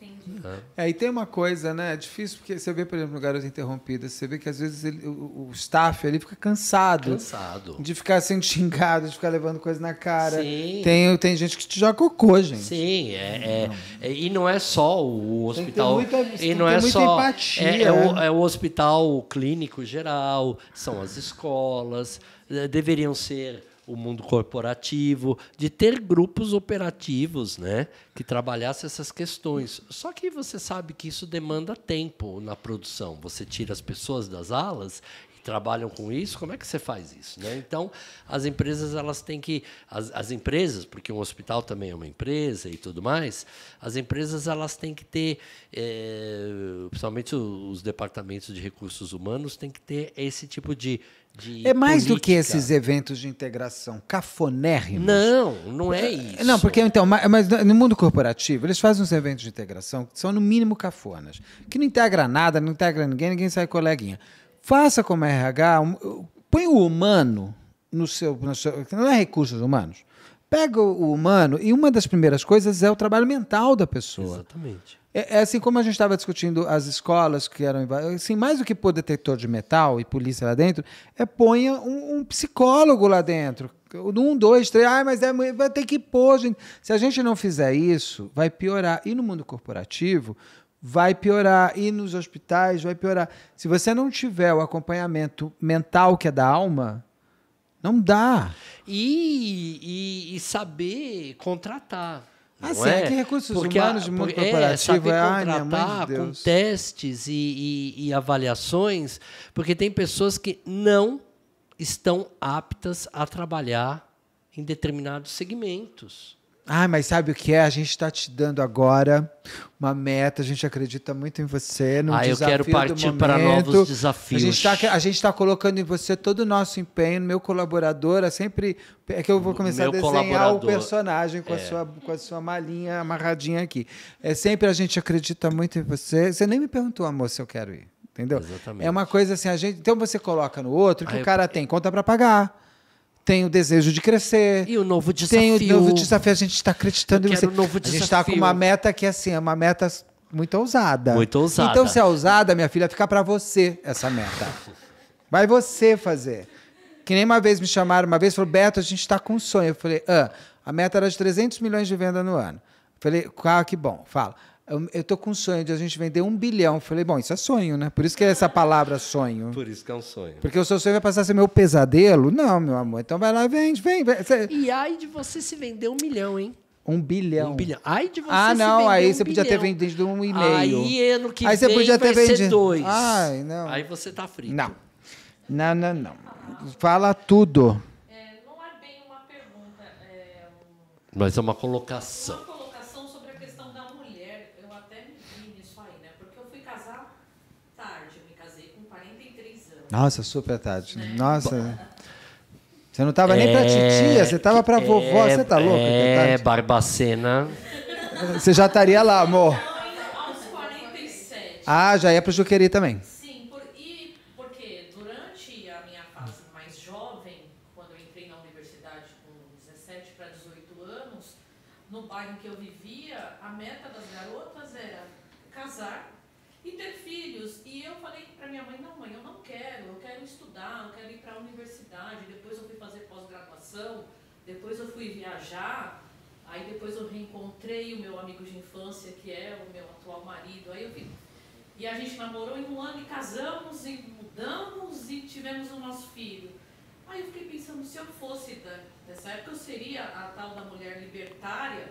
Entendi. É, e tem uma coisa, né? É difícil, porque você vê, por exemplo, no interrompidos. você vê que às vezes ele, o, o, staff ele fica cansado. Cansado. De ficar sendo xingado, de ficar levando coisa na cara. Sim. Tem, tem gente que te joga cocô, gente. Sim, é, é, é e não é só o hospital. Muita, e não é só. Empatia, é, é, o, né? é o hospital clínico geral, são as escolas, eh, deveriam ser o mundo corporativo, de ter grupos operativos, né, que trabalhassem essas questões. Só que você sabe que isso demanda tempo na produção. Você tira as pessoas das alas trabalham com isso, como é que você faz isso? Né? Então, as empresas elas têm que. As, as, empresas, porque um hospital também é uma empresa e tudo mais, as empresas elas têm que ter, é, principalmente os departamentos de recursos humanos, têm que ter esse tipo de é mais política. do que esses eventos de integração cafonérrimos. Não, não é isso. Não, porque então, mas no mundo corporativo, eles fazem uns eventos de integração que são no mínimo cafonas, que não integra nada, não integra ninguém, ninguém sai coleguinha. Faça como RH, põe o humano no seu, no seu. Não é recursos humanos. Pega o humano e uma das primeiras coisas é o trabalho mental da pessoa. Exatamente. É, é assim como a gente estava discutindo as escolas que eram. Assim, mais do que pôr detector de metal e polícia lá dentro, é ponha um, um psicólogo lá dentro. Um, dois, três. Ah, mas é, vai ter que pôr, gente. Se a gente não fizer isso, vai piorar. E no mundo corporativo, vai piorar. E nos hospitais vai piorar. Se você não tiver o acompanhamento mental que é da alma, não dá. E, e, e saber contratar. Ah, não é, é? que recursos Porque humanos de mundo é, corporativo é, minha mãe de com testes e, e, e avaliações, porque tem pessoas que não estão aptas a trabalhar em determinados segmentos. Ah, mas sabe o que é? A gente está te dando agora uma meta, a gente acredita muito em você. ah, eu quero partir para novos desafios. A gente está tá colocando em você todo o nosso empenho. Meu colaborador é sempre. É que eu vou começar meu a desenhar o personagem com, é. a sua, com a sua malinha amarradinha aqui. É sempre a gente acredita muito em você. Você nem me perguntou, amor, se eu quero ir. Entendeu? Exatamente. É uma coisa assim, a gente. Então você coloca no outro que ah, o cara eu... tem conta para pagar tem o desejo de crescer. E o novo desafio. Tem o novo desafio, a gente está acreditando em você. a gente está com uma meta que é assim, é uma meta muito ousada. Muito ousada. Então, se é ousada, minha filha, fica para você essa meta. Vai você fazer. Que nem uma vez me chamaram, uma vez falou, Beto, a gente está com um sonho. Eu falei, ah, a meta era de 300 milhões de venda no ano. Eu falei, ah, que bom, fala eu tô com um sonho de a gente vender um bilhão. Falei, bom, isso é sonho, né? Por isso que é essa palavra sonho. Por isso que é um sonho. Porque o seu sonho vai passar a ser meu pesadelo? Não, meu amor. Então vai lá vende, vem. vem. E ai de você se vender um milhão, hein? Um bilhão. Um bilhão. Ai de você Ah, não, aí um você podia ter vendido um e-mail. Aí ano que aí você vem podia ter vai vendido. ser dois. Ai, não. Aí você tá frito. Não. Não, não, não. Fala tudo. É, não é bem uma pergunta. É um... Mas é uma colocação. Uma colocação. Nossa, super tarde. É. Nossa. Você não estava é... nem para titia, você estava para é, vovó. Você tá é, louca? É, Barbacena. Você já estaria lá, amor. Ah, já ia para Juqueri também. fui viajar, aí depois eu reencontrei o meu amigo de infância, que é o meu atual marido, aí eu vi. E a gente namorou em um ano e casamos e mudamos e tivemos o nosso filho. Aí eu fiquei pensando, se eu fosse da, dessa época, eu seria a tal da mulher libertária.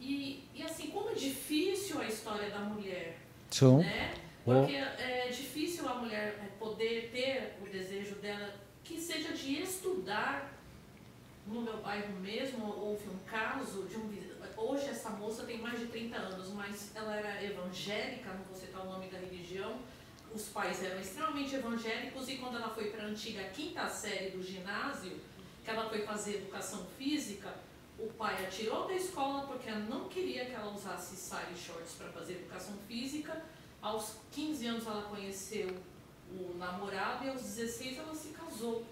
E, e assim, como é difícil a história da mulher, Sim. né? Porque é difícil a mulher é, poder ter o desejo dela, que seja de estudar, no meu bairro mesmo houve um caso de um hoje essa moça tem mais de 30 anos, mas ela era evangélica, não vou citar o nome da religião. Os pais eram extremamente evangélicos e quando ela foi para a antiga quinta série do ginásio, que ela foi fazer educação física, o pai a tirou da escola porque ela não queria que ela usasse saia e shorts para fazer educação física. Aos 15 anos ela conheceu o namorado e aos 16 ela se casou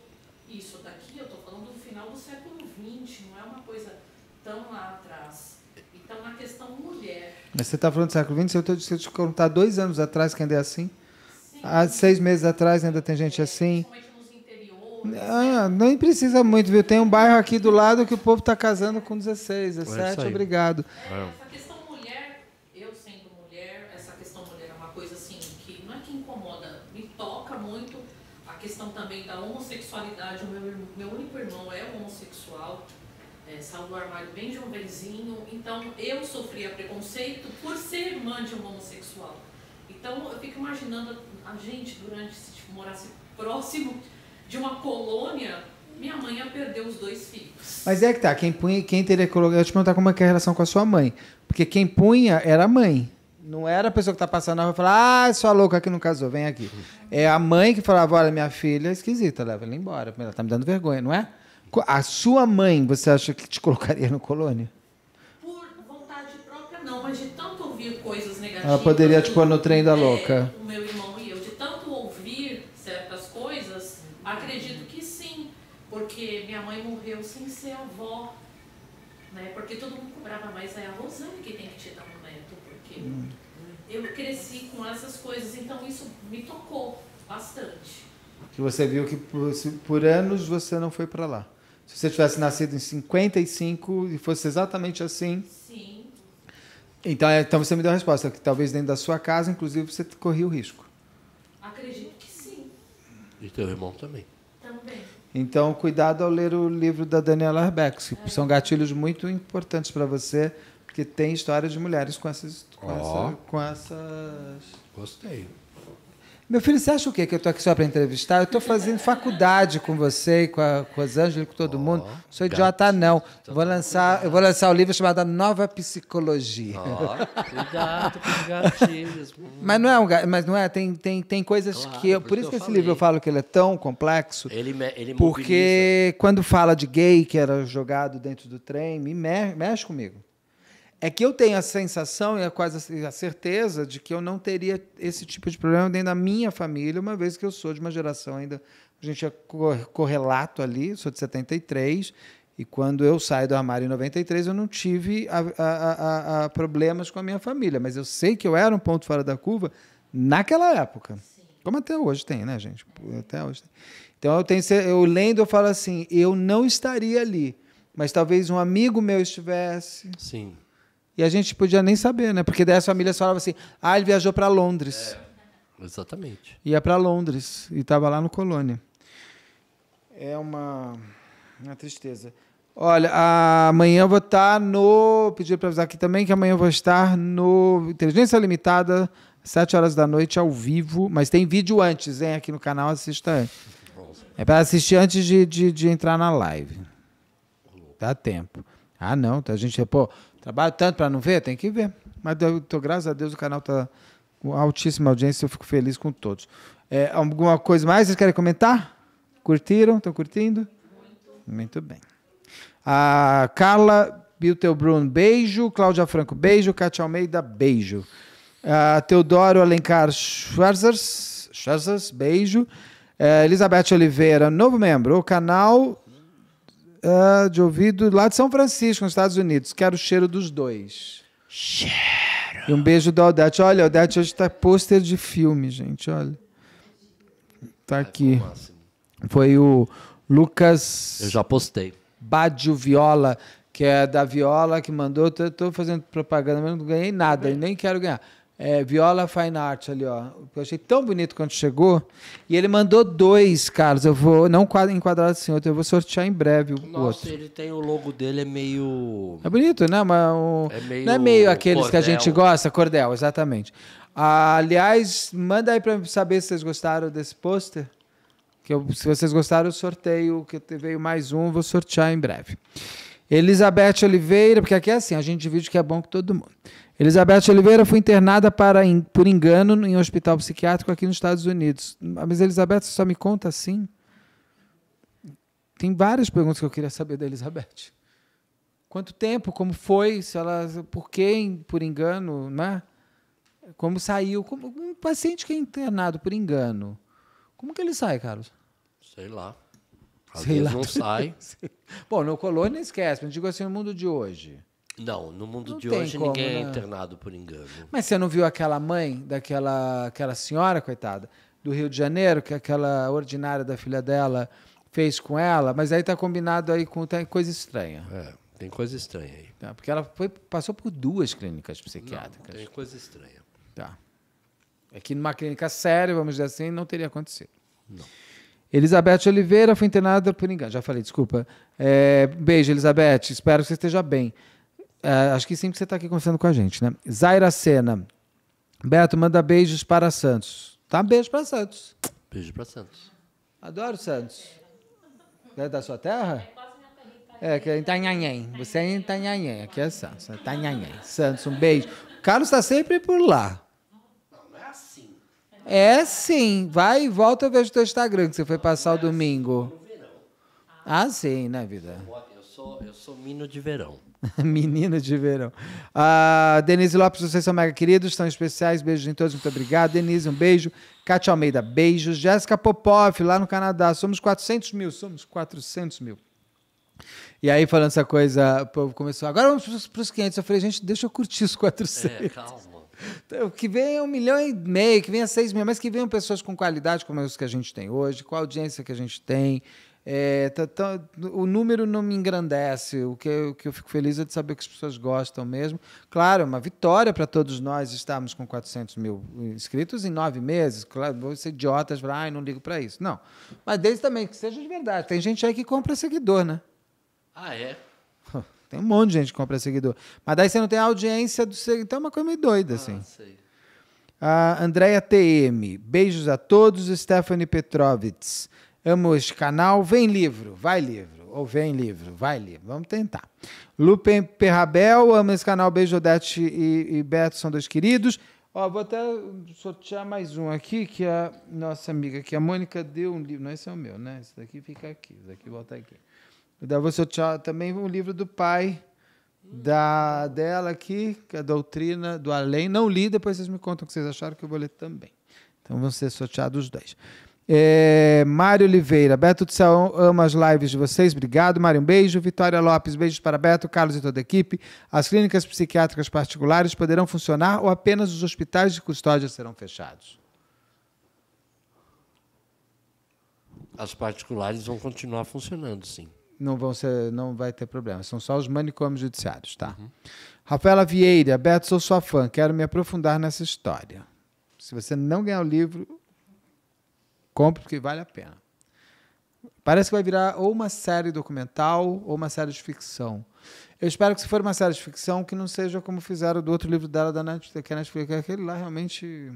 isso daqui, eu estou falando do final do século XX, não é uma coisa tão lá atrás. Então, na questão mulher. Mas você está falando do século XX, eu estou dizendo que está dois anos atrás que ainda é assim. Sim. Há seis meses atrás ainda tem gente é, assim. Nos interiores, ah, né? nem precisa muito, viu? Tem um bairro aqui do lado que o povo está casando com 16, 17, é obrigado. É, questão também da homossexualidade. O meu, meu único irmão é homossexual, é, saiu do armário bem jovenzinho, então eu sofria preconceito por ser irmã de um homossexual. Então eu fico imaginando a gente durante, se tipo, morasse próximo de uma colônia, minha mãe ia perder os dois filhos. Mas é que tá, quem punha, quem teria colocado. Eu te perguntar como é que é a relação com a sua mãe. Porque quem punha era a mãe. Não era a pessoa que tá passando na rua e falar, ah, sua louca que não casou, vem aqui. É a mãe que falava, olha, minha filha é esquisita, leva ela embora, ela tá me dando vergonha, não é? A sua mãe, você acha que te colocaria no colônia? Por vontade própria, não, mas de tanto ouvir coisas negativas. Ela poderia te pôr no trem da é, louca. o meu irmão e eu, de tanto ouvir certas coisas, acredito que sim, porque minha mãe morreu sem ser avó, né? Porque todo mundo cobrava mais, é a Rosane que tem que te dar eu cresci com essas coisas, então isso me tocou bastante. Que você viu que por, por anos você não foi para lá. Se você tivesse nascido em 55 e fosse exatamente assim. Sim. Então, é, então você me deu a resposta, que talvez dentro da sua casa, inclusive, você corria o risco. Acredito que sim. E teu irmão também. Também. Então, cuidado ao ler o livro da Daniela Arbex, que é. são gatilhos muito importantes para você que tem histórias de mulheres com essas. Com, oh. essa, com essas. Gostei. Meu filho, você acha o quê? Que eu tô aqui só para entrevistar? Eu tô fazendo faculdade com você, com a Rosângela, com, com todo oh, mundo. Não sou idiota, gato. não. vou lançar, eu vou lançar o um livro chamado Nova Psicologia. Oh, cuidado com gatilhos. mas não é um mas não é, tem, tem, tem coisas claro, então, ah, que. Eu, por, isso que esse falei. livro eu falo que ele é tão complexo. Ele, me, ele Porque quando fala de gay que era jogado dentro do trem, me mexe, mexe comigo é que eu tenho a sensação e a quase a certeza de que eu não teria esse tipo de problema dentro da minha família, uma vez que eu sou de uma geração ainda. A gente é correlato ali, sou de 73, e quando eu saio do armário em 93, eu não tive a, a, a, problemas com a minha família, mas eu sei que eu era um ponto fora da curva naquela época. Sim. Como até hoje tem, né, gente? Até hoje tem. Então eu tenho eu lendo eu falo assim, eu não estaria ali, mas talvez um amigo meu estivesse. Sim e a gente podia nem saber, né? Porque daí as famílias falavam assim: ah, ele viajou para Londres. É, exatamente. Ia para Londres e estava lá no Colônia. É uma, uma tristeza. Olha, amanhã eu vou estar no. Pedir para avisar aqui também que amanhã eu vou estar no Inteligência Limitada, 7 horas da noite, ao vivo. Mas tem vídeo antes, hein? Aqui no canal, assista antes. É para assistir antes de, de, de, entrar na live. Dá tempo. Ah, não. Tá, a gente, pô, Trabalho tanto para não ver? Tem que ver. Mas eu tô, graças a Deus o canal tá com altíssima audiência, eu fico feliz com todos. É, alguma coisa mais vocês querem comentar? Curtiram? Estão curtindo? Muito. Muito bem. A Carla Biltelbrun, beijo. Cláudia Franco, beijo. Cátia Almeida, beijo. A Teodoro Alencar Schwarzers, Schwarzers beijo. É, Elizabeth Oliveira, novo membro. O canal uh, de ouvido lá de São Francisco, nos Estados Unidos. Quero o cheiro dos dois. Cheiro. E um beijo da Odete. Olha, Odete hoje está pôster de filme, gente. Olha. Tá é, aqui. Tá Foi o Lucas. Eu já postei. Badio Viola, que é da Viola, que mandou. Estou fazendo propaganda, mas não ganhei nada, e nem quero ganhar é, Viola Fine Art ali, ó. Eu achei tão bonito quando chegou. E ele mandou dois, Carlos. Eu vou, não enquadrado assim outro, eu vou sortear em breve o Nossa, outro. ele tem o logo dele, é meio. É bonito, né? Mas o, é meio não é meio aqueles cordel. que a gente gosta, cordel, exatamente. Ah, aliás, manda aí para saber se vocês gostaram desse pôster. Que se vocês gostaram, eu sorteio, que veio mais um, vou sortear em breve. Elizabeth Oliveira, porque aqui é assim, a gente divide o que é bom com todo mundo. Elizabeth Oliveira foi internada para, por engano em um hospital psiquiátrico aqui nos Estados Unidos. Mas, Elizabeth, só me conta assim? Tem várias perguntas que eu queria saber da Elizabeth. Quanto tempo? Como foi? Se ela, por quem? Por engano, né? Como saiu? Como, um paciente que é internado por engano, como que ele sai, Carlos? Sei lá. Às Sei vezes lá. não sai. Bom, no colônia esquece, mas digo assim, no mundo de hoje. Não, no mundo não de hoje como, ninguém é né? é internado por engano. Mas você não viu aquela mãe daquela aquela senhora, coitada, do Rio de Janeiro, que aquela ordinária da filha dela fez com ela, mas aí tá combinado aí com tem coisa estranha. É, tem coisa estranha aí. Tá, porque ela foi, passou por duas clínicas psiquiátricas. Não, tem coisa estranha. Tá. É que numa clínica séria, vamos dizer assim, não teria acontecido. Não. Elizabeth Oliveira foi internada por engano. Já falei, desculpa. É, beijo, Elizabeth. Espero que você esteja bem. Uh, acho que sim, que você está aqui conversando com a gente, né? Zaira Sena. Beto, manda beijos para Santos. Tá? Beijo para Santos. Beijo para Santos. Adoro Santos. É da sua terra? É, que é Itanhanhém. Você é em Itanhanhém. Aqui é Santos. É Itanhanhém. Santos, um beijo. O Carlos está sempre por lá. É, assim. é sim. Vai e volta, eu vejo o teu Instagram que você foi passar o domingo. Ah, sim, né, vida? Eu sou, eu sou mino de verão. Menina de verão. Ah, Denise Lopes, vocês são mega queridos, são especiais. Beijos em todos, muito obrigado. Denise, um beijo. Kátia Almeida, beijos. Jéssica Popov, lá no Canadá. Somos 400 mil, somos 400 mil. E aí, falando essa coisa, o povo começou. Agora vamos para os 500. Eu falei, gente, deixa eu curtir os 400. É, calma. Que venham é um milhão e meio, que venha é seis mil, mas que venham pessoas com qualidade como as que a gente tem hoje, com a audiência que a gente tem, é, tá, tá, o número não me engrandece. O que, eu, que eu fico feliz é de saber que as pessoas gostam mesmo. Claro, é uma vitória para todos nós estarmos com 400 mil inscritos em nove meses. Claro, vou ser idiotas, falar, não ligo para isso. Não. Mas desde também que seja de verdade. Tem gente aí que compra seguidor, né? Ah, é? Tem um monte de gente que compra seguidor. Mas daí você não tem audiência do seguidor. Então é uma coisa meio doida, assim. ah, assim. Sei. Andréia TM. Beijos a todos. Stephanie Petrovitz. Amo este canal. Vem livro, vai livro. Ou vem livro, vai livro. Vamos tentar. Lupen Perrabel, amo esse canal. Beijo, Odete e, e Beto, são dois queridos. Ó, vou até sortear mais um aqui, que a nossa amiga aqui, a Mônica, deu um livro. Não, esse é o meu, né? Esse daqui fica aqui, esse daqui volta aqui. Eu vou sortear também um livro do pai da dela aqui, que é a Doutrina do Além. Não li, depois vocês me contam o que vocês acharam, que eu vou ler também. Então vão ser sorteados os dois. É, Mário Oliveira, Beto do Céu ama as lives de vocês, obrigado. Mário, um beijo. Vitória Lopes, beijos para Beto, Carlos e toda a equipe. As clínicas psiquiátricas particulares poderão funcionar ou apenas os hospitais de custódia serão fechados? As particulares vão continuar funcionando, sim. Não vão ser, não vai ter problema. São só os manicômios judiciários, tá? Uhum. Rafaela Vieira, Beto, sou sua fã, quero me aprofundar nessa história. Se você não ganhar o livro, Compre porque vale a pena. Parece que vai virar ou uma série documental ou uma série de ficção. Eu espero que se for uma série de ficção que não seja como fizeram do outro livro dela da Netflix, que a Netflix, que aquele lá realmente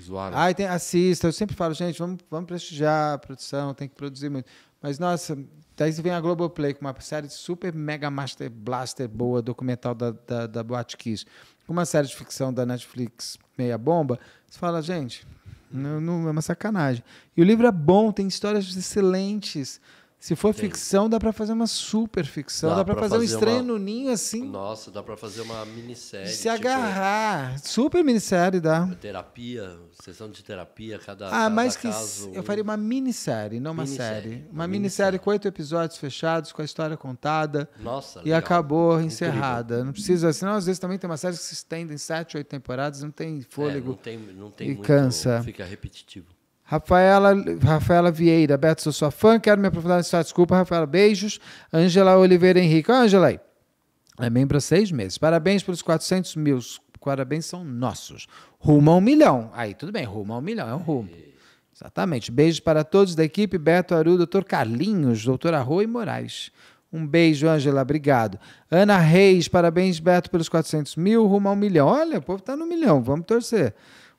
zoado. Ah, tem, assista. Eu sempre falo, gente, vamos, vamos prestigiar a produção, tem que produzir muito. Mas, nossa, daí vem a Globoplay com uma série super mega master blaster boa, documental da, da, da Boate Kiss, uma série de ficção da Netflix meia bomba. Você fala, gente, não, não, é uma sacanagem. E o livro é bom, tem histórias excelentes. Se for ficção, dá para fazer uma super ficção. Dá, dá para fazer, fazer, um estranho uma... no ninho assim. Nossa, dá para fazer uma minissérie. Se tipo... agarrar. Super minissérie dá. Terapia, sessão de terapia, cada. Ah, cada mais caso, que. Um... Eu faria uma minissérie, não uma minissérie. série. Uma, uma minissérie com oito episódios fechados, com a história contada. Nossa, E legal. acabou encerrada. Não precisa. Senão, às vezes também tem uma série que se estende em sete, oito temporadas, não tem fôlego. É, não tem, não tem e muito, cansa. Fica repetitivo. Rafaela, Rafaela Vieira, Beto, sou sua fã, quero me aprofundar nessa Desculpa, Rafaela, beijos. Ângela Oliveira Henrique. Ângela aí. É membro há seis meses. Parabéns pelos 400 mil. Parabéns são nossos. Rumo a um milhão. Aí, tudo bem, rumo a um milhão, é um rumo. Exatamente. Beijos para todos da equipe, Beto Aru, doutor Carlinhos, Doutor Rui Moraes. Um beijo, Ângela, obrigado. Ana Reis, parabéns, Beto, pelos 400 mil, rumo a um milhão. Olha, o povo está no milhão, vamos torcer.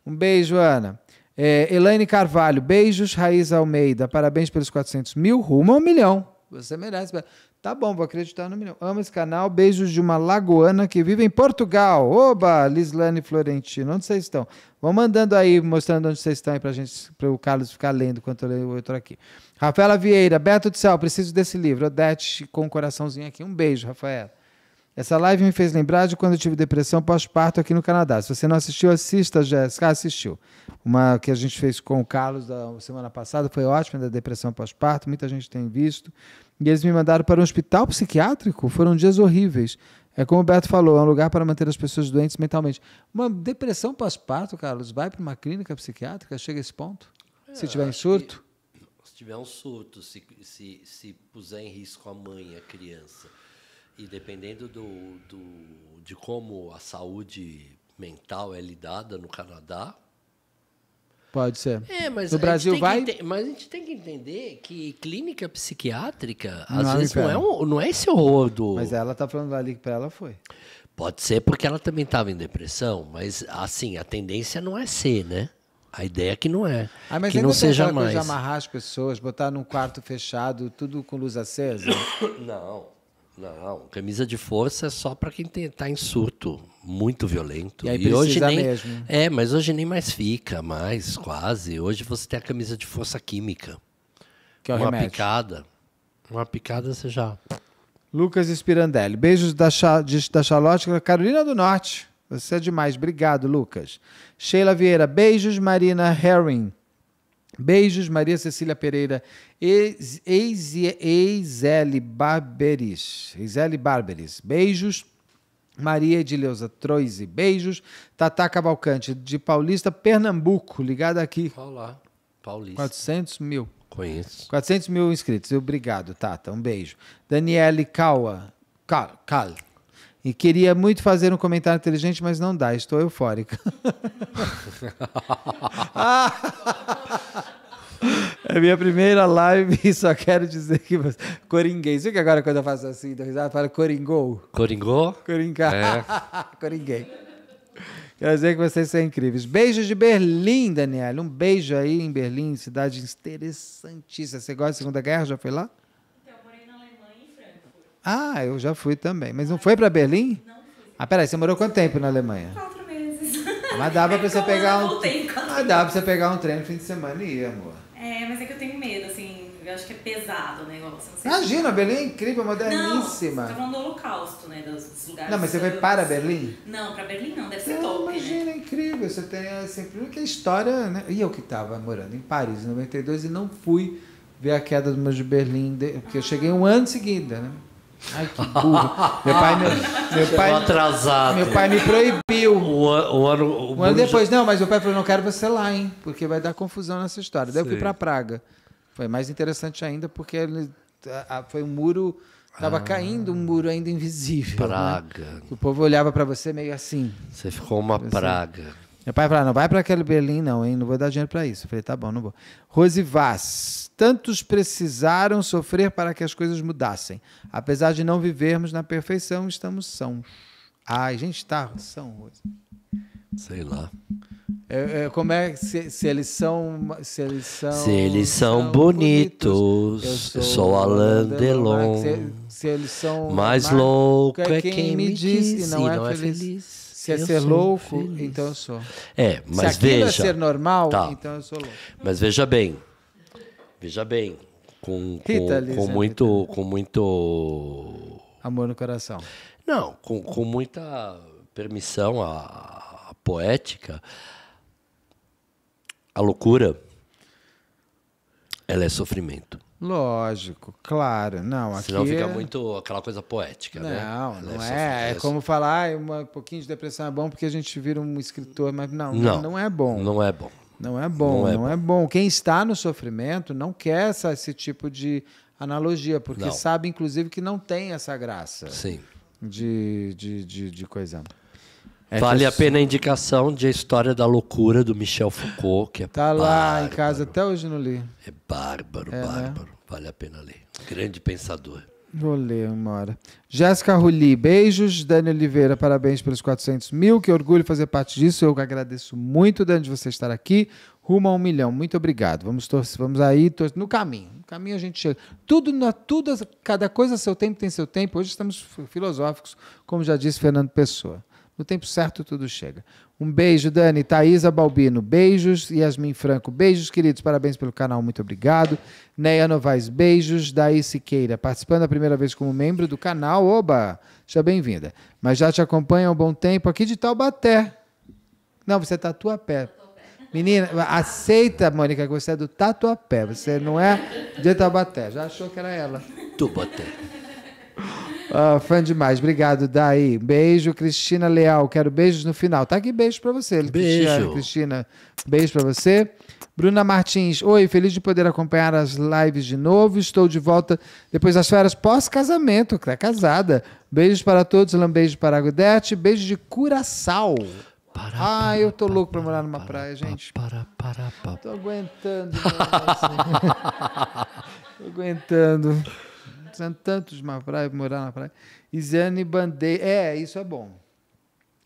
Um beijo, Ana. É, Elaine Carvalho, beijos, Raiz Almeida, parabéns pelos 400 mil, rumo a um milhão. Você merece. Tá bom, vou acreditar no milhão. Amo esse canal, beijos de uma lagoana que vive em Portugal. Oba, Lislane Florentino, onde vocês estão? Vão mandando aí, mostrando onde vocês estão aí pra gente, para o Carlos ficar lendo enquanto eu estou aqui. Rafaela Vieira, Beto do Céu, preciso desse livro. Odete com um coraçãozinho aqui. Um beijo, Rafaela. Essa live me fez lembrar de quando eu tive depressão pós-parto aqui no Canadá. Se você não assistiu, assista, Jéssica. assistiu. Uma que a gente fez com o Carlos da semana passada, foi ótima, da depressão pós-parto, muita gente tem visto. E eles me mandaram para um hospital psiquiátrico, foram dias horríveis. É como o Beto falou, é um lugar para manter as pessoas doentes mentalmente. Uma depressão pós-parto, Carlos, vai para uma clínica psiquiátrica, chega a esse ponto? É, se tiver um surto, se tiver um surto, se, se, se puser em risco a mãe, a criança e dependendo do, do, de como a saúde mental é lidada no Canadá. Pode ser. É, mas no Brasil vai. mas a gente tem que entender que clínica psiquiátrica, não, às é vezes, não é, um, não é esse horror do. Mas ela está falando ali que para ela foi. Pode ser porque ela também estava em depressão, mas assim, a tendência não é ser, né? A ideia é que não é. Ah, mas que não seja mais. Coisa amarrar as pessoas, botar num quarto fechado, tudo com luz acesa? não. Não, camisa de força é só para quem está em surto muito violento. E, aí e hoje nem mesmo. é, mas hoje nem mais fica, mais quase. Hoje você tem a camisa de força química, que é o uma remédio. picada, uma picada você já. Lucas Spirandelli, beijos da, da Charlotte, Carolina do Norte. Você é demais, obrigado, Lucas. Sheila Vieira, beijos, Marina Herring. Beijos, Maria Cecília Pereira, Eisele Barberis. Eisele Barberis. Beijos. Maria Edileuza Troise, beijos. Tata Cavalcante, de Paulista, Pernambuco, ligada aqui. Olá, Paulista. 400 mil. Conheço. 400 mil inscritos, obrigado, Tata, um beijo. Daniele Caua, Cal, Cal. E queria muito fazer um comentário inteligente, mas não dá, estou eufórica. ah! É minha primeira live e só quero dizer que você... Coringuês. Viu que agora quando eu faço assim, dou risada, falo coringou. Coringou? Coringá. É. Coringuei. Quero dizer que vocês são incríveis. beijo de Berlim, Daniel. Um beijo aí em Berlim, cidade interessantíssima. Você gosta da Segunda Guerra? Já foi lá? Então, eu morei na Alemanha e Ah, eu já fui também. Mas não foi para Berlim? Não fui. Ah, peraí, você morou quanto tempo na Alemanha? Quatro meses. Mas dava para você pegar um. Ah, dava para você pegar um trem no fim de semana e ir, amor. É, mas é que eu tenho medo, assim, eu acho que é pesado o negócio. Imagina, se... Berlim é incrível, moderníssima. É não, você tá falando do holocausto, né, dos, lugares... Não, mas você vai para Berlim? Não, para Berlim não, deve ser não, top, né? imagina, né? é incrível, você tem assim, porque a história, né, e eu que estava morando em Paris em 92 e não fui ver a queda do meu de Berlim, porque ah. eu cheguei um ano seguida, né. Ai, que burro. Meu pai, meu, meu pai, atrasado. Meu pai me proibiu. O, ano, um ano depois, não, mas meu pai falou: não quero você lá, hein? Porque vai dar confusão nessa história. Daí Sim. eu fui para Praga. Foi mais interessante ainda porque ele, a, a, foi um muro. Estava ah, caindo um muro ainda invisível. Né? Praga. Né? O povo olhava para você meio assim. Você ficou uma praga. Meu pai falou: não vai para aquele Berlim, não, hein? Não vou dar dinheiro para isso. Eu falei: tá bom, não vou. Rose Vaz. Tantos precisaram sofrer para que as coisas mudassem. Apesar de não vivermos na perfeição, estamos sãos. Ai, gente, está são, Rose. Sei lá. É, é, como é se, se, eles são se eles são se eles são, são bonitos, bonitos, eu sou, eu sou Alain Delon, Delon. Se, se, eles são mais louco é, é quem, me diz, diz e não, é e não feliz. é feliz. Se, se é ser louco, feliz. então eu sou. É, mas se é veja. é ser normal, tá. então eu sou louco. Mas veja bem, veja bem, com, com, com muito, com muito amor no coração. Não, com, com muita permissão à, à poética, a loucura, ela é sofrimento. Lógico, claro. Não, aqui Senão fica é- muito aquela coisa poética, não, né? Não, não é. É, é como falar, ah, um pouquinho de depressão é bom porque a gente vira um escritor, mas não, não, não é bom. Não é bom. Não é bom, não é, é bom. é bom. Quem está no sofrimento não quer essa, esse tipo de analogia, porque não. sabe, inclusive, que não tem essa graça. Sim. De, de, de, de coisa. É vale tá a pena a indicação de A História da Loucura, do Michel Foucault, que é Tá lá em casa, até hoje não li. É bárbaro, é, né? bárbaro. Né? Vale a pena ler. Grande pensador. Vou ler uma hora. Jéssica Ruli, beijos. Dani Oliveira, parabéns pelos 400 mil. Que orgulho fazer parte disso. Eu agradeço muito, Dani, de você estar aqui. Rumo a um milhão. Muito obrigado. Vamos torcer, vamos aí, torcer. no caminho. No caminho a gente chega. Tudo, na, tudo, cada coisa seu tempo tem seu tempo. Hoje estamos filosóficos, como já disse Fernando Pessoa. No tempo certo tudo chega. Um beijo, Dani, Thaisa Balbino, beijos. Yasmin Franco, beijos, queridos. Parabéns pelo canal, muito obrigado. Neia Novaes, beijos. Daí Siqueira, participando a primeira vez como membro do canal. Oba, seja bem-vinda. Mas já te acompanha há um bom tempo aqui de Taubaté. Não, você é Tatuapé. Menina, aceita, Mônica, que você é do Tatuapé. Você não é de Taubaté. Já achou que era ela. Taubaté fã demais. Obrigado, Daí. Beijo, Cristina Leal. Quero beijos no final. Tá aqui beijo pra você. Beijo. Cristina, beijo pra você. Bruna Martins, oi, feliz de poder acompanhar as lives de novo. Estou de volta depois das férias pós-casamento, que tá casada. Beijos para todos, um beijo para a Gudete, beijo de Curaçao. Para, ah, eu tô para, louco para morar numa praia, gente. Para, para, para. Tô aguentando. Tô aguentando tantos anos, tantos na praia, morar na praia. Isane Bandeira. É, isso é bom.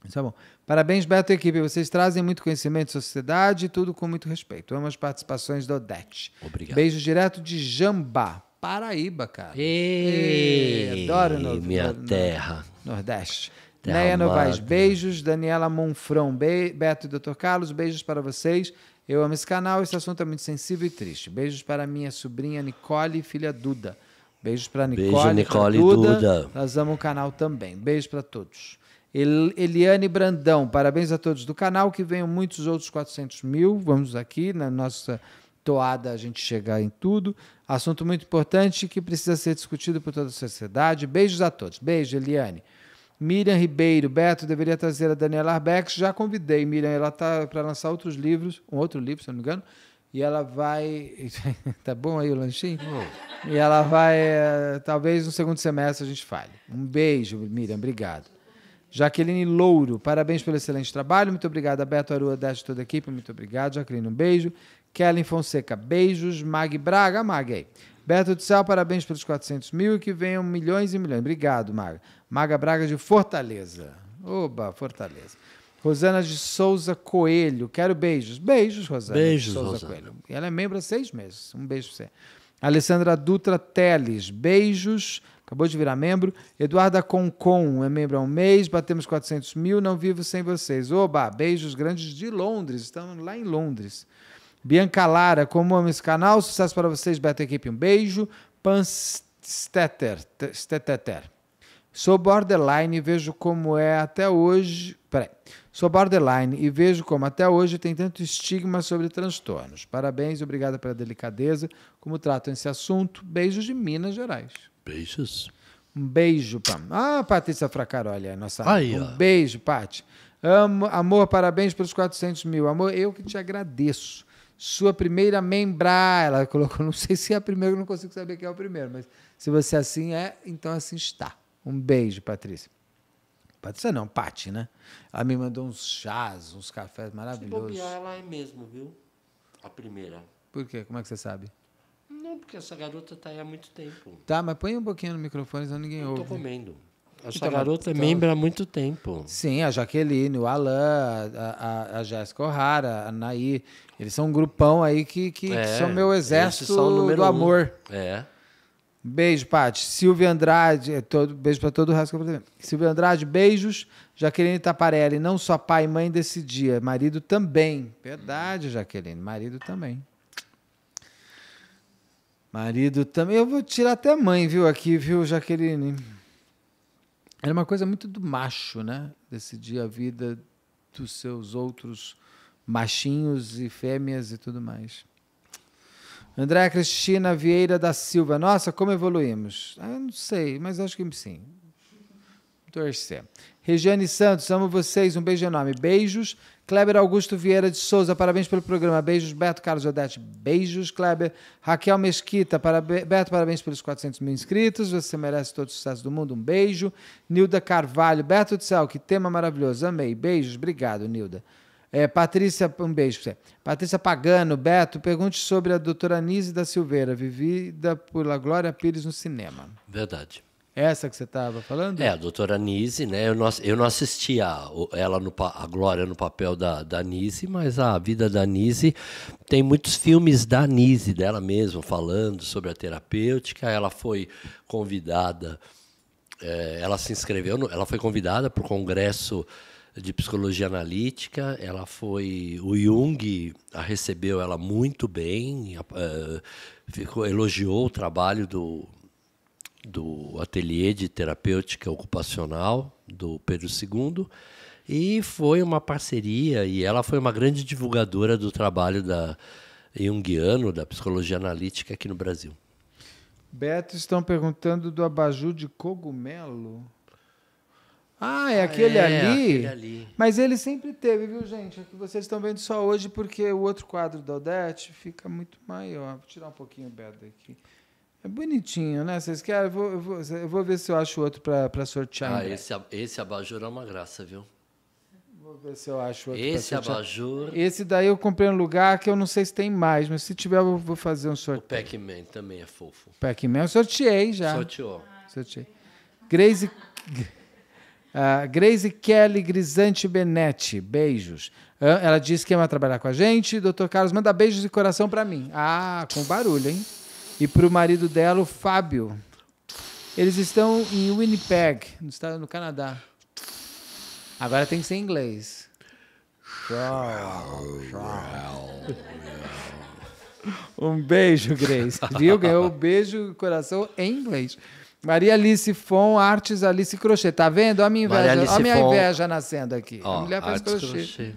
Isso é bom. Parabéns, Beto e equipe. Vocês trazem muito conhecimento de sociedade e tudo com muito respeito. Amo as participações do Odete. Obrigado. Beijo direto de Jambá, Paraíba, cara. Ei, Ei adoro no, minha no, terra. Nordeste. Neia Novaes, beijos. Daniela Monfrão, be Beto e Dr. Carlos, beijos para vocês. Eu amo esse canal, esse assunto é muito sensível e triste. Beijos para minha sobrinha Nicole e filha Duda. Beijos para Nicole, Beijo, Nicole Duda. Duda. Nós amamos o canal também. Beijo para todos. Eliane Brandão, parabéns a todos do canal, que venham muitos outros 400 mil. Vamos aqui na nossa toada a gente chegar em tudo. Assunto muito importante que precisa ser discutido por toda a sociedade. Beijos a todos. Beijo, Eliane. Miriam Ribeiro, Beto, deveria trazer a Daniela Arbex. Já convidei, Miriam, ela está para lançar outros livros, um outro livro, se não me engano, e ela vai. tá bom aí o lanchinho? Oh. E ela vai. Eh, talvez no segundo semestre a gente fale. Um beijo, Miriam, obrigado. Jaqueline Louro, parabéns pelo excelente trabalho. Muito obrigado. Beto Arruda, de toda a equipe, muito obrigado. Jaqueline, um beijo. Kellen Fonseca, beijos. Mag Braga, Mag aí. Beto de Sal, parabéns pelos 400 mil e que venham milhões e milhões. Obrigado, Maga. Maga Braga de Fortaleza. Oba, Fortaleza. Rosana de Souza Coelho. Quero beijos. Beijos, Rosana. Beijos, Souza Rosana. Coelho. Ela é membro há seis meses. Um beijo pra você. Alessandra Dutra Teles. Beijos. Acabou de virar membro. Eduarda Concon é membro há um mês. Batemos 400 mil. Não vivo sem vocês. Oba, beijos grandes de Londres. Estamos lá em Londres. Bianca Lara, como amo esse canal. Sucesso para vocês, Beto Equipe. Um beijo. Panstetter. Sou borderline e vejo como é até hoje. Peraí. Sou borderline e vejo como até hoje tem tanto estigma sobre transtornos. Parabéns e obrigada pela delicadeza como tratam esse assunto. Beijos de Minas Gerais. Beijos. Um beijo, Pam. Ah, Patrícia Fracaroli, nossa. Aí, um ó. beijo, Paty. Amo, amor, parabéns pelos 400 mil. Amor, eu que te agradeço. Sua primeira membra, ela colocou, não sei se é a primeira, eu não consigo saber quem é o primeiro, mas se você é assim é, então assim está. Um beijo, Patrícia. Patrícia não, Pati, né? Ela me mandou uns chás, uns cafés maravilhosos. Se bobear, ela é mesmo, viu? A primeira. Por quê? Como é que você sabe? Não, porque essa garota tá aí há muito tempo. Tá, mas põe um pouquinho no microfone, senão ninguém Eu ouve. Eu tô comendo. Essa então, garota é então- membro há muito tempo. Sim, a Jaqueline, o Alain, a, a, a Jéssica O'Hara, a Naí. Eles são um grupão aí que, que, é, que são meu exército são do amor. Um. É. Beijo, Paty. Silvia Andrade, é todo, beijo para todo o resto que eu vou Silvia Andrade, beijos. Jaqueline Taparelli, não só pai e mãe desse dia, marido também. Verdade, Jaqueline, marido também. Marido também. Eu vou tirar até mãe, viu, aqui, viu, Jaqueline? Era uma coisa muito do macho, né? Decidir a vida dos seus outros machinhos e fêmeas e tudo mais. André Cristina Vieira da Silva. Nossa, como evoluímos. Ah, eu não sei, mas acho que sim. Torcer. Regiane Santos, amo vocês. Um beijo enorme. Beijos. Kleber Augusto Vieira de Souza, parabéns pelo programa. Beijos. Beto Carlos Odete, beijos. Kleber. Raquel Mesquita, parabéns. Beto, parabéns pelos 400 mil inscritos. Você merece todo o sucesso do mundo. Um beijo. Nilda Carvalho. Beto do céu, que tema maravilhoso. Amei. Beijos. Obrigado, Nilda. É, Patrícia, um beijo pra você. Patrícia Pagano, Beto, pergunte sobre a doutora Anise da Silveira, vivida pela Glória Pires no cinema. Verdade. Essa que você estava falando? É, a doutora Anise, né? Eu não, eu não assisti a, ela no, a Glória no papel da, da Anise, mas a vida da Anise tem muitos filmes da Anise, dela mesma, falando sobre a terapêutica. Ela foi convidada, é, ela se inscreveu, no, ela foi convidada para o congresso de psicologia analítica. Ela foi. O Jung a recebeu ela muito bem, eh, ficou, elogiou o trabalho do, do ateliê de terapêutica ocupacional do Pedro II. E foi uma parceria, e ela foi uma grande divulgadora do trabalho da junguiano, da psicologia analítica aqui no Brasil. Beto, estão perguntando do abajur de cogumelo. Ah, é aquele, ah, é, ali. aquele ali. Mas ele sempre teve, viu, gente? É que vocês estão vendo só hoje, porque o outro quadro da Odete fica muito maior. Vou tirar um pouquinho o Beto aqui. É bonitinho, né? Vocês querem? Eu vou, eu vou, eu vou ver se eu acho outro para sortear. Ah, esse, esse abajur é uma graça, viu? Vou ver se eu acho outro. Esse abajur. Esse daí eu comprei um lugar que eu não sei se tem mais, mas se tiver, eu vou fazer um sorteio. O Pac-Man também é fofo. Pac-Man eu sorteei já. Sorteou. Sorteei. Grace. Ah, Grace Kelly Grisante Benetti, beijos. Ah, ela disse que ama trabalhar com a gente. Doutor Carlos, manda beijos de coração para mim. Ah, com barulho, hein? E para o marido dela, o Fábio. Eles estão em Winnipeg, no, estado, no Canadá. Agora tem que ser em inglês. Um beijo, Grace. Viu? Ganhou um beijo coração em inglês. Maria Alice Fon, artes Alice Crochê. Tá vendo? Olha a minha inveja, a minha Fon... inveja nascendo aqui. Ó, a mulher faz crochê. crochê.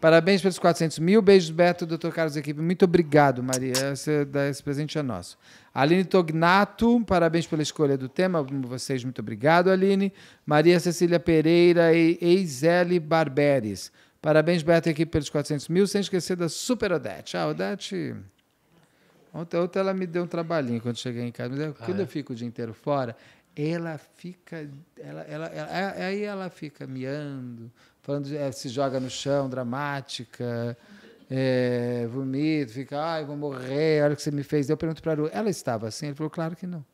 Parabéns pelos 400 mil. Beijos, Beto, doutor Carlos Equipe. Muito obrigado, Maria. Esse, esse presente é nosso. Aline Tognato, parabéns pela escolha do tema. Vocês, muito obrigado, Aline. Maria Cecília Pereira e Eisele Barberes. Parabéns, Beto, aqui pelos 400 mil, sem esquecer da Super Odete. Ah, Odete Ontem, ontem ela me deu um trabalhinho quando cheguei em casa. Mas ah, quando é? eu fico o dia inteiro fora, ela fica. Ela, ela, ela, é, é, aí ela fica miando, falando, é, se joga no chão, dramática, é, vomita, fica, ai, vou morrer, olha o que você me fez. Eu pergunto para ela, ela estava assim? Ele falou, claro que não.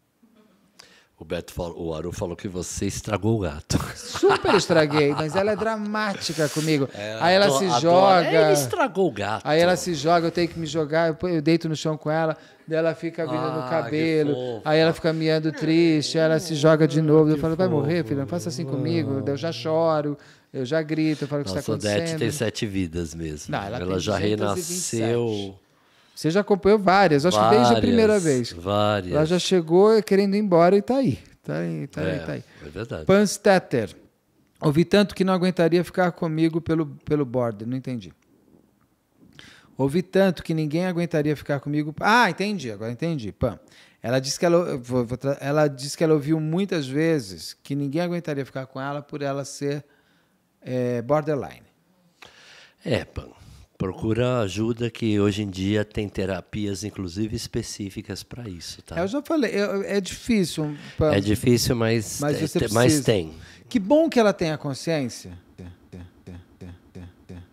O Beto falou, o Aru falou que você estragou o gato. Super estraguei, mas ela é dramática comigo. É, aí ela se joga. Ele estragou o gato. Aí ela se joga, eu tenho que me jogar, eu, deito no chão com ela, daí ela fica virando ah, o cabelo, aí ela fica miando triste, aí ela se joga de novo. Que eu falo, vai morrer, filha, não faça assim comigo. eu já choro. Eu já grito, eu falo o que está acontecendo. A Odete tem sete vidas mesmo. Não, ela, ela já renasceu. Você já acompanhou várias, acho várias, que desde a primeira vez. Várias. Ela já chegou querendo ir embora e está aí. Está aí, está é, aí, tá aí. É, tá é verdade. Panstetter. Ouvi tanto que não aguentaria ficar comigo pelo, pelo border, não entendi. Ouvi tanto que ninguém aguentaria ficar comigo. Ah, entendi, agora entendi. Pam. Ela disse que ela, ela disse que ela ouviu muitas vezes que ninguém aguentaria ficar com ela por ela ser é, borderline. É, Pam. Procura ajuda que hoje em dia tem terapias, inclusive, específicas para isso, tá? Eu já falei, é, é difícil. Pra... É difícil, mas, mas, é, mas tem. Que bom que ela tenha consciência.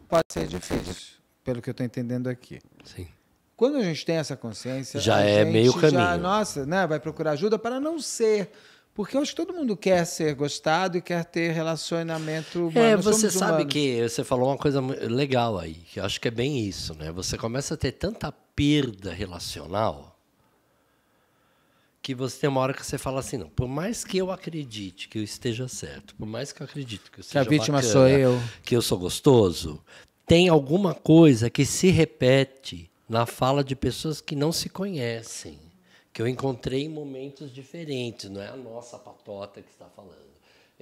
Pode ser difícil, pelo que eu estou entendendo aqui. Sim. Quando a gente tem essa consciência, já é meio já, caminho. Nossa, né? Vai procurar ajuda para não ser porque hoje todo mundo quer ser gostado e quer ter relacionamento humano. É, você sabe humanos. que você falou uma coisa legal aí, que eu acho que é bem isso, né? Você começa a ter tanta perda relacional que você tem uma hora que você fala assim, não, por mais que eu acredite que eu esteja certo, por mais que eu acredite que eu seja que a vítima bacana, sou eu, que eu sou gostoso, tem alguma coisa que se repete na fala de pessoas que não se conhecem que eu encontrei em momentos diferentes, não é a nossa patota que está falando.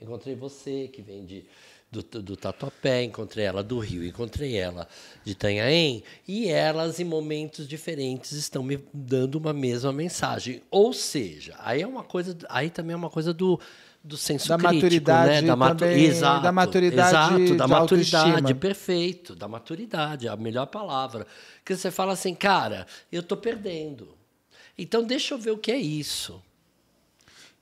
Encontrei você, que vem de, do, do Tatuapé, encontrei ela do Rio, encontrei ela de Tanhaém, e elas em momentos diferentes estão me dando uma mesma mensagem. Ou seja, aí é uma coisa, aí também é uma coisa do do senso da crítico, né? maturidade, né? da, matu... também, exato, da maturidade, exato, da maturidade, autoestima. perfeito, da maturidade, a melhor palavra. Que você fala assim, cara, eu estou perdendo. Então, deixa eu ver o que é isso.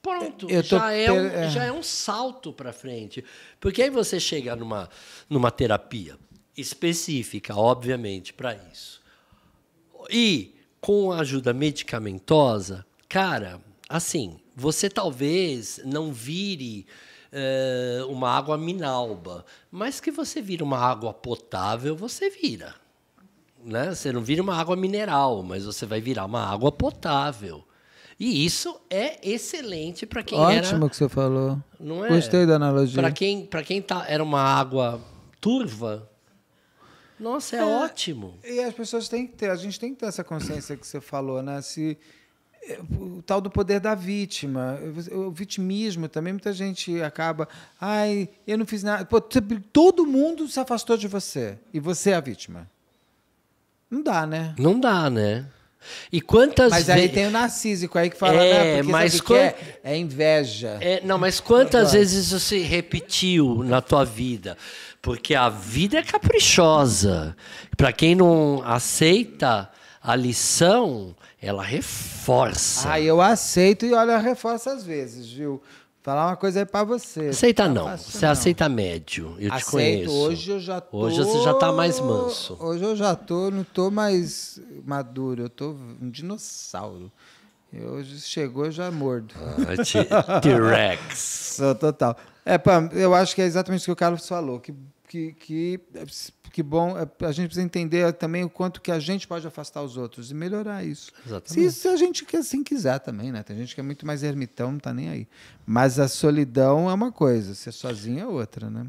Pronto, já, é um, é. já é um salto para frente. Porque aí você chega numa, numa terapia específica, obviamente, para isso. E com a ajuda medicamentosa, cara, assim, você talvez não vire uh, uma água minalba, mas que você vira uma água potável, você vira né? Você não vira uma água mineral, mas você vai virar uma água potável. E isso é excelente para quem Ótimo era... Ótimo que você falou. Não é? Gostei da analogia. Para quem, para quem tá, era uma água turva, nossa, é, é, ótimo. E as pessoas têm que ter, a gente tem que ter essa consciência que você falou, né? Se, é, o tal do poder da vítima, o vitimismo também, muita gente acaba, ai, eu não fiz nada. Pô, todo mundo se afastou de você e você é a vítima. Não dá, né? Não dá, né? E quantas Mas aí tem o narcísico aí que fala, é, né? mas quant... é? é? inveja. É, não, mas quantas vezes isso se repetiu na tua vida? Porque a vida é caprichosa. Para quem não aceita a lição, ela reforça. Ah, eu aceito e olha, reforça às vezes, viu? Falar uma coisa aí pra você. Aceita não. É fácil, você não. aceita médio. Eu Aceito, te conheço. Hoje eu já tô. Hoje você já tá mais manso. Hoje eu já tô, não tô mais maduro, eu tô um dinossauro. Eu, hoje chegou, já é mordo. Ah, T-Rex. total. É, pô, eu acho que é exatamente o que o Carlos falou, que que, que, que bom, é, a gente precisa entender também o quanto que a gente pode afastar os outros e melhorar isso. Exatamente. Se, se a gente assim quiser também, né? Tem gente que é muito mais ermitão, não está nem aí. Mas a solidão é uma coisa, ser é sozinho é outra, né?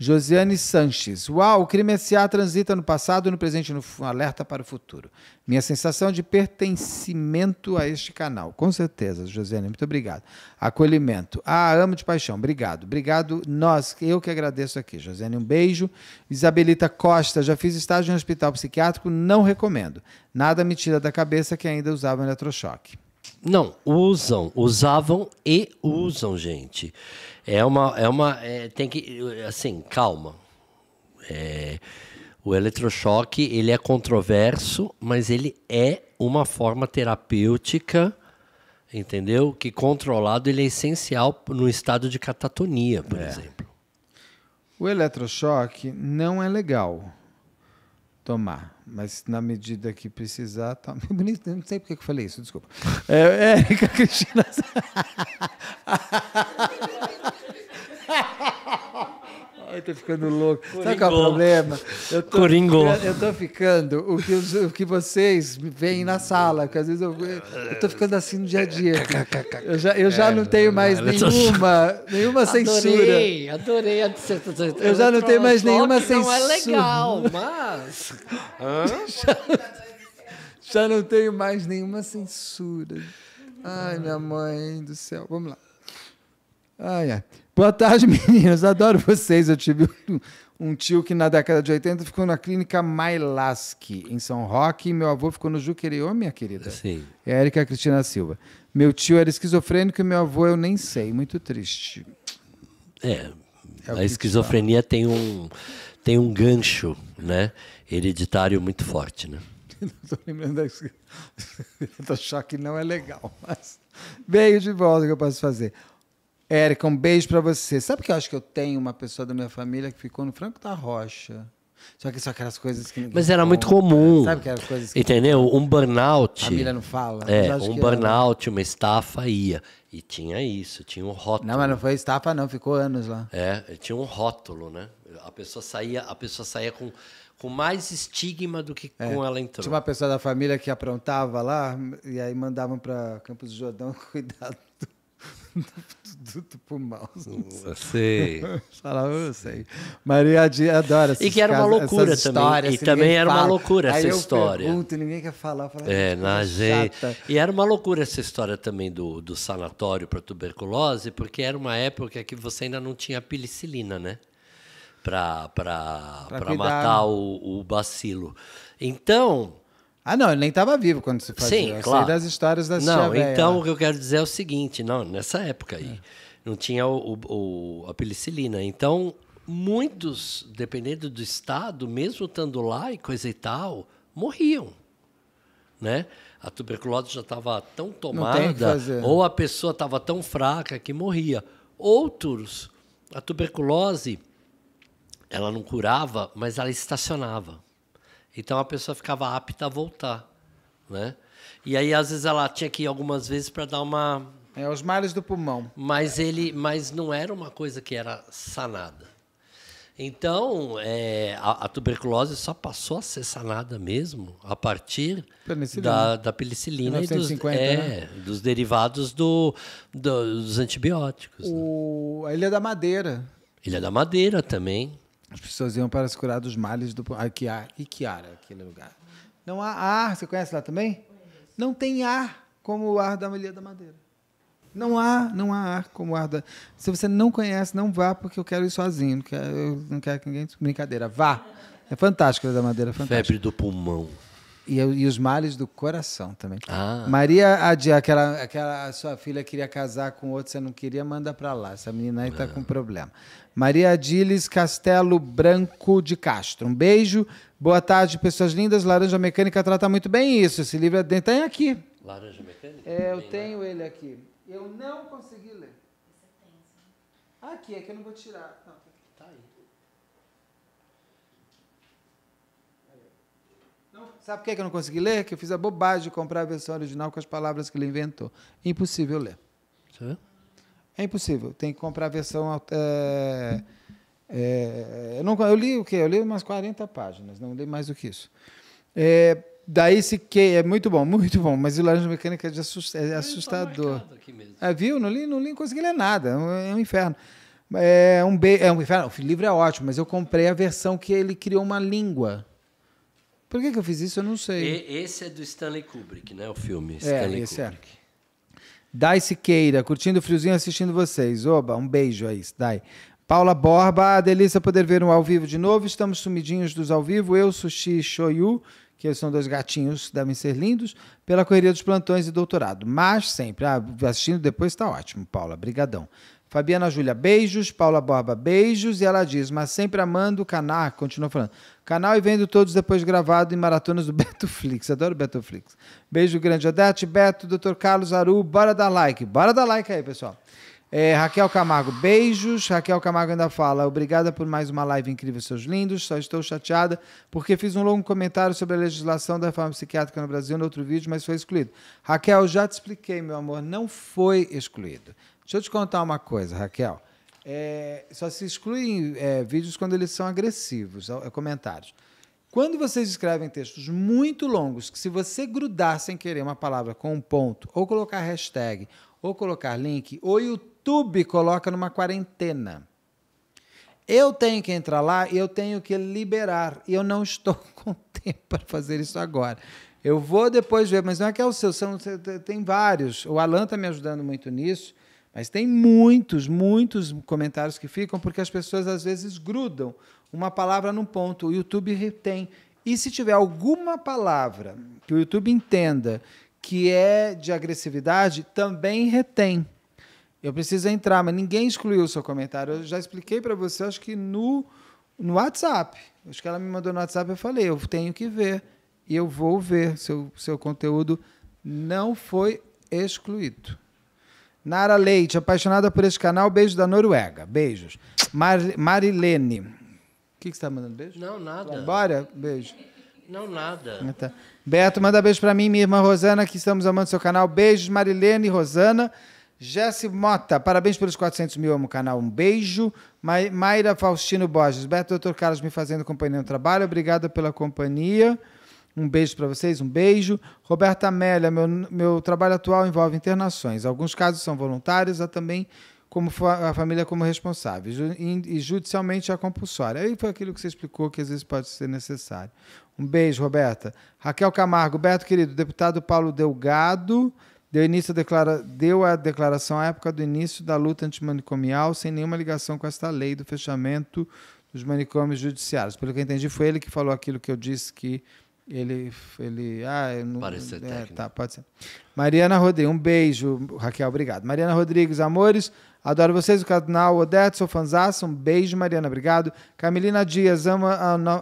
Josiane Sanches. Uau, o crime S.A. transita no passado, no presente e no alerta para o futuro. Minha sensação de pertencimento a este canal. Com certeza, Josiane, muito obrigado. Acolhimento. Ah, amo de paixão. Obrigado. Obrigado, nós. Eu que agradeço aqui. Josiane, um beijo. Isabelita Costa. Já fiz estágio em hospital psiquiátrico, não recomendo. Nada me tira da cabeça que ainda usavam eletrochoque. Não, usam, usavam e usam, gente. É uma. É uma é, tem que. Assim, calma. É, o eletrochoque ele é controverso, mas ele é uma forma terapêutica, entendeu? Que controlado ele é essencial no estado de catatonia, por é. exemplo. O eletrochoque não é legal tomar, mas na medida que precisar, tá bonito. Não sei por que eu falei isso, desculpa. É, é Cristina eu tô ficando louco. Coringou. Sabe qual é o problema? Eu tô, Coringou. Eu tô ficando o que, os, o que vocês veem na sala, Que às vezes eu, eu tô ficando assim no dia a dia. Eu já, eu já é, não tenho mais nenhuma, nenhuma censura. Adorei, adorei a Eu já não tenho mais nenhuma censura. Não é legal, mas. Hã? Já, já não tenho mais nenhuma censura. Ai, minha mãe do céu. Vamos lá. Ai, ai. Boa tarde, meninas. Adoro vocês. Eu tive um tio que na década de 80 ficou na clínica Mailaski, em São Roque, e meu avô ficou no Juqueriô, minha querida. Sim. É Érica Cristina Silva. Meu tio era esquizofrênico e meu avô eu nem sei. Muito triste. É. é a esquizofrenia tem um, tem um gancho, né? Hereditário muito forte, né? Estou lembrando da esquizofrenia. achar que não é legal, mas veio de volta que eu posso fazer. Érica, um beijo para você. Sabe que eu acho que eu tenho uma pessoa da minha família que ficou no Franco da Rocha? Só que são aquelas coisas que Mas era conta. muito comum. Sabe aquelas coisas que Entendeu? Um burnout. A família não fala. É, um é. burnout, era. uma estafa ia. E tinha isso, tinha um rótulo. Não, mas não foi estafa, não, ficou anos lá. É, tinha um rótulo, né? A pessoa saía, a pessoa saía com, com mais estigma do que é, com ela entrou. Tinha uma pessoa da família que aprontava lá e aí mandavam para Campos do Jordão cuidado do, do pulmão. Sei. Fala, sei. Maria Di adora essas E que era uma loucura também. E também era fala. uma loucura Aí essa eu história. Pergunto, ninguém quer falar. Ah, é, na gente. E era uma loucura essa história também do, do sanatório para tuberculose, porque era uma época que você ainda não tinha penicilina, né? Para matar né? o, o bacilo. Então, ah, não, ele nem estava vivo quando se fazia. Sim, eu claro. das histórias da Não, então o que eu quero dizer é o seguinte, não, nessa época aí, é. não tinha o, o, a penicilina. Então, muitos, dependendo do estado, mesmo estando lá e coisa e tal, morriam, né? A tuberculose já estava tão tomada, ou a pessoa estava tão fraca que morria. Outros, a tuberculose, ela não curava, mas ela estacionava. Então a pessoa ficava apta a voltar, né? E aí às vezes ela tinha que ir algumas vezes para dar uma é os males do pulmão. Mas ele, mas não era uma coisa que era sanada. Então é, a, a, tuberculose só passou a ser sanada mesmo a partir penicilina. da, da penicilina 1950, e dos, é, né? dos derivados do, do, dos antibióticos. O, né? A Ilha da Madeira. Ilha da Madeira também. As pessoas iam para se curar dos males do aqui há Iquiara, aquele lugar. Não há ar, você conhece lá também? Não tem ar como o ar da Ilha da Madeira. Não há, não há ar como o ar da. Se você não conhece, não vá, porque eu quero ir sozinho. Não quero, eu não quero que ninguém. Brincadeira, vá. É fantástico a da Madeira, é fantástico. Febre do pulmão. E, e, os males do coração também. Ah. Maria Adia, aquela, aquela sua filha queria casar com outro, você não queria, manda para lá. Essa menina aí está ah. É. com problema. Maria Adiles Castelo Branco de Castro. Um beijo. Boa tarde, pessoas lindas. Laranja Mecânica trata muito bem isso. Esse livro é tem aqui. Laranja Mecânica? É, eu bem né? tenho ele aqui. Eu não consegui ler. Aqui, é que eu não vou tirar. Não. Tá Sabe por que eu não consegui ler? Que eu fiz a bobagem de comprar a versão original com as palavras que ele inventou. Impossível ler. Sim. É? é impossível. Tem que comprar a versão. É, é, é, eu, não, eu li o quê? Eu li umas 40 páginas, não li mais do que isso. É, daí se que é muito bom, muito bom, mas o Laranja Mecânica é, assust, é tá assustador. Tá viu? Não li, não li, não consegui ler nada. É um inferno. É um, be, é um inferno. O livro é ótimo, mas eu comprei a versão que ele criou uma língua. Por que, que eu fiz isso? Eu não sei. E, esse é do Stanley Kubrick, né? O filme é, Stanley é, esse Kubrick. É. Dai Siqueira, curtindo o friozinho assistindo vocês. Oba, um beijo aí, Dai. Paula Borba, ah, delícia poder ver um ao vivo de novo. Estamos sumidinhos dos ao vivo. Eu, Sushi Shoyu, que são dois gatinhos, devem ser lindos, pela correria dos plantões e doutorado. Mas sempre, ah, assistindo depois está ótimo, Paula. Brigadão. Fabiana Júlia, beijos. Paula Borba, beijos. E ela diz, mas sempre amando o canal. Ah, continua falando. Canal e vendo todos depois gravado em maratonas do Flix. Adoro Flix. Beijo grande, Odete, Beto, Dr. Carlos Aru. Bora dar like. Bora dar like aí, pessoal. É, Raquel Camargo, beijos. Raquel Camargo ainda fala: Obrigada por mais uma live incrível, seus lindos. Só estou chateada porque fiz um longo comentário sobre a legislação da reforma psiquiátrica no Brasil no outro vídeo, mas foi excluído. Raquel, já te expliquei, meu amor, não foi excluído. Deixa eu te contar uma coisa, Raquel. É, só se excluem é, vídeos quando eles são agressivos, é, é, comentários. Quando vocês escrevem textos muito longos, que se você grudar sem querer uma palavra com um ponto, ou colocar hashtag, ou colocar link, o YouTube coloca numa quarentena. Eu tenho que entrar lá e eu tenho que liberar. E eu não estou com tempo para fazer isso agora. Eu vou depois ver, mas não é que é o seu, são, tem vários. O Alan está me ajudando muito nisso. Mas tem muitos, muitos comentários que ficam porque as pessoas às vezes grudam uma palavra num ponto. O YouTube retém. E se tiver alguma palavra que o YouTube entenda que é de agressividade, também retém. Eu preciso entrar, mas ninguém excluiu o seu comentário. Eu já expliquei para você, acho que no, no WhatsApp. Acho que ela me mandou no WhatsApp, eu falei, eu tenho que ver. E eu vou ver seu, seu conteúdo não foi excluído. Nara Leite, apaixonada por este canal, beijo da Noruega. Beijos. Mar Marilene. O que, você está mandando? Beijo? Não, nada. Bora? Beijo. Não, nada. Ah, tá. Beto, manda beijo para mim, minha irmã Rosana, que estamos amando seu canal. Beijos, Marilene e Rosana. Jesse Mota, parabéns pelos 400 mil, amo o canal, um beijo. Ma Mayra Faustino Borges, Beto, doutor Carlos me fazendo companhia no trabalho, obrigada pela companhia. Um beijo para vocês, um beijo. Roberta Amélia, meu, meu trabalho atual envolve internações. Alguns casos são voluntários, há também como a família como responsável e judicialmente é compulsória. Aí foi aquilo que você explicou que às vezes pode ser necessário. Um beijo, Roberta. Raquel Camargo, Beto querido, deputado Paulo Delgado deu início a declara... deu a declaração à época do início da luta antimanicomial sem nenhuma ligação com esta lei do fechamento dos manicômios judiciários. Pelo que eu entendi, foi ele que falou aquilo que eu disse que ele, ele, ah, eu não, Parece ser é, tá, pode ser. Mariana Rodrigues, um beijo, Raquel, obrigado. Mariana Rodrigues, amores, adoro vocês, o canal Odete, sou fanzaça, um beijo, Mariana, obrigado. Camilina Dias, ama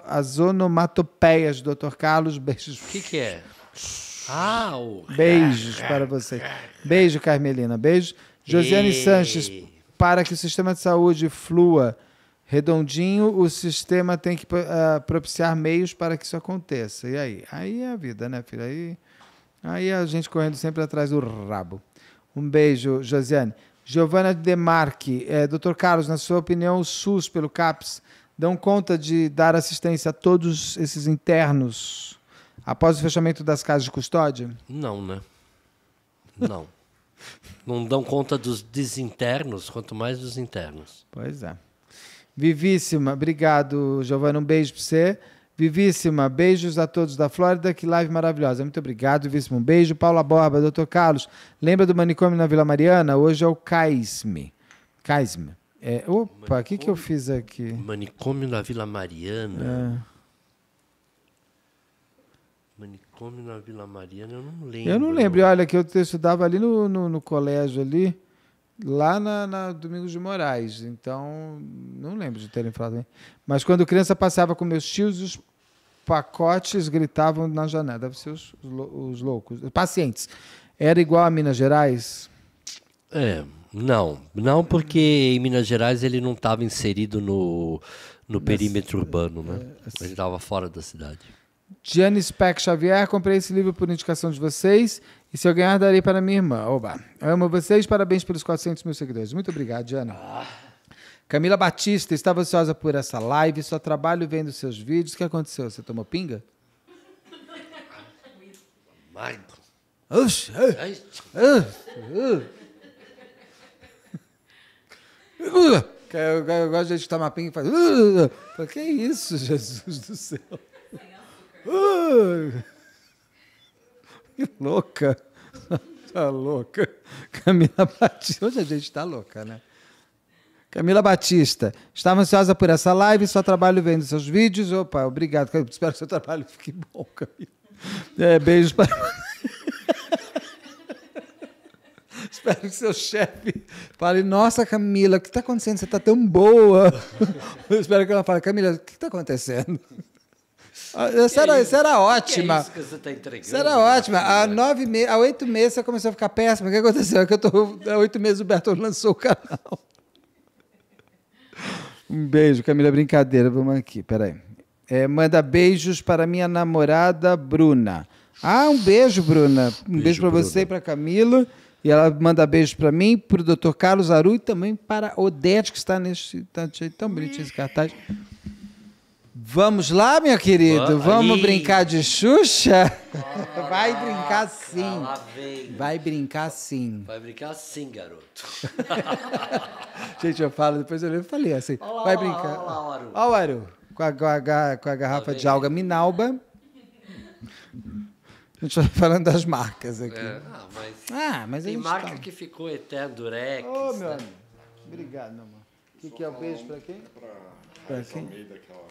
as onomatopeias doutor Dr. Carlos, beijos. O que que é? Ah, o... Beijos para você. Beijo, Carmelina, beijo. Josiane Ei. Sanches, para que o sistema de saúde flua redondinho, o sistema tem que uh, propiciar meios para que isso aconteça. E aí? Aí é a vida, né, filha? Aí, aí a gente correndo sempre atrás do rabo. Um beijo, Josiane. Giovana Demarque, eh, é, doutor Carlos, na sua opinião, o SUS pelo CAPS dão conta de dar assistência a todos esses internos após o fechamento das casas de custódia? Não, né? Não. não dão conta dos desinternos, quanto mais dos internos. Pois é. Vivíssima, obrigado, Giovana. Um beijo para você. Vivíssima, beijos a todos da Flórida, que live maravilhosa. Muito obrigado, Vivíssima. Um beijo. Paula Borba, doutor Carlos. Lembra do manicômio na Vila Mariana? Hoje é o CAISME. CAISME. É, opa, o que, que eu fiz aqui? Manicômio na Vila Mariana. É. Manicômio na Vila Mariana, eu não lembro. Eu não lembro, olha, que eu estudava ali no, no, no colégio ali lá na, na, Domingos de Moraes. Então, não lembro de terem falado. Hein? Mas quando criança passava com meus tios, os pacotes gritavam na janela. Deve ser os, os loucos, os pacientes. Era igual a Minas Gerais? É, não. Não porque em Minas Gerais ele não estava inserido no, no perímetro é, urbano, né? É, assim. Ele estava fora da cidade. Janis Speck Xavier, comprei esse livro por indicação de vocês. E se eu ganhar, darei para minha irmã. Oba. Amo vocês, parabéns pelos 400 mil seguidores. Muito obrigado, Diana. Ah. Camila Batista, estava ansiosa por essa live, só trabalho vendo seus vídeos. O que aconteceu? Você tomou pinga? É. É, é. eu, gosto de gente tomar pinga e fazer. que isso, Jesus do céu? Uh. louca. Tá louca. Camila Batista. Hoje a gente tá louca, né? Camila Batista, estava ansiosa por essa live, só trabalho vendo seus vídeos. Opa, obrigado. Espero que seu trabalho fique bom, Camila. É, beijos para. Espero que seu chefe fale, nossa, Camila, o que está acontecendo? Você está tão boa. Eu espero que ela fale, Camila, o que está acontecendo? Ah, essa era, isso era ótima. Que é isso que você tá entregando? Isso era ótima. Há, nove me... Há oito meses você começou a ficar péssima. O que aconteceu? É que eu tô... Há oito meses o Bertoldo lançou o canal. Um beijo, Camila. Brincadeira. Vamos aqui, peraí. É, manda beijos para minha namorada Bruna. Ah, um beijo, Bruna. Um beijo, beijo para você e para Camila. E ela manda beijos para mim, para o Dr. Carlos Aru e também para Odete, que está neste. Tá, tão bonitinho esse cartaz. Vamos lá, meu querido, vamos brincar de Xuxa? Vai brincar sim. Vai brincar sim. Vai brincar sim, garoto. Gente, eu falo, depois eu falei assim. Olá, vai brincar. Olha o Aru. Olha o Aru, com a, com a, com a garrafa de alga Minalba. A gente está falando das marcas aqui. É. Ah, mas, ah, mas tem marca tá. que ficou eterna, Durex. Ô, oh, meu né? amigo. Obrigado, meu amor. O que, que é o beijo para quem? para quem? Almeida, aquela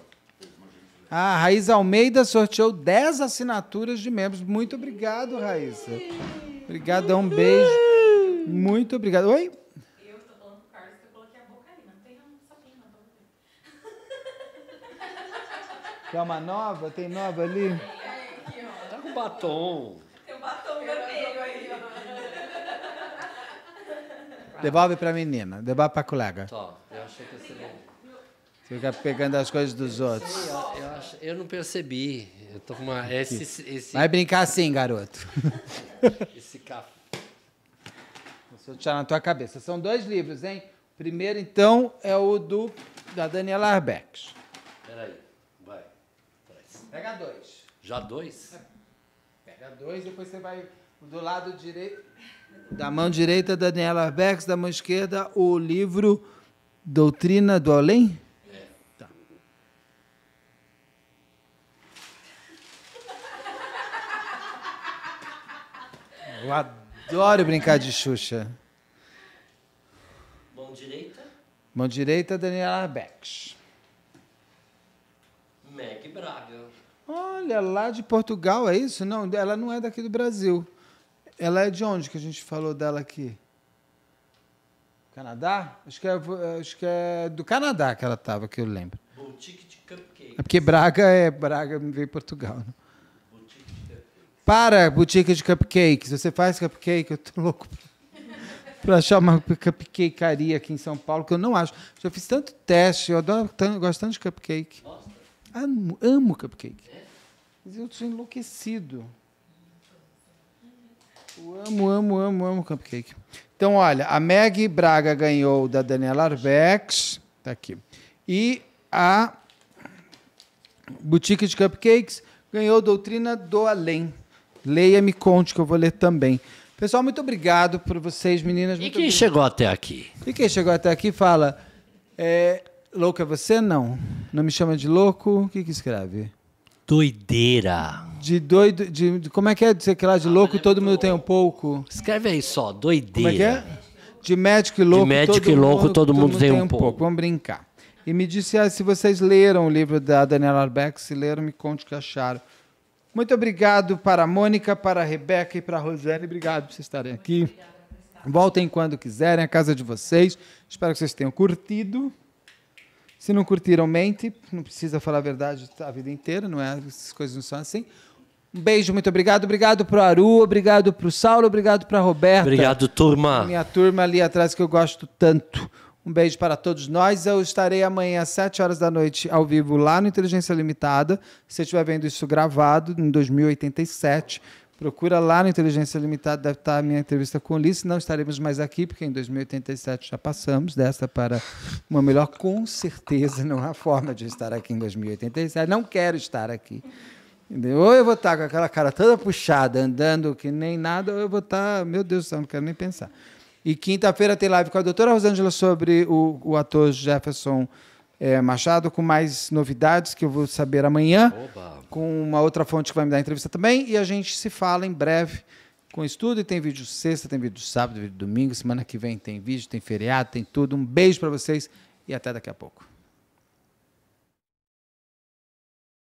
a Raiz Almeida sorteou 10 assinaturas de membros. Muito obrigado, Raíssa. Obrigadão, um beijo. Muito obrigado. Oi? Eu tô falando pro Carlos que eu coloquei a boca ali, não tem um sapinho na boca. Quer uma nova? Tem nova ali? Tem aqui, ó. Tá com batom. Tem um batom vermelho aí, ó. Devolve pra menina, devolve pra colega. Tô. eu achei que ia ser bom. Fica pegando as coisas dos outros. Sim, eu, eu, acho, eu, não percebi. Eu tô com uma. Esse, esse... Vai brincar assim, garoto. esse café. Vou tirar na tua cabeça. São dois livros, hein? O primeiro, então, é o do da Daniela Arbex. Peraí, vai. Pega dois. Já dois? É. Pega dois, e depois você vai do lado direito. Da mão direita, Daniela Arbex, da mão esquerda, o livro Doutrina do Além? Eu adoro brincar de Xuxa. Mão direita? Mão direita, Daniela Arbex. Meg Braga. Olha, lá de Portugal, é isso? Não, ela não é daqui do Brasil. Ela é de onde que a gente falou dela aqui? Canadá? Acho que é, acho que é do Canadá que ela estava, que eu lembro. Boutique de Cupcakes. É porque Braga é Braga, veio Portugal. Né? Para, boutique de cupcakes. Você faz cupcake? Eu tô louco para achar uma cupcakearia aqui em São Paulo, que eu não acho. Já fiz tanto teste, eu adoro, tanto, gosto tanto de cupcake. Amo, amo cupcake. Mas eu estou enlouquecido. Eu amo, amo, amo, amo cupcake. Então, olha, a Meg Braga ganhou da Daniela Arbex, Está aqui. E a Boutique de Cupcakes ganhou Doutrina do Além. Leia, me conte que eu vou ler também. Pessoal, muito obrigado por vocês, meninas. E quem obrigado. chegou até aqui? E quem chegou até aqui fala: é, Louco é você? Não. Não me chama de louco? O que, que escreve? Doideira. De doido. De, de, como é que é? Dizer que lá de ah, louco é todo mundo tem um pouco. Escreve aí só, doideira. Como é que é? De médico e louco. De médico e louco mundo, todo, mundo, todo mundo tem, tem um, pouco. pouco. Vamos brincar. E me disse ah, se vocês leram o livro da Daniela Arbeck. Se leram, me conte o que acharam. Muito obrigado para a Mônica, para a Rebeca e para a Rosane. Obrigado por vocês estarem aqui. Voltem quando quiserem, à casa de vocês. Espero que vocês tenham curtido. Se não curtiram, mente. Não precisa falar a verdade a vida inteira, não é? Essas coisas não são assim. Um beijo, muito obrigado. Obrigado pro Aru, obrigado pro Saulo, obrigado a Roberta. Obrigado, turma. Minha turma ali atrás que eu gosto tanto. Um beijo para todos nós. Eu estarei amanhã às 7 horas da noite ao vivo lá no Inteligência Limitada. Se você estiver vendo isso gravado em 2087, procura lá no Inteligência Limitada, deve estar a minha entrevista com o Ulisses. Não estaremos mais aqui, porque em 2087 já passamos dessa para uma melhor. Com certeza não há forma de estar aqui em 2087. Não quero estar aqui. Ou eu vou estar com aquela cara toda puxada, andando que nem nada, ou eu vou estar, meu Deus do céu, não quero nem pensar. E quinta-feira tem live com a doutora Rosângela sobre o, o ator Jefferson é, Machado, com mais novidades que eu vou saber amanhã, Oba. com uma outra fonte que vai me dar entrevista também. E a gente se fala em breve com estudo. E tem vídeo sexta, tem vídeo sábado, vídeo domingo. Semana que vem tem vídeo, tem feriado, tem tudo. Um beijo para vocês e até daqui a pouco.